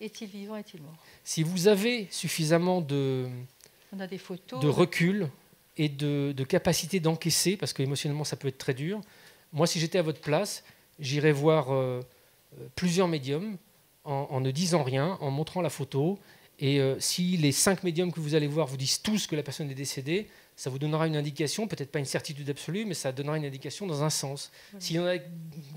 est-il vivant, est-il mort Si vous avez suffisamment de, on a des photos, de recul et de, capacité d'encaisser, parce qu'émotionnellement, ça peut être très dur, moi, si j'étais à votre place, j'irais voir euh, euh, plusieurs médiums en, ne disant rien, en montrant la photo. Et si les cinq médiums que vous allez voir vous disent tous que la personne est décédée, ça vous donnera une indication, peut-être pas une certitude absolue, mais ça donnera une indication dans un sens. S'il y en a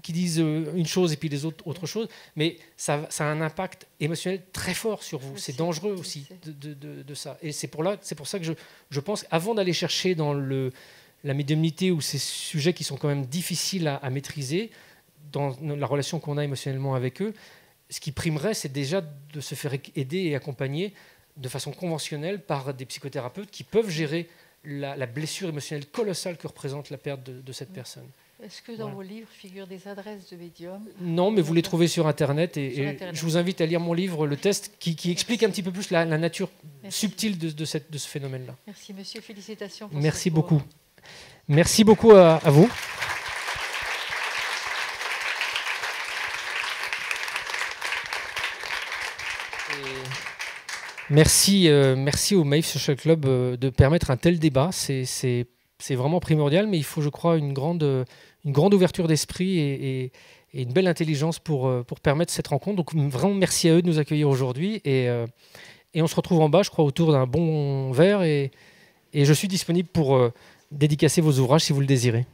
qui disent euh, une chose et puis les autres autre chose, mais ça, ça a un impact émotionnel très fort sur vous. Ah, c'est dangereux aussi de, ça. Et c'est pour, là, pour ça que je, je pense, avant d'aller chercher dans le, la médiumnité ou ces sujets qui sont quand même difficiles à maîtriser, dans la relation qu'on a émotionnellement avec eux, ce qui primerait, c'est déjà de se faire aider et accompagner de façon conventionnelle par des psychothérapeutes qui peuvent gérer la, blessure émotionnelle colossale que représente la perte de, cette mm. personne. Est-ce que dans vos livres figurent des adresses de médiums Non, mais vous les trouvez sur Internet et, je vous invite à lire mon livre, le test, qui, explique un petit peu plus la, nature subtile de, de, ce phénomène-là. Merci, monsieur. Félicitations. Merci beaucoup. Merci beaucoup à vous. Merci, euh, merci au Maïf Social Club euh, de permettre un tel débat. C'est vraiment primordial, mais il faut, je crois, une grande, une grande ouverture d'esprit et, une belle intelligence euh, pour, permettre cette rencontre. Donc vraiment, merci à eux de nous accueillir aujourd'hui. Et, et, on se retrouve en bas, je crois, autour d'un bon verre. Et, je suis disponible pour dédicacer vos ouvrages si vous le désirez.